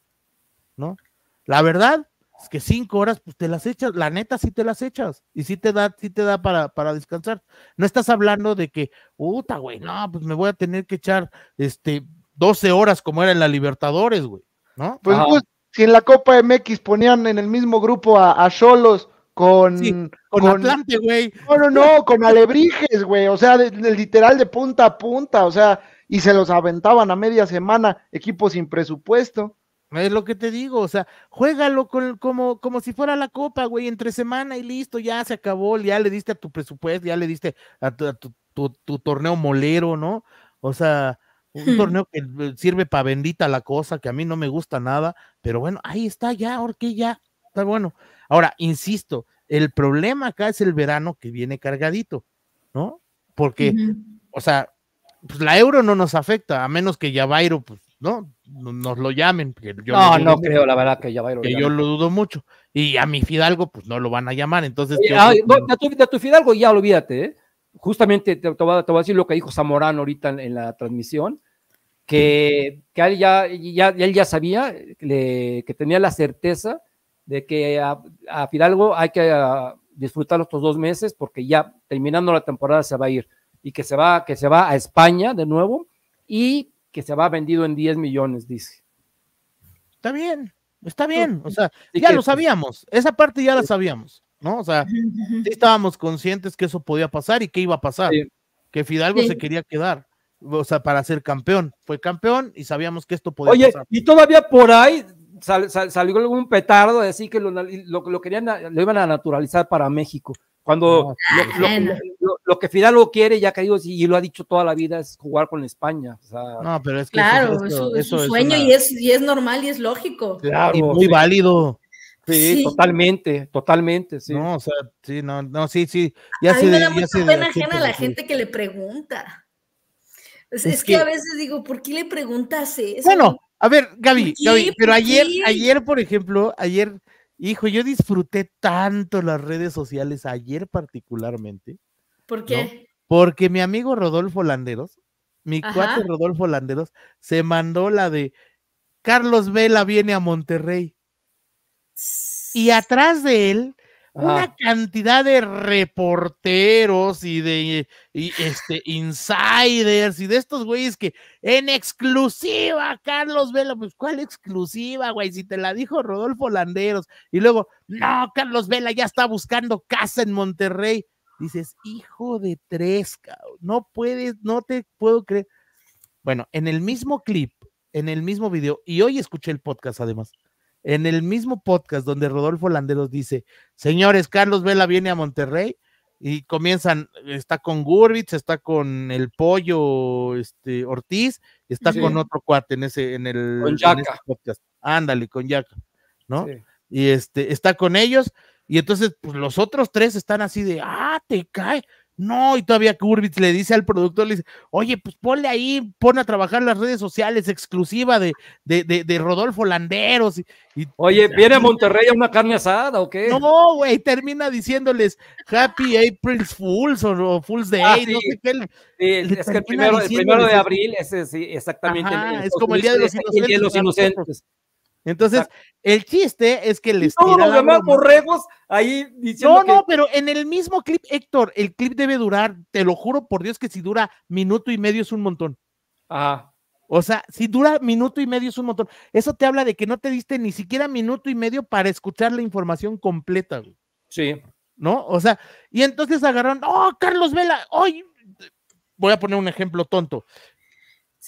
¿No? La verdad es que cinco horas, pues te las echas, la neta sí te las echas. Y sí te da, sí te da para, descansar. No estás hablando de que, puta, güey, no, pues me voy a tener que echar este 12 horas como era en la Libertadores, güey. ¿No? Pues, pues si en la Copa MX ponían en el mismo grupo a solos con, con, güey. No, no, no, con Alebrijes, güey. O sea, literal de punta a punta, o sea, y se los aventaban a media semana, equipos sin presupuesto. Es lo que te digo, o sea, juégalo con, como, como si fuera la copa, güey, entre semana y listo, ya se acabó, ya le diste a tu presupuesto, ya le diste a tu, tu, tu, tu torneo molero, ¿no? O sea, un torneo que eh, sirve para bendita la cosa, que a mí no me gusta nada, pero bueno, ahí está ya, ya? está bueno. Ahora, insisto, el problema acá es el verano que viene cargadito, ¿no? Porque, o sea, pues la euro no nos afecta, a menos que Yabairo, pues, ¿no? Nos lo llamen. Yo no, no creo, la verdad, que Yabairo. Que yo lo dudo mucho. Y a mi Fidalgo, pues no lo van a llamar, entonces. tu, a, tu, Fidalgo ya olvídate, ¿eh? justamente te, voy a, decir lo que dijo Zamorano ahorita en, la transmisión, que, él, ya, ya, él ya sabía, que tenía la certeza de que a, Fidalgo hay que disfrutar estos dos meses porque ya terminando la temporada se va a ir y que se va, que se va a España de nuevo y que se va vendido en 10 millones, dice. Está bien, está bien, o sea, ya lo sabíamos, esa parte ya la sabíamos. ¿no? O sea, sí estábamos conscientes que eso podía pasar y que iba a pasar, que Fidalgo se quería quedar, o sea, para ser campeón. Fue campeón y sabíamos que esto podía Oye, pasar. y todavía por ahí salió algún petardo de decir que lo, lo, lo, querían, lo iban a naturalizar para México. Cuando lo, que Fidalgo quiere, ya que y lo ha dicho toda la vida, es jugar con España. no, pero es claro, es su sueño y, es, y es normal y es lógico. Claro, muy válido. Sí, totalmente, totalmente, sí. No, o sea, sí, no, no, sí, sí. a mí me da mucha pena ajena a la gente que le pregunta. Es, que, a veces digo, ¿por qué le preguntas eso? Bueno, a ver, Gaby, pero ayer, ayer, por ejemplo, ayer, hijo, yo disfruté tanto las redes sociales, ayer particularmente. ¿Por qué? Porque mi amigo Rodolfo Landeros, mi cuate Rodolfo Landeros, se mandó la de Carlos Vela viene a Monterrey. Y atrás de él, una cantidad de reporteros y de este, insiders y de estos güeyes que en exclusiva, Carlos Vela, pues ¿cuál exclusiva, güey? Si te la dijo Rodolfo Landeros. Y luego, no, Carlos Vela ya está buscando casa en Monterrey. Dices, hijo de tres, no puedes, no te puedo creer. Bueno, en el mismo clip, en el mismo video, y hoy escuché el podcast además, en el mismo podcast donde Rodolfo Landeros dice, señores, Carlos Vela viene a Monterrey y comienzan, está con Gurvitz, está con el pollo este, Ortiz, está con otro cuate en ese, en el podcast. Ándale, con Yaca, ¿no? Y este, está con ellos, y entonces pues, los otros tres están así de, ah, te cae. No, y todavía Kurbitz le dice al productor, le dice, oye, pues ponle ahí, pon a trabajar las redes sociales exclusiva de, de, de, Rodolfo Landeros. Y, oye, pues, ¿viene a Monterrey a una carne asada o qué? No, güey, termina diciéndoles Happy April's Fools o, Fools Day, ah, no sé qué. es que el primero, de abril, ese sí, exactamente. es como el Día Día de los inocentes. Entonces, el chiste es que les Todos los demás borregos ahí diciendo. No, no, pero en el mismo clip, Héctor, el clip debe durar, te lo juro por Dios que si dura minuto y medio es un montón. ah O sea, si dura minuto y medio es un montón. Eso te habla de que no te diste ni siquiera minuto y medio para escuchar la información completa, Sí. ¿No? O sea, y entonces agarraron, oh, Carlos Vela, hoy voy a poner un ejemplo tonto.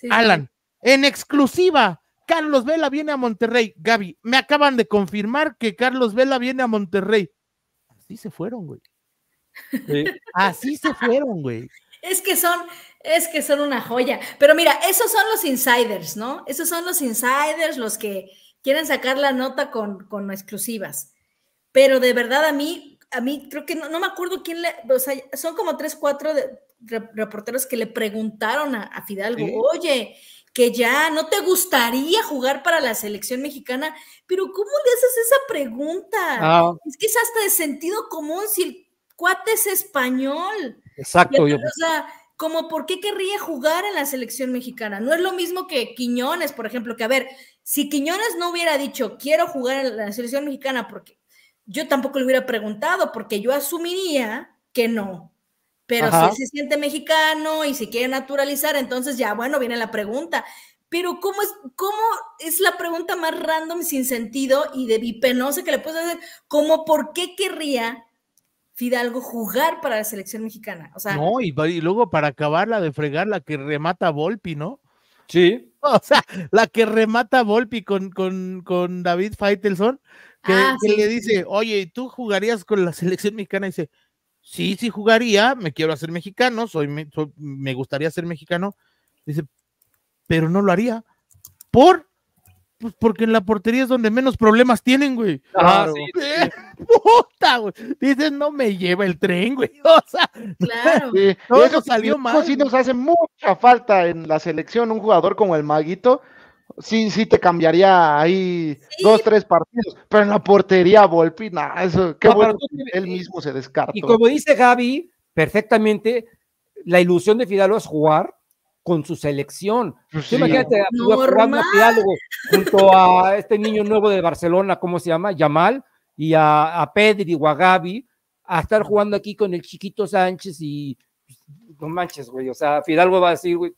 Alan, en exclusiva, Carlos Vela viene a Monterrey. Gaby, me acaban de confirmar que Carlos Vela viene a Monterrey. Así se fueron, güey. Así se fueron, güey. Es que son, es que son una joya. Pero mira, esos son los insiders, ¿no? Esos son los insiders, los que quieren sacar la nota con, con exclusivas. Pero de verdad a mí, a mí creo que no, me acuerdo quién le, o sea, son como tres, cuatro de, reporteros que le preguntaron a, Fidalgo, oye, que ya no te gustaría jugar para la selección mexicana, pero ¿cómo le haces esa pregunta? Ah. Es que es hasta de sentido común si el cuate es español. Exacto. Yo... O sea, como por qué querría jugar en la selección mexicana. No es lo mismo que Quiñones, por ejemplo, que a ver, si Quiñones no hubiera dicho quiero jugar en la selección mexicana, porque yo tampoco le hubiera preguntado, porque yo asumiría que no, pero si se siente mexicano y se quiere naturalizar, entonces ya, bueno, viene la pregunta. Pero ¿cómo es, cómo es la pregunta más random, y sin sentido y de bipenosa que le puedes hacer? ¿Cómo por qué querría Fidalgo jugar para la selección mexicana? O sea, no, y, luego para acabarla de fregar la que remata Volpi, ¿no? Sí. O sea, la que remata Volpi con, con, con David Faitelson, que, ah, le dice, oye, ¿tú jugarías con la selección mexicana? Y dice, sí, sí jugaría, me quiero hacer mexicano, soy, me, gustaría ser mexicano. Dice, pero no lo haría. ¿Por? Pues porque en la portería es donde menos problemas tienen, güey. Claro. Puta, güey. Dices, no me lleva el tren, güey. O sea, claro. eso salió mal. Sí nos hace mucha falta en la selección un jugador como el Maguito, sí, sí te cambiaría ahí dos, tres partidos, pero en la portería, volpina, eso, qué bueno, él mismo se descarta. Y como dice Gaby, perfectamente, la ilusión de Fidalgo es jugar con su selección. Pues imagínate jugando a Fidalgo junto a este niño nuevo de Barcelona, ¿cómo se llama? Yamal, y a, Pedri o a Gaby, a estar jugando aquí con el chiquito Sánchez y pues, no manches, güey, o sea, Fidalgo va a güey,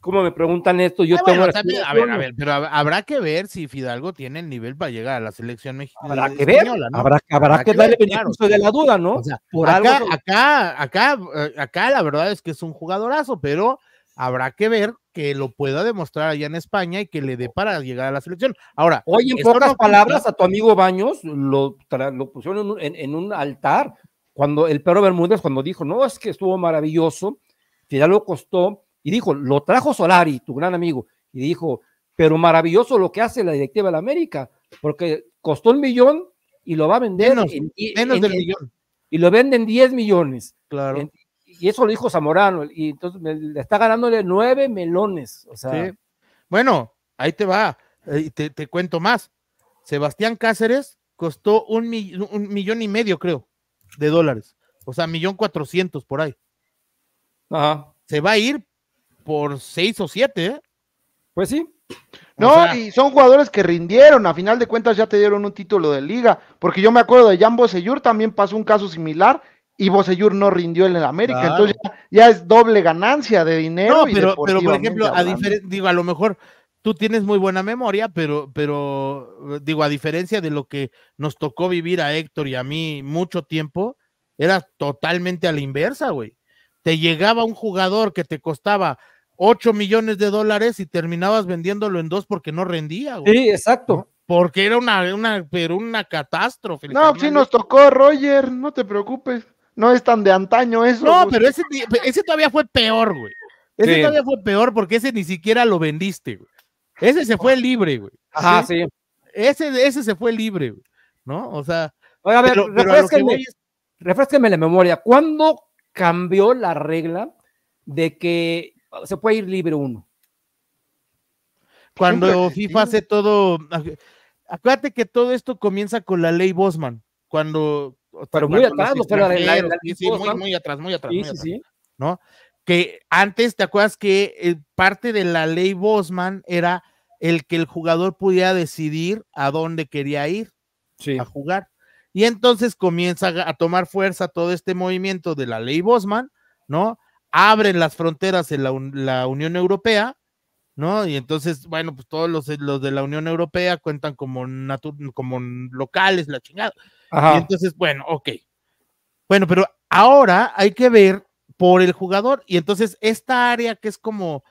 Cómo me preguntan esto, yo ah, tengo. a ver, a ver, pero habrá que ver si Fidalgo tiene el nivel para llegar a la selección mexicana. Habrá que ver, habrá, que, darle ver, de la duda, ¿no? por acá, acá, acá, eh, acá, la verdad es que es un jugadorazo, pero habrá que ver que lo pueda demostrar allá en España y que le dé para llegar a la selección. Ahora, oye, en pocas palabras, a tu amigo Baños lo, lo pusieron en, un altar cuando el perro Bermúdez, cuando dijo, no, es que estuvo maravilloso, Fidalgo costó y dijo, lo trajo Solari, tu gran amigo. Y dijo, pero maravilloso lo que hace la directiva de la América, porque costó un millón y lo va a vender menos, del millón. Y lo venden 10 millones. Claro. y eso lo dijo Zamorano. Y entonces le está ganándole 9 melones. O sea. Bueno, ahí te va. Eh, y te, cuento más. Sebastián Cáceres costó un, millón y medio, creo, de dólares. O sea, millón cuatrocientos por ahí. Ajá. Se va a ir por seis o siete. ¿eh? Pues sí. No, y son jugadores que rindieron, a final de cuentas ya te dieron un título de liga, porque yo me acuerdo de Jan Bosellur, también pasó un caso similar, y Bosellur no rindió en el América, entonces ya, es doble ganancia de dinero. No, pero, pero por ejemplo, a digo, a lo mejor tú tienes muy buena memoria, pero, pero digo, a diferencia de lo que nos tocó vivir a Héctor y a mí mucho tiempo, era totalmente a la inversa, güey. Te llegaba un jugador que te costaba 8 millones de dólares y terminabas vendiéndolo en dos porque no rendía, güey. Sí, exacto. Porque era una, una, pero una catástrofe. No, sí nos tocó, Roger, no te preocupes. No es tan de antaño eso. No, pero ese, todavía fue peor, güey. Ese todavía fue peor porque ese ni siquiera lo vendiste, güey. Ese se fue libre, güey. Ajá, sí. Ese, ese se fue libre, güey. ¿No? O sea. Oiga, a ver, la memoria. ¿Cuándo cambió la regla de que se puede ir libre uno. Cuando FIFA hace todo, ah, acuérdate que todo esto comienza con la ley Bosman, cuando... Pero muy atrás, muy, atrás, muy atrás. ¿no? Que antes, ¿te acuerdas que eh, parte de la ley Bosman era el que el jugador podía decidir a dónde quería ir a jugar? Y entonces comienza a tomar fuerza todo este movimiento de la ley Bosman, ¿no? abren las fronteras en la, Unión Europea, ¿no? Y entonces, bueno, pues todos los, los de la Unión Europea cuentan como, como locales, la chingada. Y entonces, bueno, ok. Bueno, pero ahora hay que ver por el jugador y entonces esta área que es como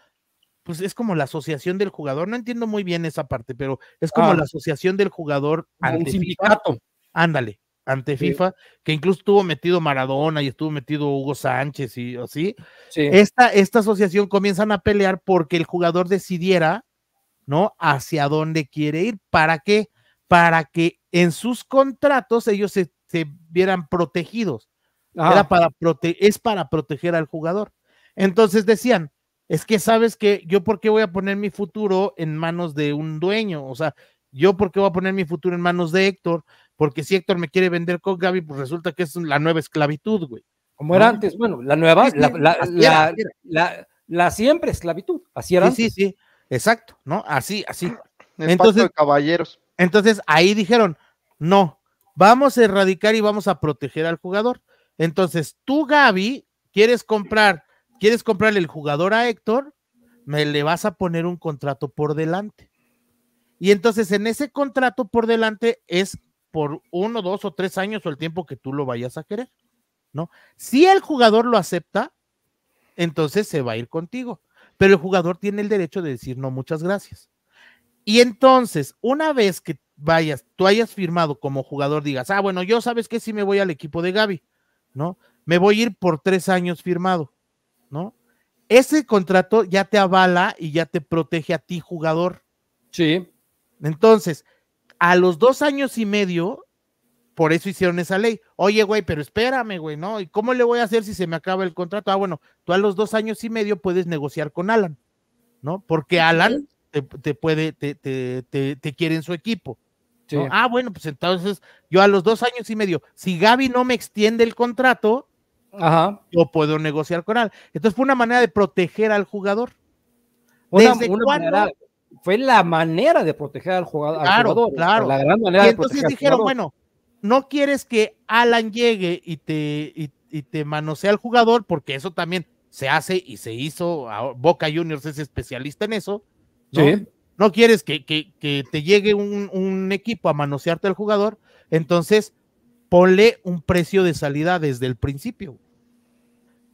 pues es como la asociación del jugador, no entiendo muy bien esa parte, pero es como ah. la asociación del jugador. un sindicato. Ándale, ante FIFA, que incluso estuvo metido Maradona y estuvo metido Hugo Sánchez y así. Esta, esta asociación comienzan a pelear porque el jugador decidiera, ¿no? Hacia dónde quiere ir. ¿Para qué? Para que en sus contratos ellos se, vieran protegidos. para es para proteger al jugador. Entonces decían, es que sabes que yo por qué voy a poner mi futuro en manos de un dueño, o sea, yo por qué voy a poner mi futuro en manos de Héctor, porque si Héctor me quiere vender con Gaby, pues resulta que es la nueva esclavitud, güey. Como era antes, bueno, la nueva, la, siempre esclavitud, así era. Sí, sí, sí, exacto, ¿no? Así, así. El entonces, de caballeros. Entonces ahí dijeron, no, vamos a erradicar y vamos a proteger al jugador. Entonces tú, Gaby, quieres comprar, quieres comprarle el jugador a Héctor, me le vas a poner un contrato por delante. Y entonces en ese contrato por delante es por uno, dos o tres años o el tiempo que tú lo vayas a querer, ¿no? Si el jugador lo acepta, entonces se va a ir contigo, pero el jugador tiene el derecho de decir no, muchas gracias. Y entonces, una vez que vayas, tú hayas firmado como jugador, digas, ah, bueno, yo sabes que sí me voy al equipo de Gaby, ¿no? Me voy a ir por tres años firmado, ¿no? Ese contrato ya te avala y ya te protege a ti, jugador. Sí. Entonces, a los dos años y medio, por eso hicieron esa ley. Oye, güey, pero espérame, güey, ¿no? ¿Y cómo le voy a hacer si se me acaba el contrato? Ah, bueno, tú a los dos años y medio puedes negociar con Alan, ¿no? Porque Alan te, puede, te, te, te, quiere en su equipo. Ah, bueno, pues entonces yo a los dos años y medio, si Gaby no me extiende el contrato, yo puedo negociar con Alan. Entonces fue una manera de proteger al jugador. ¿Desde cuándo? fue la manera de proteger al jugador. Claro, claro. y entonces dijeron, bueno, no quieres que Alan llegue y te, y, te manosee al jugador, porque eso también se hace y se hizo. Boca Juniors es especialista en eso. ¿no? No quieres que, te llegue un, equipo a manosearte al jugador, entonces ponle un precio de salida desde el principio.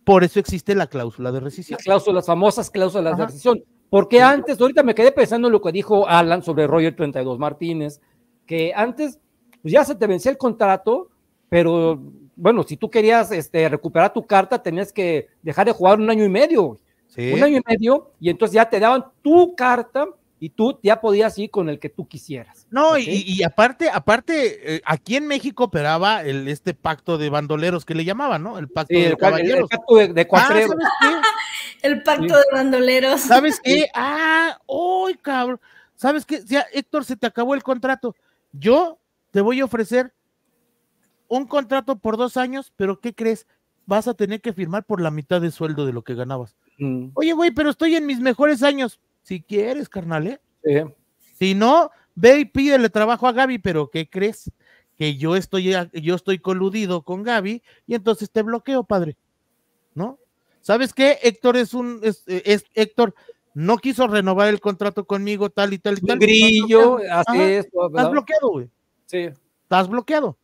Por eso existe la cláusula de rescisión. Las famosas cláusulas de rescisión. Porque antes, ahorita me quedé pensando en lo que dijo Alan sobre Roger 32 Martínez, que antes pues ya se te vencía el contrato, pero bueno, si tú querías este, recuperar tu carta, tenías que dejar de jugar un año y medio. Un año y medio, y entonces ya te daban tu carta y tú ya podías ir con el que tú quisieras. No, y, aparte, aparte, eh, aquí en México operaba el, este pacto de bandoleros que le llamaban, ¿no? El pacto de el, ah, El, pacto de, el pacto de bandoleros. ¿Sabes qué? Ah, hoy, cabrón. ¿Sabes qué? Ya, Héctor, se te acabó el contrato. Yo te voy a ofrecer un contrato por dos años, pero ¿qué crees? Vas a tener que firmar por la mitad de sueldo de lo que ganabas. Mm. Oye, güey, pero estoy en mis mejores años si quieres, carnal, ¿eh? Si no, ve y pídele trabajo a Gaby, pero ¿qué crees? Que yo estoy, yo estoy coludido con Gaby y entonces te bloqueo, padre. ¿No? ¿Sabes qué? Héctor es un, es, eh, Héctor no quiso renovar el contrato conmigo, tal y tal tal. Grillo, así Estás bloqueado, güey. Sí. Estás bloqueado.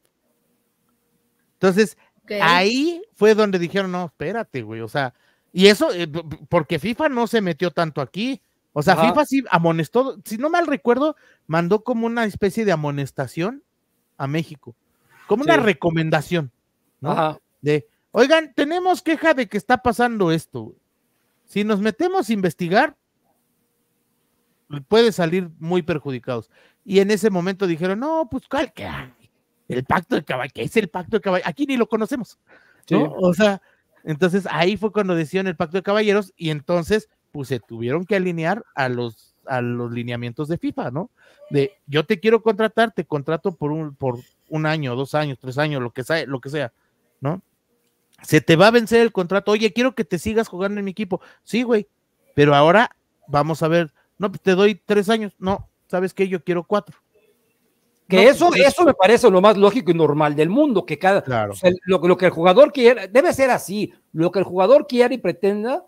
Entonces, ahí fue donde dijeron, no, espérate, güey, o sea, y eso, eh, porque FIFA no se metió tanto aquí, o sea, FIFA sí amonestó, si no mal recuerdo, mandó como una especie de amonestación a México, como una recomendación, ¿no? De, oigan, tenemos queja de que está pasando esto. Si nos metemos a investigar, puede salir muy perjudicados. Y en ese momento dijeron, no, pues cuál que el pacto de caballeros. ¿qué es el pacto de caballeros? Aquí ni lo conocemos, ¿no? O sea, entonces ahí fue cuando decían el pacto de caballeros y entonces pues se tuvieron que alinear a los, a los lineamientos de FIFA, ¿no? De yo te quiero contratar, te contrato por un, por un año, dos años, tres años, lo que sea, lo que sea, ¿no? Se te va a vencer el contrato, oye, quiero que te sigas jugando en mi equipo. Sí, güey, pero ahora vamos a ver, no, pues, te doy tres años, no, sabes que yo quiero cuatro. Que eso, pues, eso me parece lo más lógico y normal del mundo, que cada claro. lo, lo, que el jugador quiera, debe ser así, lo que el jugador quiera y pretenda,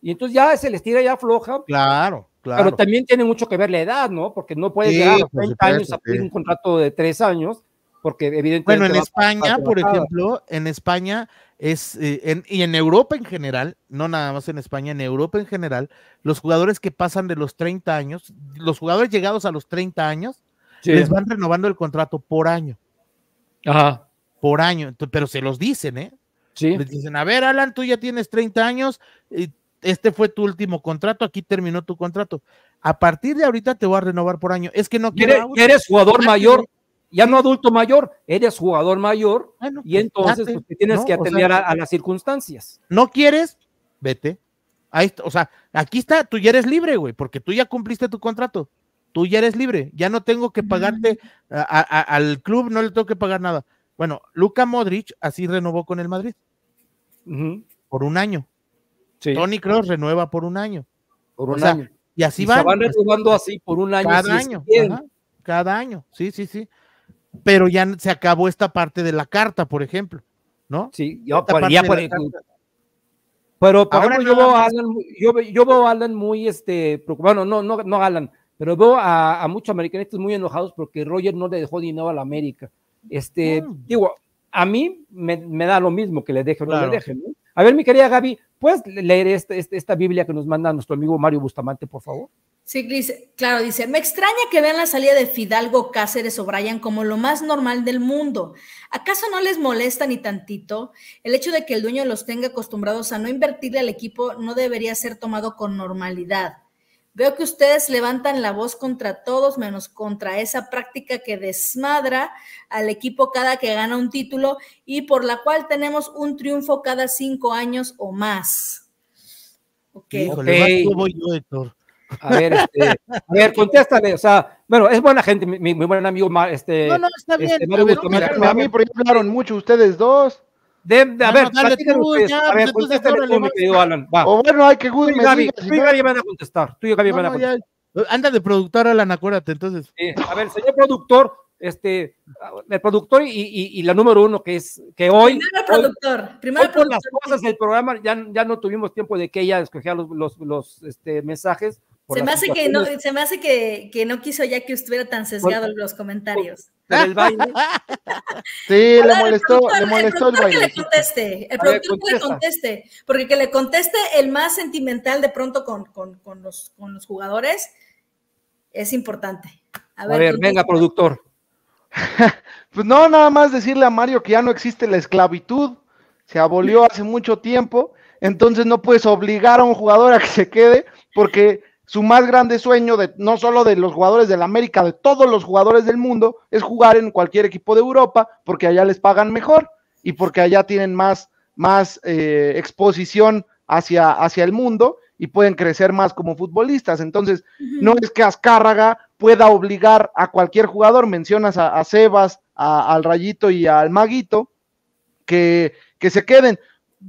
y entonces ya se les tira ya floja. Claro, claro. Pero también tiene mucho que ver la edad, ¿no? Porque no puedes llegar a los 30 años a pedir un contrato de 3 años, porque evidentemente. Bueno, en España, por ejemplo, en España es. Eh, y en Europa en general, no nada más en España, en Europa en general, los jugadores que pasan de los 30 años, los jugadores llegados a los 30 años, les van renovando el contrato por año. Ajá. Por año, pero se los dicen, ¿eh? Sí. Les dicen, a ver, Alan, tú ya tienes 30 años, este fue tu último contrato, aquí terminó tu contrato. A partir de ahorita te voy a renovar por año. Es que no quiero. Eres jugador ah, mayor, ya no adulto mayor, eres jugador mayor y entonces pues, tienes que atender a, las circunstancias. No quieres, vete. Ahí, o sea, aquí está, tú ya eres libre, güey, porque tú ya cumpliste tu contrato. Tú ya eres libre, ya no tengo que pagarte mm. al club, no le tengo que pagar nada bueno, Luka Modric así renovó con el Madrid por un año. Tony Cross renueva por un año. Por un año. y así van. Se van pues, renovando así por un año. Cada año. cada año. Sí, sí, sí. Pero ya se acabó esta parte de la carta, por ejemplo. ¿No? Sí, ya por Pero Ahora yo, veo a Alan, muy este, preocupado. Bueno, no, no, no Alan, pero veo a, a muchos americanistas muy enojados porque Roger no le dejó dinero a la América. Este, mm. digo, a mí me, da lo mismo que le dejen o no le dejen. A ver, mi querida Gaby, ¿puedes leer esta, este, esta, Biblia que nos manda nuestro amigo Mario Bustamante, por favor? Sí, claro, dice, me extraña que vean la salida de Fidalgo Cáceres o Bryan como lo más normal del mundo. ¿Acaso no les molesta ni tantito? El hecho de que el dueño los tenga acostumbrados a no invertirle al equipo no debería ser tomado con normalidad. Veo que ustedes levantan la voz contra todos, menos contra esa práctica que desmadra al equipo cada que gana un título y por la cual tenemos un triunfo cada cinco años o más. Ok. okay. A ver, este, a ver, contéstale, o sea, bueno, es buena gente, mi, buen amigo, este... No, no, está bien. a, a mí por me hablaron mucho ustedes dos. De, a, ver, Ya, a ver, pues, contéstale tú, mi Alan. Va. O bueno, hay que Google. Tú y tú van a contestar. Tú y Gaby no, van a contestar. Anda de productor, Alan, acuérdate, entonces. Eh, a ver, señor productor, este, el productor y, y, y, la número uno, que es que hoy. Primero productor. primero las cosas del programa ya, ya no tuvimos tiempo de que ella escogiera los, los, los este, mensajes se me, hace que no, se me hace que, no quiso ya que estuviera tan sesgado en los comentarios. El Sí, le molestó, le molestó el, el productor que le conteste, porque que le conteste el más sentimental de pronto con, los, jugadores es importante. a ver venga, productor. pues no, nada más decirle a Mario que ya no existe la esclavitud, se abolió hace mucho tiempo, entonces no puedes obligar a un jugador a que se quede porque su más grande sueño, de, no solo de los jugadores del América, de todos los jugadores del mundo, es jugar en cualquier equipo de Europa, porque allá les pagan mejor y porque allá tienen más, más eh, exposición hacia, hacia el mundo y pueden crecer más como futbolistas. Entonces, no es que Azcárraga pueda obligar a cualquier jugador, mencionas a, Sebas, al Rayito y al Maguito, que, que se queden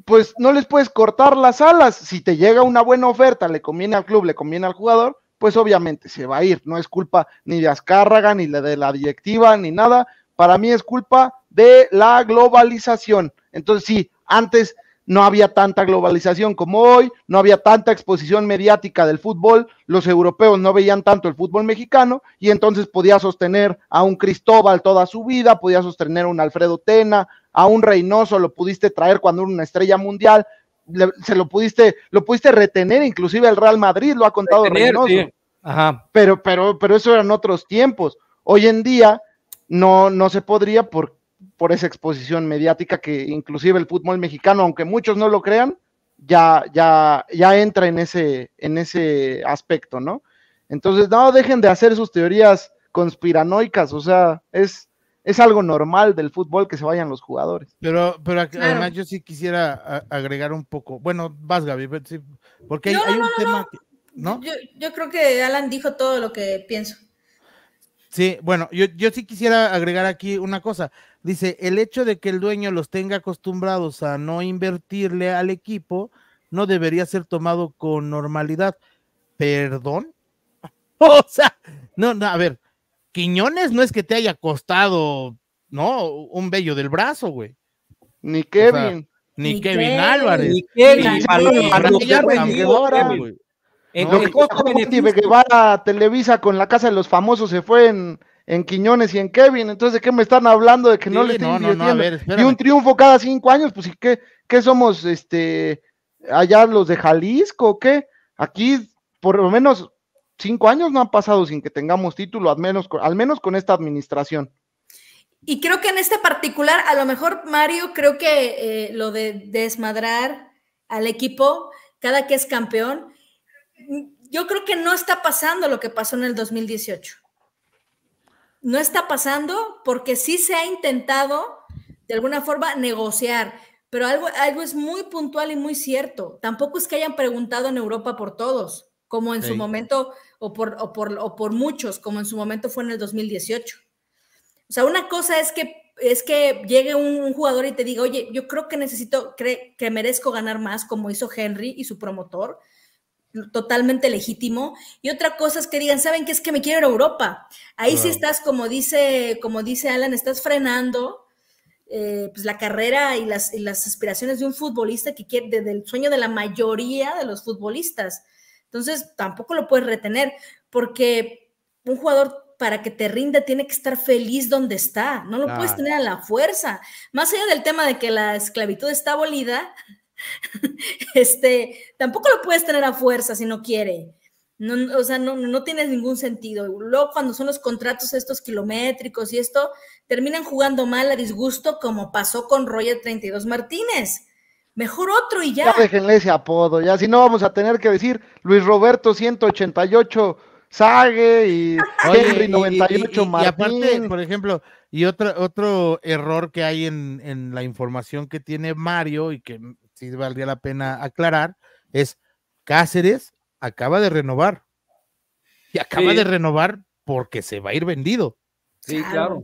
pues no les puedes cortar las alas. Si te llega una buena oferta, le conviene al club, le conviene al jugador, pues obviamente se va a ir. No es culpa ni de Azcárraga, ni de la directiva, ni nada. Para mí es culpa de la globalización. Entonces, sí, antes no había tanta globalización como hoy, no había tanta exposición mediática del fútbol, los europeos no veían tanto el fútbol mexicano y entonces podía sostener a un Cristóbal toda su vida, podía sostener a un Alfredo Tena, a un Reynoso lo pudiste traer cuando era una estrella mundial, se lo pudiste, lo pudiste retener, inclusive el Real Madrid lo ha contado Reynoso. Pero, pero, pero eso eran otros tiempos. Hoy en día no, no se podría por, por esa exposición mediática que inclusive el fútbol mexicano, aunque muchos no lo crean, ya, ya, ya entra en ese, en ese aspecto, ¿no? Entonces, no dejen de hacer sus teorías conspiranoicas, o sea, es, es algo normal del fútbol que se vayan los jugadores. Pero, pero además yo sí quisiera agregar un poco. Bueno, vas, Gaby, porque hay, un tema. ¿no? Yo, creo que Alan dijo todo lo que pienso. Sí, bueno, yo, yo sí quisiera agregar aquí una cosa. Dice, el hecho de que el dueño los tenga acostumbrados a no invertirle al equipo no debería ser tomado con normalidad. ¿Perdón? o sea, no, no, a ver, Quiñones no es que te haya costado, ¿no? Un vello del brazo, güey. Ni Kevin. ni, Kevin, Álvarez. Ni Kevin. Ni Para lo que Kevin. En que va Televisa con la Casa de los Famosos se fue en, Quiñones y en Kevin. Entonces, ¿de qué me están hablando? De que no le no, no, no Y un triunfo cada cinco años, pues, ¿y qué, somos, este, allá los de Jalisco o qué? Aquí, por lo menos, cinco años no han pasado sin que tengamos título, al menos, con esta administración. Y creo que en este particular, a lo mejor Mario, creo que eh, lo de desmadrar al equipo cada que es campeón, mm, yo creo que no está pasando lo que pasó en el 2018. No está pasando porque sí se ha intentado de alguna forma negociar, pero algo, algo es muy puntual y muy cierto. Tampoco es que hayan preguntado en Europa por todos como en su momento, o por, por, muchos, como en su momento fue en el 2018. O sea, una cosa es que es que llegue un, jugador y te diga, oye, yo creo que necesito, que merezco ganar más, como hizo Henry y su promotor, totalmente legítimo. Y otra cosa es que digan, ¿saben qué? Es que me quiero en Europa. Ahí sí estás, como dice, como dice Alan, estás frenando eh, pues, la carrera y las, aspiraciones de un futbolista que quiere, del sueño de la mayoría de los futbolistas. Entonces, tampoco lo puedes retener, porque un jugador para que te rinda tiene que estar feliz donde está, no lo puedes tener a la fuerza. Más allá del tema de que la esclavitud está abolida, este, tampoco lo puedes tener a fuerza si no quiere. o sea, no, no tiene ningún sentido. Luego, cuando son los contratos estos kilométricos y esto, terminan jugando mal a disgusto, como pasó con Roger 32 Martínez. Mejor otro y ya. Ya déjenle ese apodo, ya. Si no, vamos a tener que decir Luis Roberto 188 Sague y Henry 98 y, y, aparte, por ejemplo, y otro, otro error que hay en, la información que tiene Mario y que sí valdría la pena aclarar es Cáceres acaba de renovar. Y acaba de renovar porque se va a ir vendido. Sí, claro.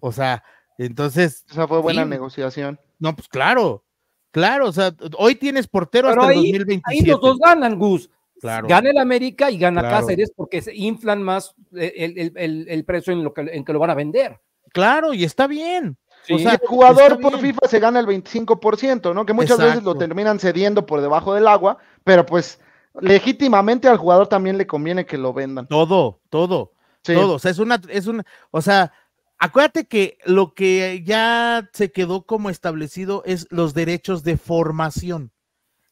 O sea, entonces. Esa fue buena negociación. No, pues claro. Claro, o sea, hoy tienes portero hasta el 2027. Ahí los dos ganan, Gus. Claro. Gana el América y gana Cáceres porque se inflan más eh, el, precio en, que, en que lo van a vender. Claro, y está bien. o sea, el jugador por FIFA se gana el 25%, ¿no? Que muchas veces lo terminan cediendo por debajo del agua, pero pues legítimamente al jugador también le conviene que lo vendan. Todo, todo. Todo. O sea, es una, es una, o sea, Acuérdate que lo que ya se quedó como establecido es los derechos de formación.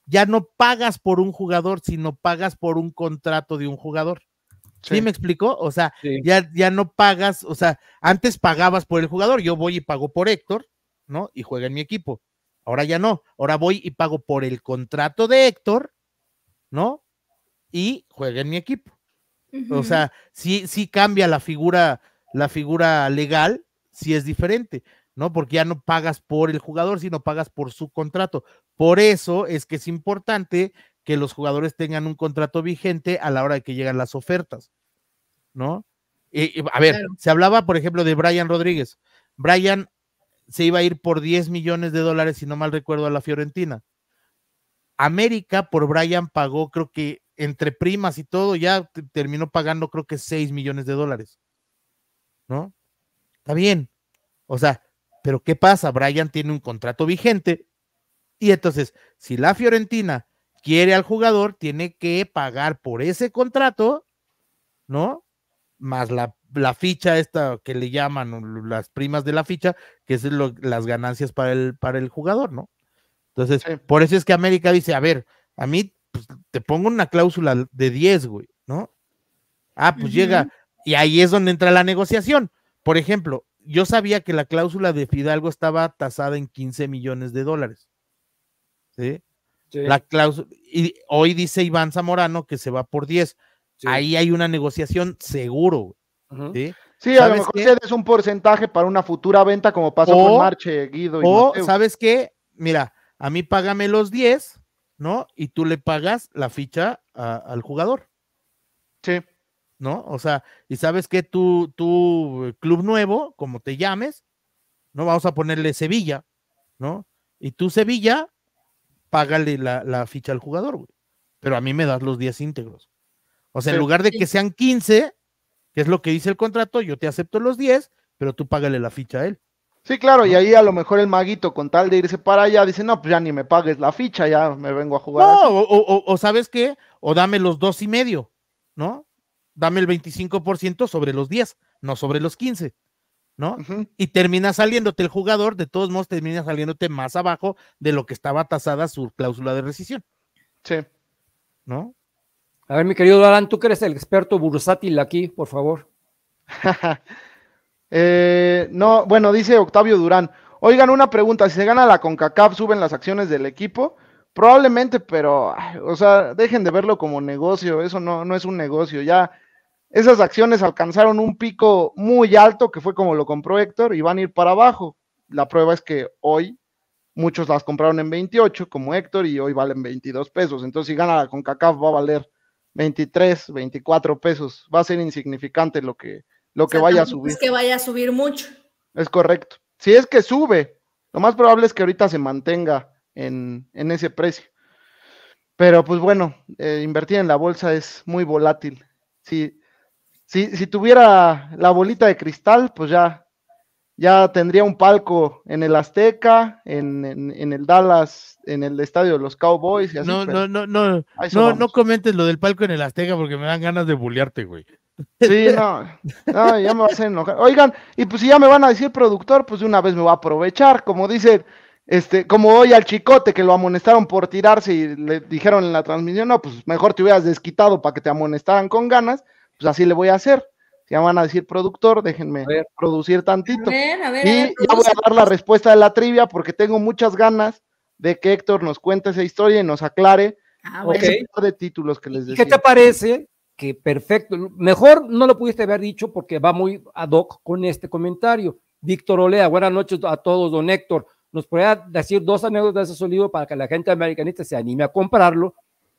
Ya no pagas por un jugador, sino pagas por un contrato de un jugador. ¿Sí, me explicó? O sea, ya, ya no pagas, o sea, antes pagabas por el jugador, yo voy y pago por Héctor, ¿no? Y juega en mi equipo. Ahora ya no, ahora voy y pago por el contrato de Héctor, ¿no? Y juega en mi equipo. O sea, sí, sí cambia la figura la figura legal sí es diferente, ¿no? Porque ya no pagas por el jugador, sino pagas por su contrato. Por eso es que es importante que los jugadores tengan un contrato vigente a la hora de que llegan las ofertas, ¿no? a ver, se hablaba, por ejemplo, de Brian Rodríguez. Brian se iba a ir por 10 millones de dólares, si no mal recuerdo, a la Fiorentina. América por Brian pagó, creo que entre primas y todo, ya terminó pagando creo que 6 millones de dólares. ¿no? Está bien. O sea, pero ¿qué pasa? Brian tiene un contrato vigente y entonces, si la Fiorentina quiere al jugador, tiene que pagar por ese contrato, ¿no? Más la, ficha esta que le llaman las primas de la ficha, que es las ganancias para el, para el jugador, ¿no? Entonces, por eso es que América dice, a ver, a mí pues, te pongo una cláusula de 10, güey, ¿no? Ah, pues llega, y ahí es donde entra la negociación. Por ejemplo, yo sabía que la cláusula de Fidalgo estaba tasada en 15 millones de dólares. ¿sí? La cláusula, y hoy dice Iván Zamorano que se va por 10. Ahí hay una negociación seguro. ¿sí? a lo mejor un porcentaje para una futura venta, como pasó con Marche, Guido. Y o, ¿sabes qué? Mira, a mí págame los 10, ¿no? Y tú le pagas la ficha al jugador. Sí. ¿no? O sea, y sabes que tu, tu eh, club nuevo, como te llames, ¿no? Vamos a ponerle Sevilla, ¿no? Y tú Sevilla, págale la, ficha al jugador, güey. Pero a mí me das los 10 íntegros. O sea, en lugar de que sean 15, que es lo que dice el contrato, yo te acepto los 10, pero tú págale la ficha a él. Sí, claro, y ahí a lo mejor el maguito, con tal de irse para allá, dice, no, pues ya ni me pagues la ficha, ya me vengo a jugar. No, o, o, o, sabes qué, o dame los dos y medio, ¿no? dame el 25% sobre los 10, no sobre los 15, ¿no? Y termina saliéndote el jugador, de todos modos termina saliéndote más abajo de lo que estaba tasada su cláusula de rescisión. Sí. ¿No? A ver, mi querido Alan, tú que eres el experto bursátil aquí, por favor. Eh, no, bueno, dice Octavio Durán. Oigan, una pregunta, si se gana la CONCACAF, ¿suben las acciones del equipo? Probablemente, pero, o sea, dejen de verlo como negocio, eso no, no es un negocio, ya esas acciones alcanzaron un pico muy alto, que fue como lo compró Héctor, y van a ir para abajo. La prueba es que hoy muchos las compraron en 28, como Héctor, y hoy valen 22 pesos. Entonces, si gana con CACAF va a valer 23, 24 pesos. Va a ser insignificante lo que, lo que vaya a subir. Es que vaya a subir mucho. Es correcto. Si es que sube, lo más probable es que ahorita se mantenga en, ese precio. Pero pues bueno, eh, invertir en la bolsa es muy volátil. sí si, si tuviera la bolita de cristal, pues ya, ya tendría un palco en el Azteca, en, el Dallas, en el estadio de los Cowboys. no, no, no, no, no, no, comentes lo del palco en el Azteca porque me dan ganas de bullearte, güey. Sí, no, no, ya me vas a enojar. Oigan, y pues si ya me van a decir productor, pues de una vez me voy a aprovechar, como dice, este, como hoy al chicote que lo amonestaron por tirarse y le dijeron en la transmisión, no, pues mejor te hubieras desquitado para que te amonestaran con ganas pues así le voy a hacer. Ya van a decir productor, déjenme producir tantito. y ya voy a dar la respuesta de la trivia porque tengo muchas ganas de que Héctor nos cuente esa historia y nos aclare ah, tipo de títulos que les decía. ¿Qué te parece? Que perfecto. Mejor no lo pudiste haber dicho porque va muy ad hoc con este comentario. Víctor Olea, buenas noches a todos, don Héctor. ¿Nos puede decir dos anécdotas de ese sonido para que la gente americanista se anime a comprarlo?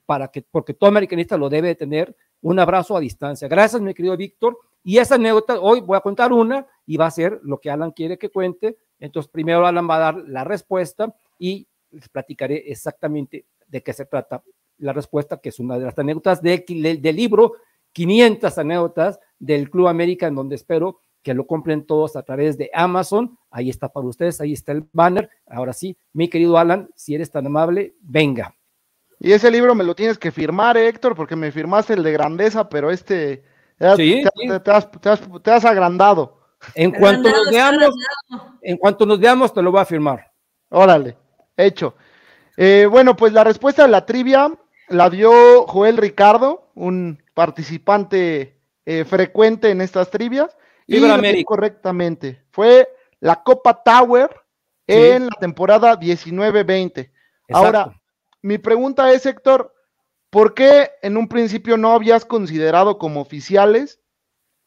Para que, porque todo americanista lo debe de tener un abrazo a distancia. Gracias, mi querido Víctor. Y esa anécdota, hoy voy a contar una y va a ser lo que Alan quiere que cuente. Entonces, primero Alan va a dar la respuesta y les platicaré exactamente de qué se trata la respuesta, que es una de las anécdotas del libro 500 anécdotas del Club América, en donde espero que lo compren todos a través de Amazon. Ahí está para ustedes, ahí está el banner. Ahora sí, mi querido Alan, si eres tan amable, venga. Y ese libro me lo tienes que firmar, Héctor, porque me firmaste el de grandeza, pero este te has, agrandado. En cuanto nos veamos, en cuanto nos te lo voy a firmar. Órale, hecho. Eh, bueno, pues la respuesta de la trivia la dio Joel Ricardo, un participante eh, frecuente en estas trivias. Y correctamente. Fue la Copa Tower en la temporada 19-20. Ahora, mi pregunta es, Héctor, ¿por qué en un principio no habías considerado como oficiales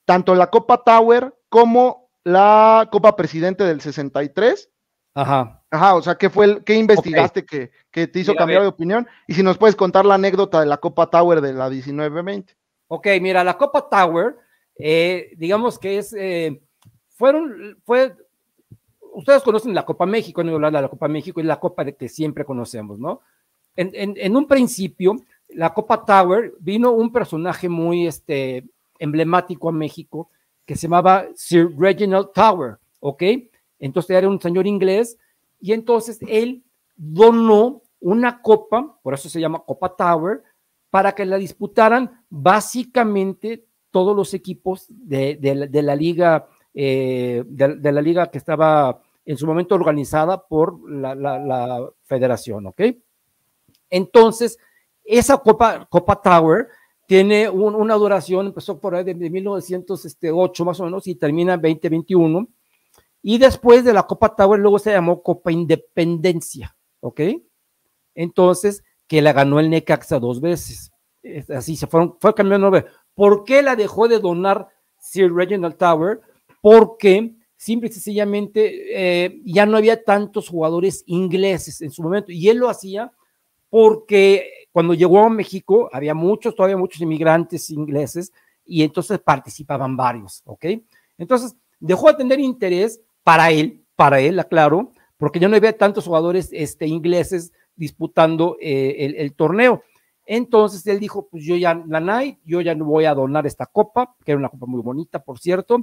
tanto la Copa Tower como la Copa Presidente del 63? Ajá. Ajá, o sea, ¿qué fue el, qué investigaste que, te hizo cambiar de opinión? Y si nos puedes contar la anécdota de la Copa Tower de la 19-20. Ok, mira, la Copa Tower, eh, digamos que es, eh, fueron, fue, ustedes conocen la Copa México, no hablar de la Copa México, es la Copa que siempre conocemos, ¿no? en, un principio, la Copa Tower vino un personaje muy este, emblemático a México que se llamaba Sir Reginald Tower, ¿ok? Entonces era un señor inglés y entonces él donó una copa, por eso se llama Copa Tower, para que la disputaran básicamente todos los equipos de, la, liga eh, de, la liga que estaba en su momento organizada por la, la federación, ¿ok? Entonces, esa Copa, Copa Tower tiene una duración, empezó por ahí de 1908 este, más o menos y termina en 2021. Y después de la Copa Tower, luego se llamó Copa Independencia, ¿ok? Entonces, que la ganó el Necaxa dos veces. Así se fueron, fue cambiando ¿Por qué la dejó de donar Sir Reginald Tower? Porque simple y sencillamente eh, ya no había tantos jugadores ingleses en su momento y él lo hacía porque cuando llegó a México había muchos, todavía muchos inmigrantes ingleses y entonces participaban varios, ¿ok? Entonces dejó de tener interés para él, para él, aclaro, porque ya no había tantos jugadores este, ingleses disputando eh, el, torneo. Entonces él dijo, pues yo ya la night, yo ya no voy a donar esta copa, que era una copa muy bonita, por cierto,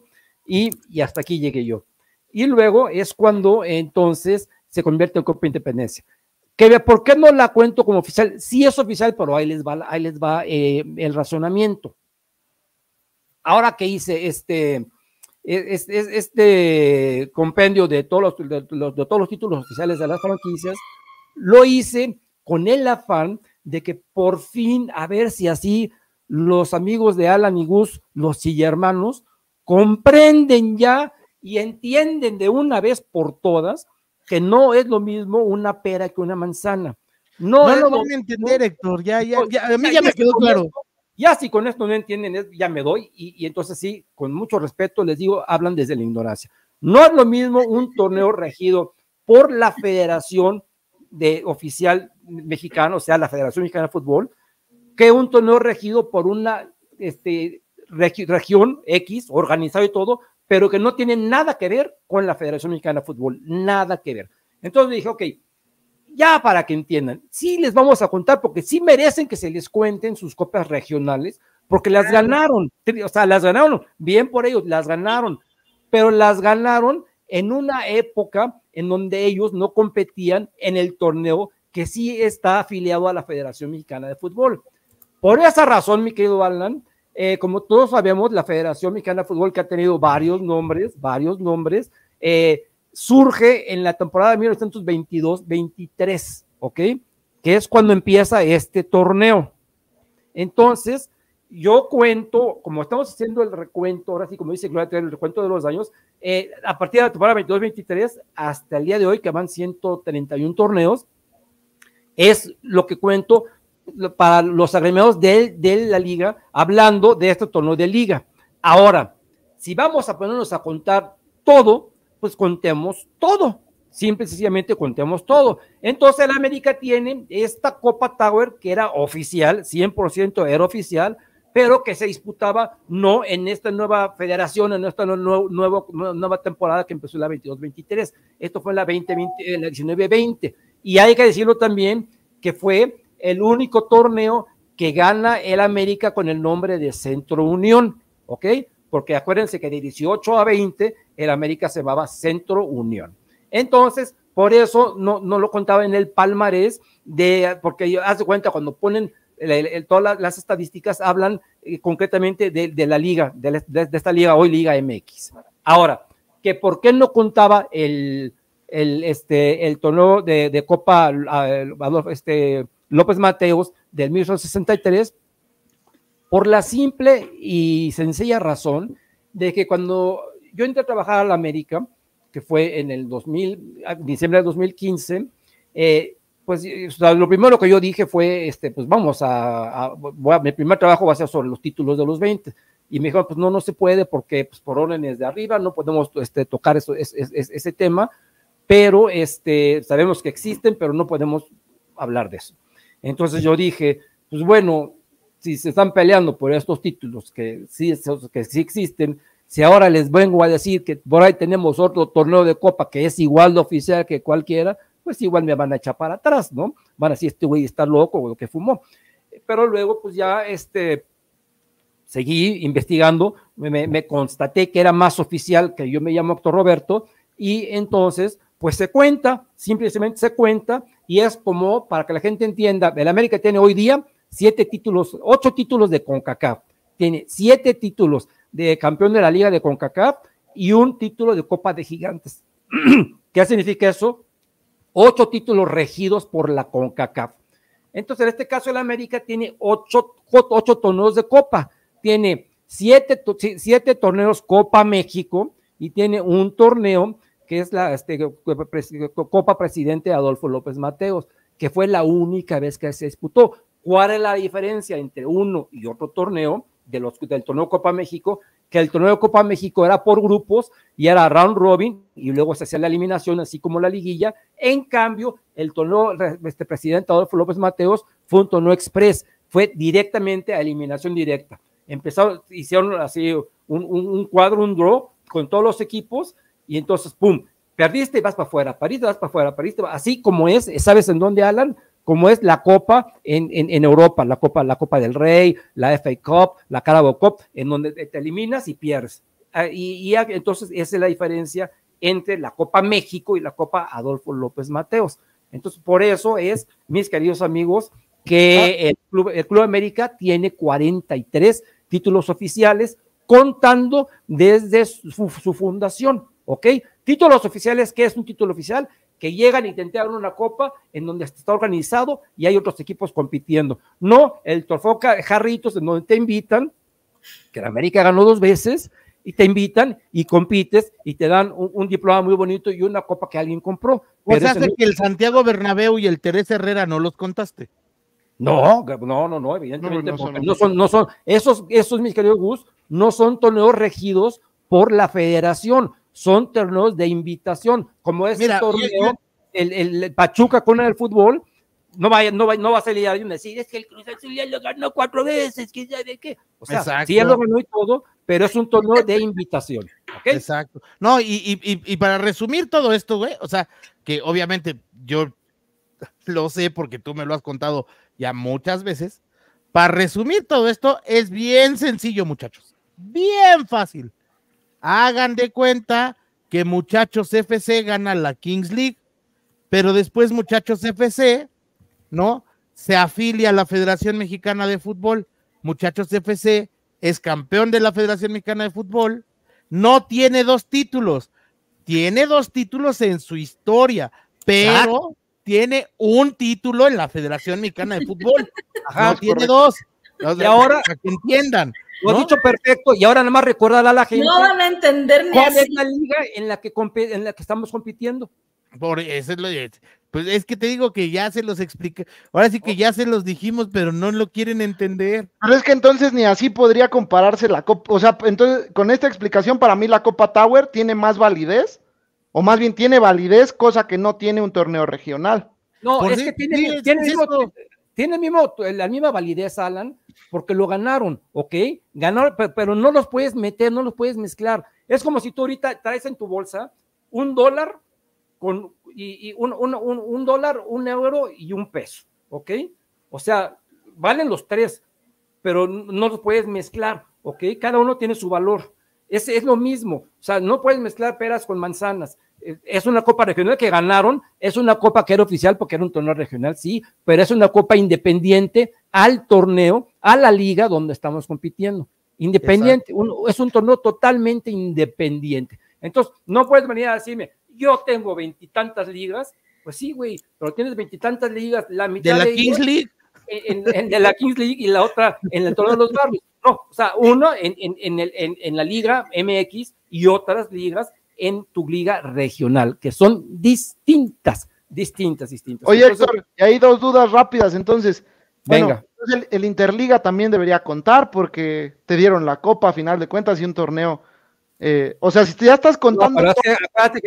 y, y hasta aquí llegué yo. Y luego es cuando entonces se convierte en Copa Independencia. Que por qué no la cuento como oficial. Sí es oficial, pero ahí les va, ahí les va eh, el razonamiento. Ahora que hice este, e, este compendio de todos los, de, todos los títulos oficiales de las franquicias, lo hice con el afán de que por fin, a ver si así los amigos de Alan y Gus, los sillermanos, comprenden ya y entienden de una vez por todas que no es lo mismo una pera que una manzana. No, lo van a entender, Héctor. Ya, ya, ya, a mí ya, me quedó claro. ya si con esto no entienden, ya me doy. Y, entonces sí, con mucho respeto les digo, hablan desde la ignorancia. No es lo mismo un torneo regido por la Federación de Oficial Mexicano, o sea, la Federación Mexicana de Fútbol, que un torneo regido por una este, región X, organizado y todo, pero que no tienen nada que ver con la Federación Mexicana de Fútbol, nada que ver. Entonces dije, ok, ya para que entiendan, sí les vamos a contar porque sí merecen que se les cuenten sus copias regionales, porque las ganaron, o sea, las ganaron, bien por ellos, las ganaron, pero las ganaron en una época en donde ellos no competían en el torneo que sí está afiliado a la Federación Mexicana de Fútbol. Por esa razón, mi querido Alan, eh, como todos sabemos, la Federación Mexicana de Fútbol, que ha tenido varios nombres, varios nombres, eh, surge en la temporada de 1922-23, ¿ok? Que es cuando empieza este torneo. Entonces, yo cuento, como estamos haciendo el recuento, ahora sí, como dice Gloria, el recuento de los años, eh, a partir de la temporada 22-23 hasta el día de hoy, que van 131 torneos, es lo que cuento para los agremiados de, de la liga, hablando de este torneo de liga. Ahora, si vamos a ponernos a contar todo, pues contemos todo. Simple y sencillamente contemos todo. Entonces, el América tiene esta Copa Tower que era oficial, 100% era oficial, pero que se disputaba no en esta nueva federación, en esta nuevo, nueva temporada que empezó la 22-23. Esto fue en la, la 19-20. Y hay que decirlo también que fue el único torneo que gana el América con el nombre de Centro Unión, ¿ok? Porque acuérdense que de 18 a 20 el América se llamaba Centro Unión. Entonces, por eso no, no lo contaba en el palmarés, de, porque haz de cuenta cuando ponen todas las, estadísticas, hablan eh, concretamente de, la liga, de, esta liga, hoy Liga MX. Ahora, que por qué no contaba el, este, el torneo de, de Copa, ah, este, López Mateos del 1963 por la simple y sencilla razón de que cuando yo entré a trabajar a la América, que fue en el 2000, diciembre del 2015, eh, pues lo primero que yo dije fue, este, pues vamos a, mi primer trabajo va a ser sobre los títulos de los 20. Y me dijo, ah, pues no, no se puede porque pues, por órdenes de arriba no podemos este, tocar eso, ese tema, pero este, sabemos que existen, pero no podemos hablar de eso. Entonces yo dije, pues bueno, si se están peleando por estos títulos que sí, que sí existen, si ahora les vengo a decir que por ahí tenemos otro torneo de copa que es igual de oficial que cualquiera, pues igual me van a echar para atrás, ¿no? Van a decir, este güey está loco o lo que fumó. Pero luego, pues ya este, seguí investigando, me, me, constaté que era más oficial, que yo me llamo Héctor Roberto, y entonces, pues se cuenta, simplemente se cuenta, y es como, para que la gente entienda, el América tiene hoy día siete títulos, ocho títulos de CONCACAF, tiene siete títulos de campeón de la liga de CONCACAF y un título de Copa de Gigantes. ¿Qué significa eso? Ocho títulos regidos por la CONCACAF. Entonces, en este caso, el América tiene ocho, ocho torneos de Copa, tiene siete, siete torneos Copa México y tiene un torneo que es la este, Copa Presidente Adolfo López Mateos, que fue la única vez que se disputó. ¿Cuál es la diferencia entre uno y otro torneo del torneo Copa México? Que el torneo Copa México era por grupos y era round robin y luego se hacía la eliminación, así como la liguilla. En cambio, el torneo este presidente Adolfo López Mateos fue un torneo express, fue directamente a eliminación directa. hicieron así un, un cuadro, un draw con todos los equipos y entonces, ¡pum! Perdiste, y vas para afuera, perdiste, vas para afuera, perdiste. así como es, ¿sabes en dónde, Alan? Como es la Copa en, en, Europa, la Copa, la Copa del Rey, la FA Cup, la Carabao Cup, en donde te eliminas y pierdes. Ah, y, entonces esa es la diferencia entre la Copa México y la Copa Adolfo López Mateos. Entonces, por eso es, mis queridos amigos, que ah. el Club, el Club América tiene 43 títulos oficiales, contando desde su fundación. ¿ok? Títulos oficiales, ¿qué es un título oficial? Que llegan y tentean una copa en donde está organizado y hay otros equipos compitiendo. No el Torfoca, Jarritos, en donde te invitan, que la América ganó dos veces, y te invitan y compites y te dan un, diploma muy bonito y una copa que alguien compró. Pues hace que el Santiago Bernabéu y el Teresa Herrera no los contaste. No, no, no, no, evidentemente no, son, no son, esos, esos mis queridos Gus, no son torneos regidos por la federación, son torneos de invitación, como es el torneo, el, Pachuca con el fútbol, no vaya, va a salir alguien a decir, es que el Cruz Azul ya lo ganó cuatro veces, que ya de qué. O sea, ya lo ganó y todo, pero es un torneo de invitación. Exacto. No, y, y, para resumir todo esto, güey, o sea, que obviamente yo lo sé porque tú me lo has contado ya muchas veces. Para resumir todo esto, es bien sencillo, muchachos. Bien fácil hagan de cuenta que Muchachos FC gana la Kings League, pero después Muchachos FC, ¿no? Se afilia a la Federación Mexicana de Fútbol. Muchachos FC es campeón de la Federación Mexicana de Fútbol. No tiene dos títulos, tiene dos títulos en su historia, pero tiene un título en la Federación Mexicana de Fútbol. no, tiene dos. Y ahora, que entiendan, lo has dicho perfecto y ahora nada más recuerda a la gente. No van a entender ni cuál es la liga en la que en la que estamos compitiendo. Por eso es lo pues es que te digo que ya se los expliqué. Ahora sí que ya se los dijimos, pero no lo quieren entender. Pero es que entonces ni así podría compararse la Copa. O sea, entonces con esta explicación para mí la Copa Tower tiene más validez, o más bien tiene validez, cosa que no tiene un torneo regional. No, es que tiene, tiene la misma validez, Alan, porque lo ganaron, ¿ok? Ganaron, pero, no los puedes meter, no los puedes mezclar. Es como si tú ahorita traes en tu bolsa un dólar con, y, un, dólar, un euro y un peso, ¿ok? O sea, valen los tres, pero no los puedes mezclar, ¿ok? Cada uno tiene su valor. Ese es lo mismo, o sea, no puedes mezclar peras con manzanas es una copa regional que ganaron, es una copa que era oficial porque era un torneo regional, sí, pero es una copa independiente al torneo, a la liga donde estamos compitiendo. Independiente, es un torneo totalmente independiente. Entonces, no puedes venir a decirme, yo tengo veintitantas ligas, pues sí, güey, pero tienes veintitantas ligas, la mitad de la Kings League. En, la Kings League y la otra en el torneo de los barrios. No, o sea, uno en, en la liga MX y otras ligas en tu liga regional, que son distintas, distintas, distintas. Oye, Héctor, y hay dos dudas rápidas, entonces. Venga. Bueno, el, Interliga también debería contar porque te dieron la copa a final de cuentas y un torneo. Eh, o sea, si te ya estás contando. que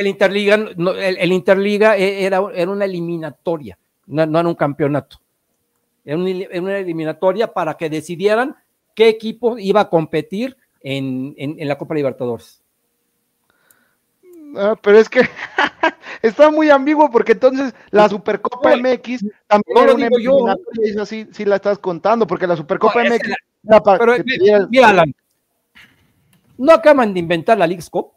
el Interliga, el, Interliga e, era, era una eliminatoria, no, no era un campeonato. Era una, eliminatoria para que decidieran qué equipo iba a competir en la Copa Libertadores. Ah, pero es que está muy ambiguo porque entonces la Supercopa MX también lo digo yo. sí, la estás contando porque la Supercopa MX. Eh, no acaban de inventar la League Cup.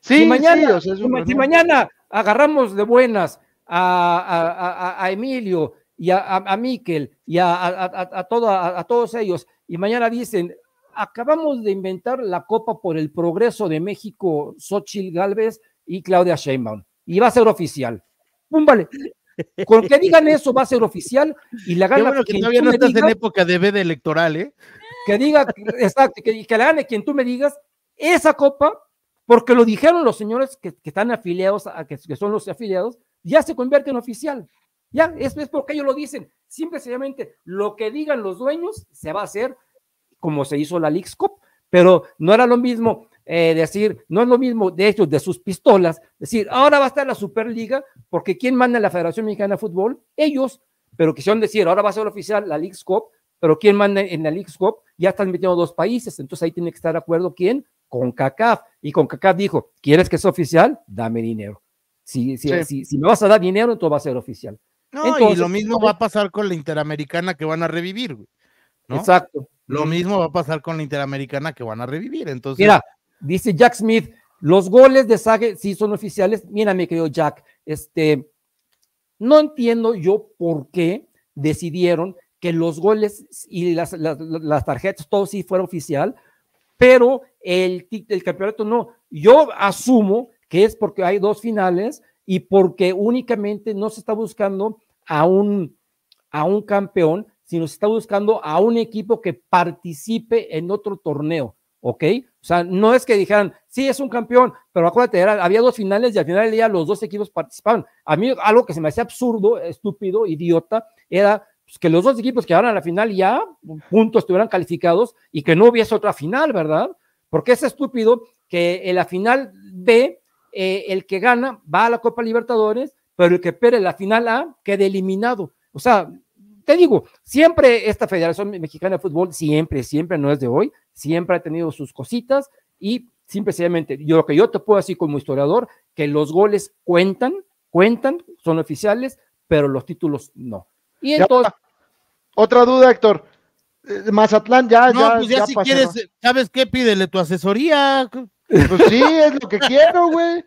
Sí, si mañana, si, mañana agarramos de buenas a, Emilio y a, Miquel y a, a todos ellos y mañana dicen acabamos de inventar la Copa por el Progreso de México, Xochitl Galvez y Claudia Sheinbaum. Y va a ser oficial. ¡Pum, vale! Con que digan eso va a ser oficial y la gana. que en época de veda electoral, ¿eh? Que diga, exacto, que, la quien tú me digas, esa copa, porque lo dijeron los señores que, están afiliados, a, que, son los afiliados, ya se convierte en oficial. Ya, es, es porque ellos lo dicen. sencillamente, lo que digan los dueños se va a hacer como se hizo la League's pero no era lo mismo eh, decir, no es lo mismo de hecho de sus pistolas, decir, ahora va a estar la Superliga, porque ¿quién manda la Federación Mexicana de Fútbol? Ellos, pero quisieron decir, ahora va a ser oficial la League's pero ¿quién manda en la League's Ya están metiendo dos países, entonces ahí tiene que estar de acuerdo quién, con CACAF, y con CACAF dijo, ¿quieres que sea oficial? Dame dinero. Si, si, si, me vas a dar dinero, entonces va a ser oficial. No, y lo mismo va a pasar con la Interamericana que van a revivir, Exacto. Lo mismo va a pasar con la Interamericana que van a revivir. Entonces, mira, dice Jack Smith, los goles de Sage sí son oficiales. Mira, me querido Jack, este, no entiendo yo por qué decidieron que los goles y las, las, tarjetas, todo sí fuera oficial, pero el, el campeonato no. Yo asumo que es porque hay dos finales y porque únicamente no se está buscando a un, a un campeón, sino se está buscando a un equipo que participe en otro torneo, ¿ok? O sea, no es que dijeran, sí, es un campeón, pero acuérdate, había dos finales y al final del día los dos equipos participaban. A mí algo que se me hacía absurdo, estúpido, idiota, era pues, que los dos equipos que ahora a la final ya juntos estuvieran calificados y que no hubiese otra final, ¿verdad? Porque es estúpido que en la final B, eh, el que gana va a la Copa Libertadores, pero el que pierde la final A quede eliminado. O sea, te digo, siempre esta Federación Mexicana de Fútbol, siempre, siempre, no es de hoy, siempre ha tenido sus cositas y simplemente yo lo que yo te puedo decir como historiador, que los goles cuentan, cuentan, son oficiales, pero los títulos no. Y entonces... otra duda, Héctor. Eh, Mazatlán ya, ya, pues ya, si quieres, ¿sabes qué? Pídele tu asesoría. Pues sí, es lo que quiero, güey.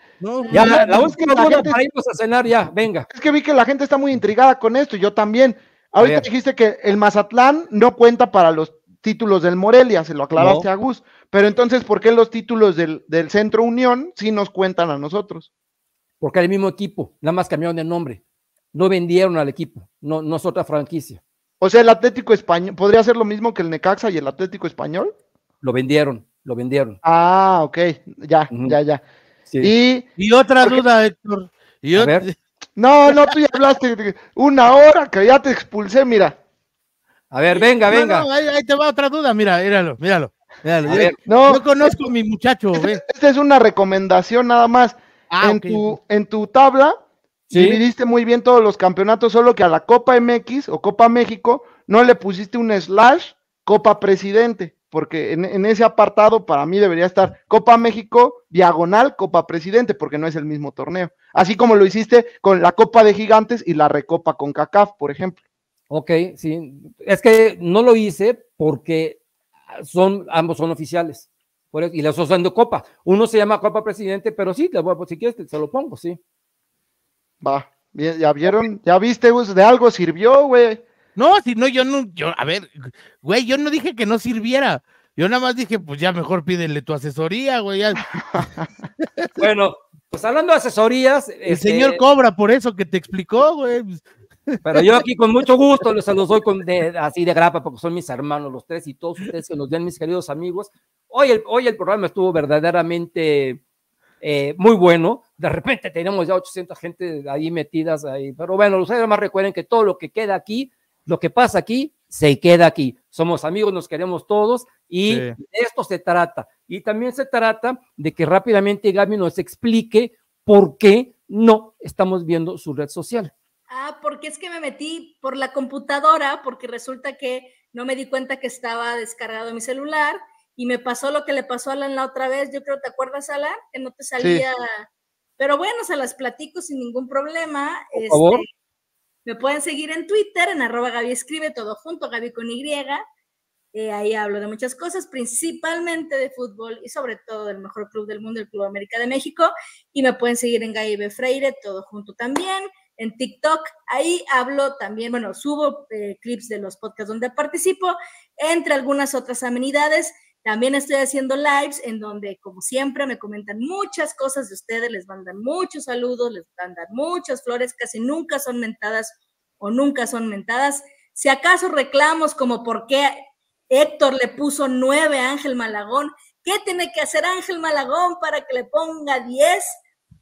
ya, la, la, la, la para irnos a cenar ya, venga. Es que vi que la gente está muy intrigada con esto, y yo también. Ahorita dijiste que el Mazatlán no cuenta para los títulos del Morelia, se lo aclaraste a Gus. Pero entonces, ¿por qué los títulos del, Centro Unión sí nos cuentan a nosotros? Porque el mismo equipo, nada más cambiaron de nombre. No vendieron al equipo, no, es otra franquicia. O sea, el Atlético Español, ¿podría ser lo mismo que el Necaxa y el Atlético Español? Lo vendieron, lo vendieron. Ah, ok, ya, ya, ya. Y, otra duda, Héctor. Y, no, no, tú ya hablaste una hora que ya te expulsé, mira. A ver, venga, venga. ahí, te va otra duda, mira, míralo, míralo. míralo no, conozco a mi muchacho. Esta es una recomendación nada más. Ah, en, tu, en tu tabla dividiste muy bien todos los campeonatos, solo que a la Copa MX o Copa México no le pusiste un slash Copa Presidente porque en, ese apartado para mí debería estar Copa México, diagonal, Copa Presidente, porque no es el mismo torneo. Así como lo hiciste con la Copa de Gigantes y la Recopa con CACAF, por ejemplo. Ok, sí. Es que no lo hice porque son, ambos son oficiales. y las dos son de Copa. Uno se llama Copa Presidente, pero sí, voy si quieres, te, se lo pongo, sí. Va, ya vieron, ya viste, de algo sirvió, güey. No, si no, yo no, yo, a ver, güey, yo no dije que no sirviera. Yo nada más dije, pues ya mejor pídele tu asesoría, güey. bueno, pues hablando de asesorías. El este señor cobra por eso que te explicó, güey. Pues. Pero yo aquí con mucho gusto los doy así de grapa porque son mis hermanos los tres y todos ustedes que nos ven, mis queridos amigos. Hoy el, hoy el programa estuvo verdaderamente eh, muy bueno. De repente tenemos ya 800 gente ahí metidas ahí. Pero bueno, ustedes más recuerden que todo lo que queda aquí lo que pasa aquí se queda aquí. Somos amigos, nos queremos todos y de esto se trata. Y también se trata de que rápidamente Gaby nos explique por qué no estamos viendo su red social. Ah, porque es que me metí por la computadora, porque resulta que no me di cuenta que estaba descargado mi celular y me pasó lo que le pasó a Alan la otra vez. Yo creo, ¿te acuerdas, Alan? Que no te salía. Pero bueno, se las platico sin ningún problema. Por favor. Este, me pueden seguir en Twitter, en arroba Gaby Escribe, todo junto, Gaby con Y. Eh, ahí hablo de muchas cosas, principalmente de fútbol y sobre todo del mejor club del mundo, el Club América de México. Y me pueden seguir en Gaby Freire, todo junto también. En TikTok, ahí hablo también, bueno, subo eh, clips de los podcasts donde participo, entre algunas otras amenidades. También estoy haciendo lives en donde, como siempre, me comentan muchas cosas de ustedes, les mandan muchos saludos, les mandan muchas flores, casi nunca son mentadas o nunca son mentadas. Si acaso reclamos como por qué Héctor le puso nueve a Ángel Malagón, ¿qué tiene que hacer Ángel Malagón para que le ponga diez?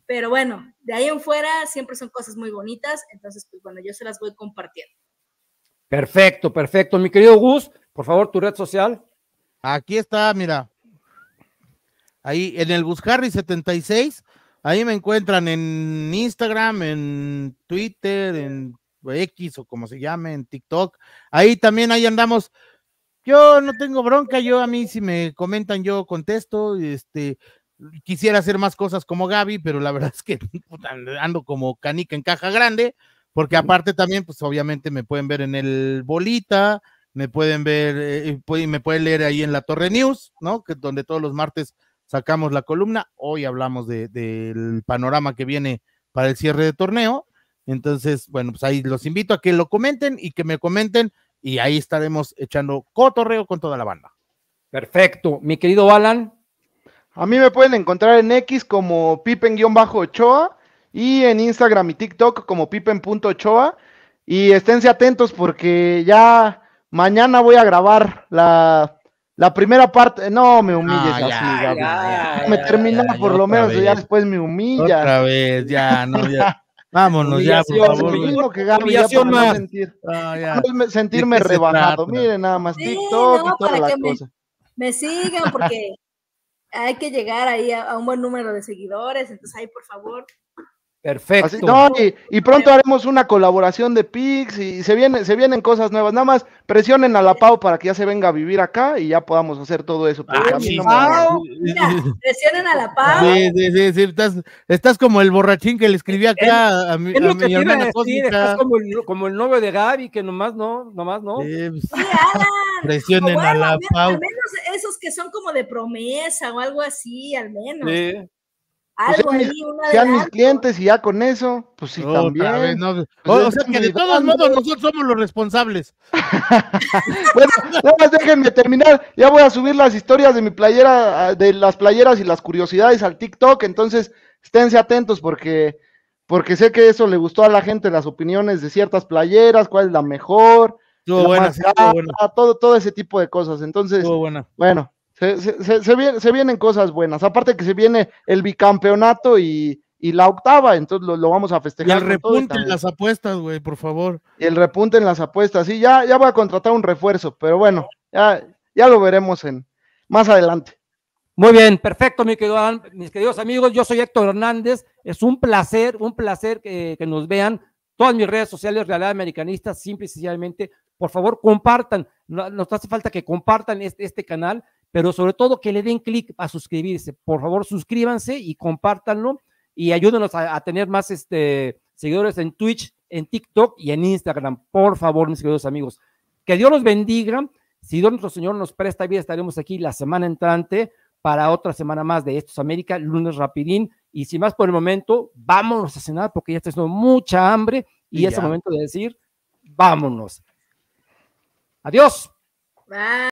Pero bueno, de ahí en fuera siempre son cosas muy bonitas, entonces pues bueno, yo se las voy compartiendo. Perfecto, perfecto. Mi querido Gus, por favor, tu red social. Aquí está, mira. Ahí en el Buscarri 76. Ahí me encuentran en Instagram, en Twitter, en X o como se llame, en TikTok. Ahí también, ahí andamos. Yo no tengo bronca, yo a mí si me comentan, yo contesto. Este, quisiera hacer más cosas como Gaby, pero la verdad es que ando como canica en caja grande, porque aparte también, pues obviamente me pueden ver en el Bolita, me pueden ver, y eh, eh, me pueden leer ahí en la Torre News, ¿no? Que donde todos los martes sacamos la columna. Hoy hablamos del panorama que viene para el cierre de torneo. Entonces, bueno, pues ahí los invito a que lo comenten y que me comenten y ahí estaremos echando cotorreo con toda la banda. Perfecto. Mi querido Alan. A mí me pueden encontrar en X como pipen-ochoa y en Instagram y TikTok como pipen.ochoa. Y esténse atentos porque ya Mañana voy a grabar la, primera parte. No me ah, humilles así, me termina por lo menos, ya después me humilla. Otra vez, ya, no, ya. Vámonos ya, por favor. Que ah, ya no sentirme rebajado. Miren, nada más TikTok no, y toda Me, sigan porque hay que llegar ahí a, un buen número de seguidores. Entonces, ahí, por favor, Perfecto. y, pronto haremos una colaboración de Pix y se, viene, se vienen cosas nuevas. Nada más presionen a la Pau para que ya se venga a vivir acá y ya podamos hacer todo eso. Ah, presionen a la Pau. estás, estás, como el borrachín que le escribí acá a mi, hermana como el, novio de Gaby, que nomás no, nomás no. Pues, presionen a la Pau. Al menos esos que son como de promesa o algo así, al menos. Sí. Pues sean mis clientes y ya con eso, pues sí, también. Pues o, sea que de todos modos nosotros somos los responsables. bueno, nada déjenme terminar. Ya voy a subir las historias de mi playera, ah, de las playeras y las curiosidades al TikTok, entonces esténse atentos porque, porque sé que eso le gustó a la gente, las opiniones de ciertas playeras, cuál es la mejor, todo ese tipo de cosas. Entonces, bueno, se, vienen cosas buenas. Aparte que se viene el bicampeonato y, la octava, entonces lo, vamos a festejar. Y el repunte en las apuestas, güey, por favor. Y el repunte en las apuestas, sí, ya, ya voy a contratar un refuerzo, pero bueno, ya, ya lo veremos en más adelante. Muy bien, perfecto, mi querido, mis queridos amigos. Yo soy Héctor Hernández. Es un placer, un placer que, nos vean. Todas mis redes sociales, Realidad Americanista, simple y sencillamente. Por favor, compartan. Nos hace falta que compartan este, este canal pero sobre todo que le den clic a suscribirse. Por favor, suscríbanse y compártanlo y ayúdenos a, tener más este, seguidores en Twitch, en TikTok y en Instagram. Por favor, mis queridos amigos. Que Dios los bendiga. Si Dios nuestro Señor nos presta vida, estaremos aquí la semana entrante para otra semana más de Estos América, lunes rapidín. Y sin más por el momento, vámonos a cenar porque ya está haciendo mucha hambre y, es el momento de decir, vámonos. Adiós. Bye.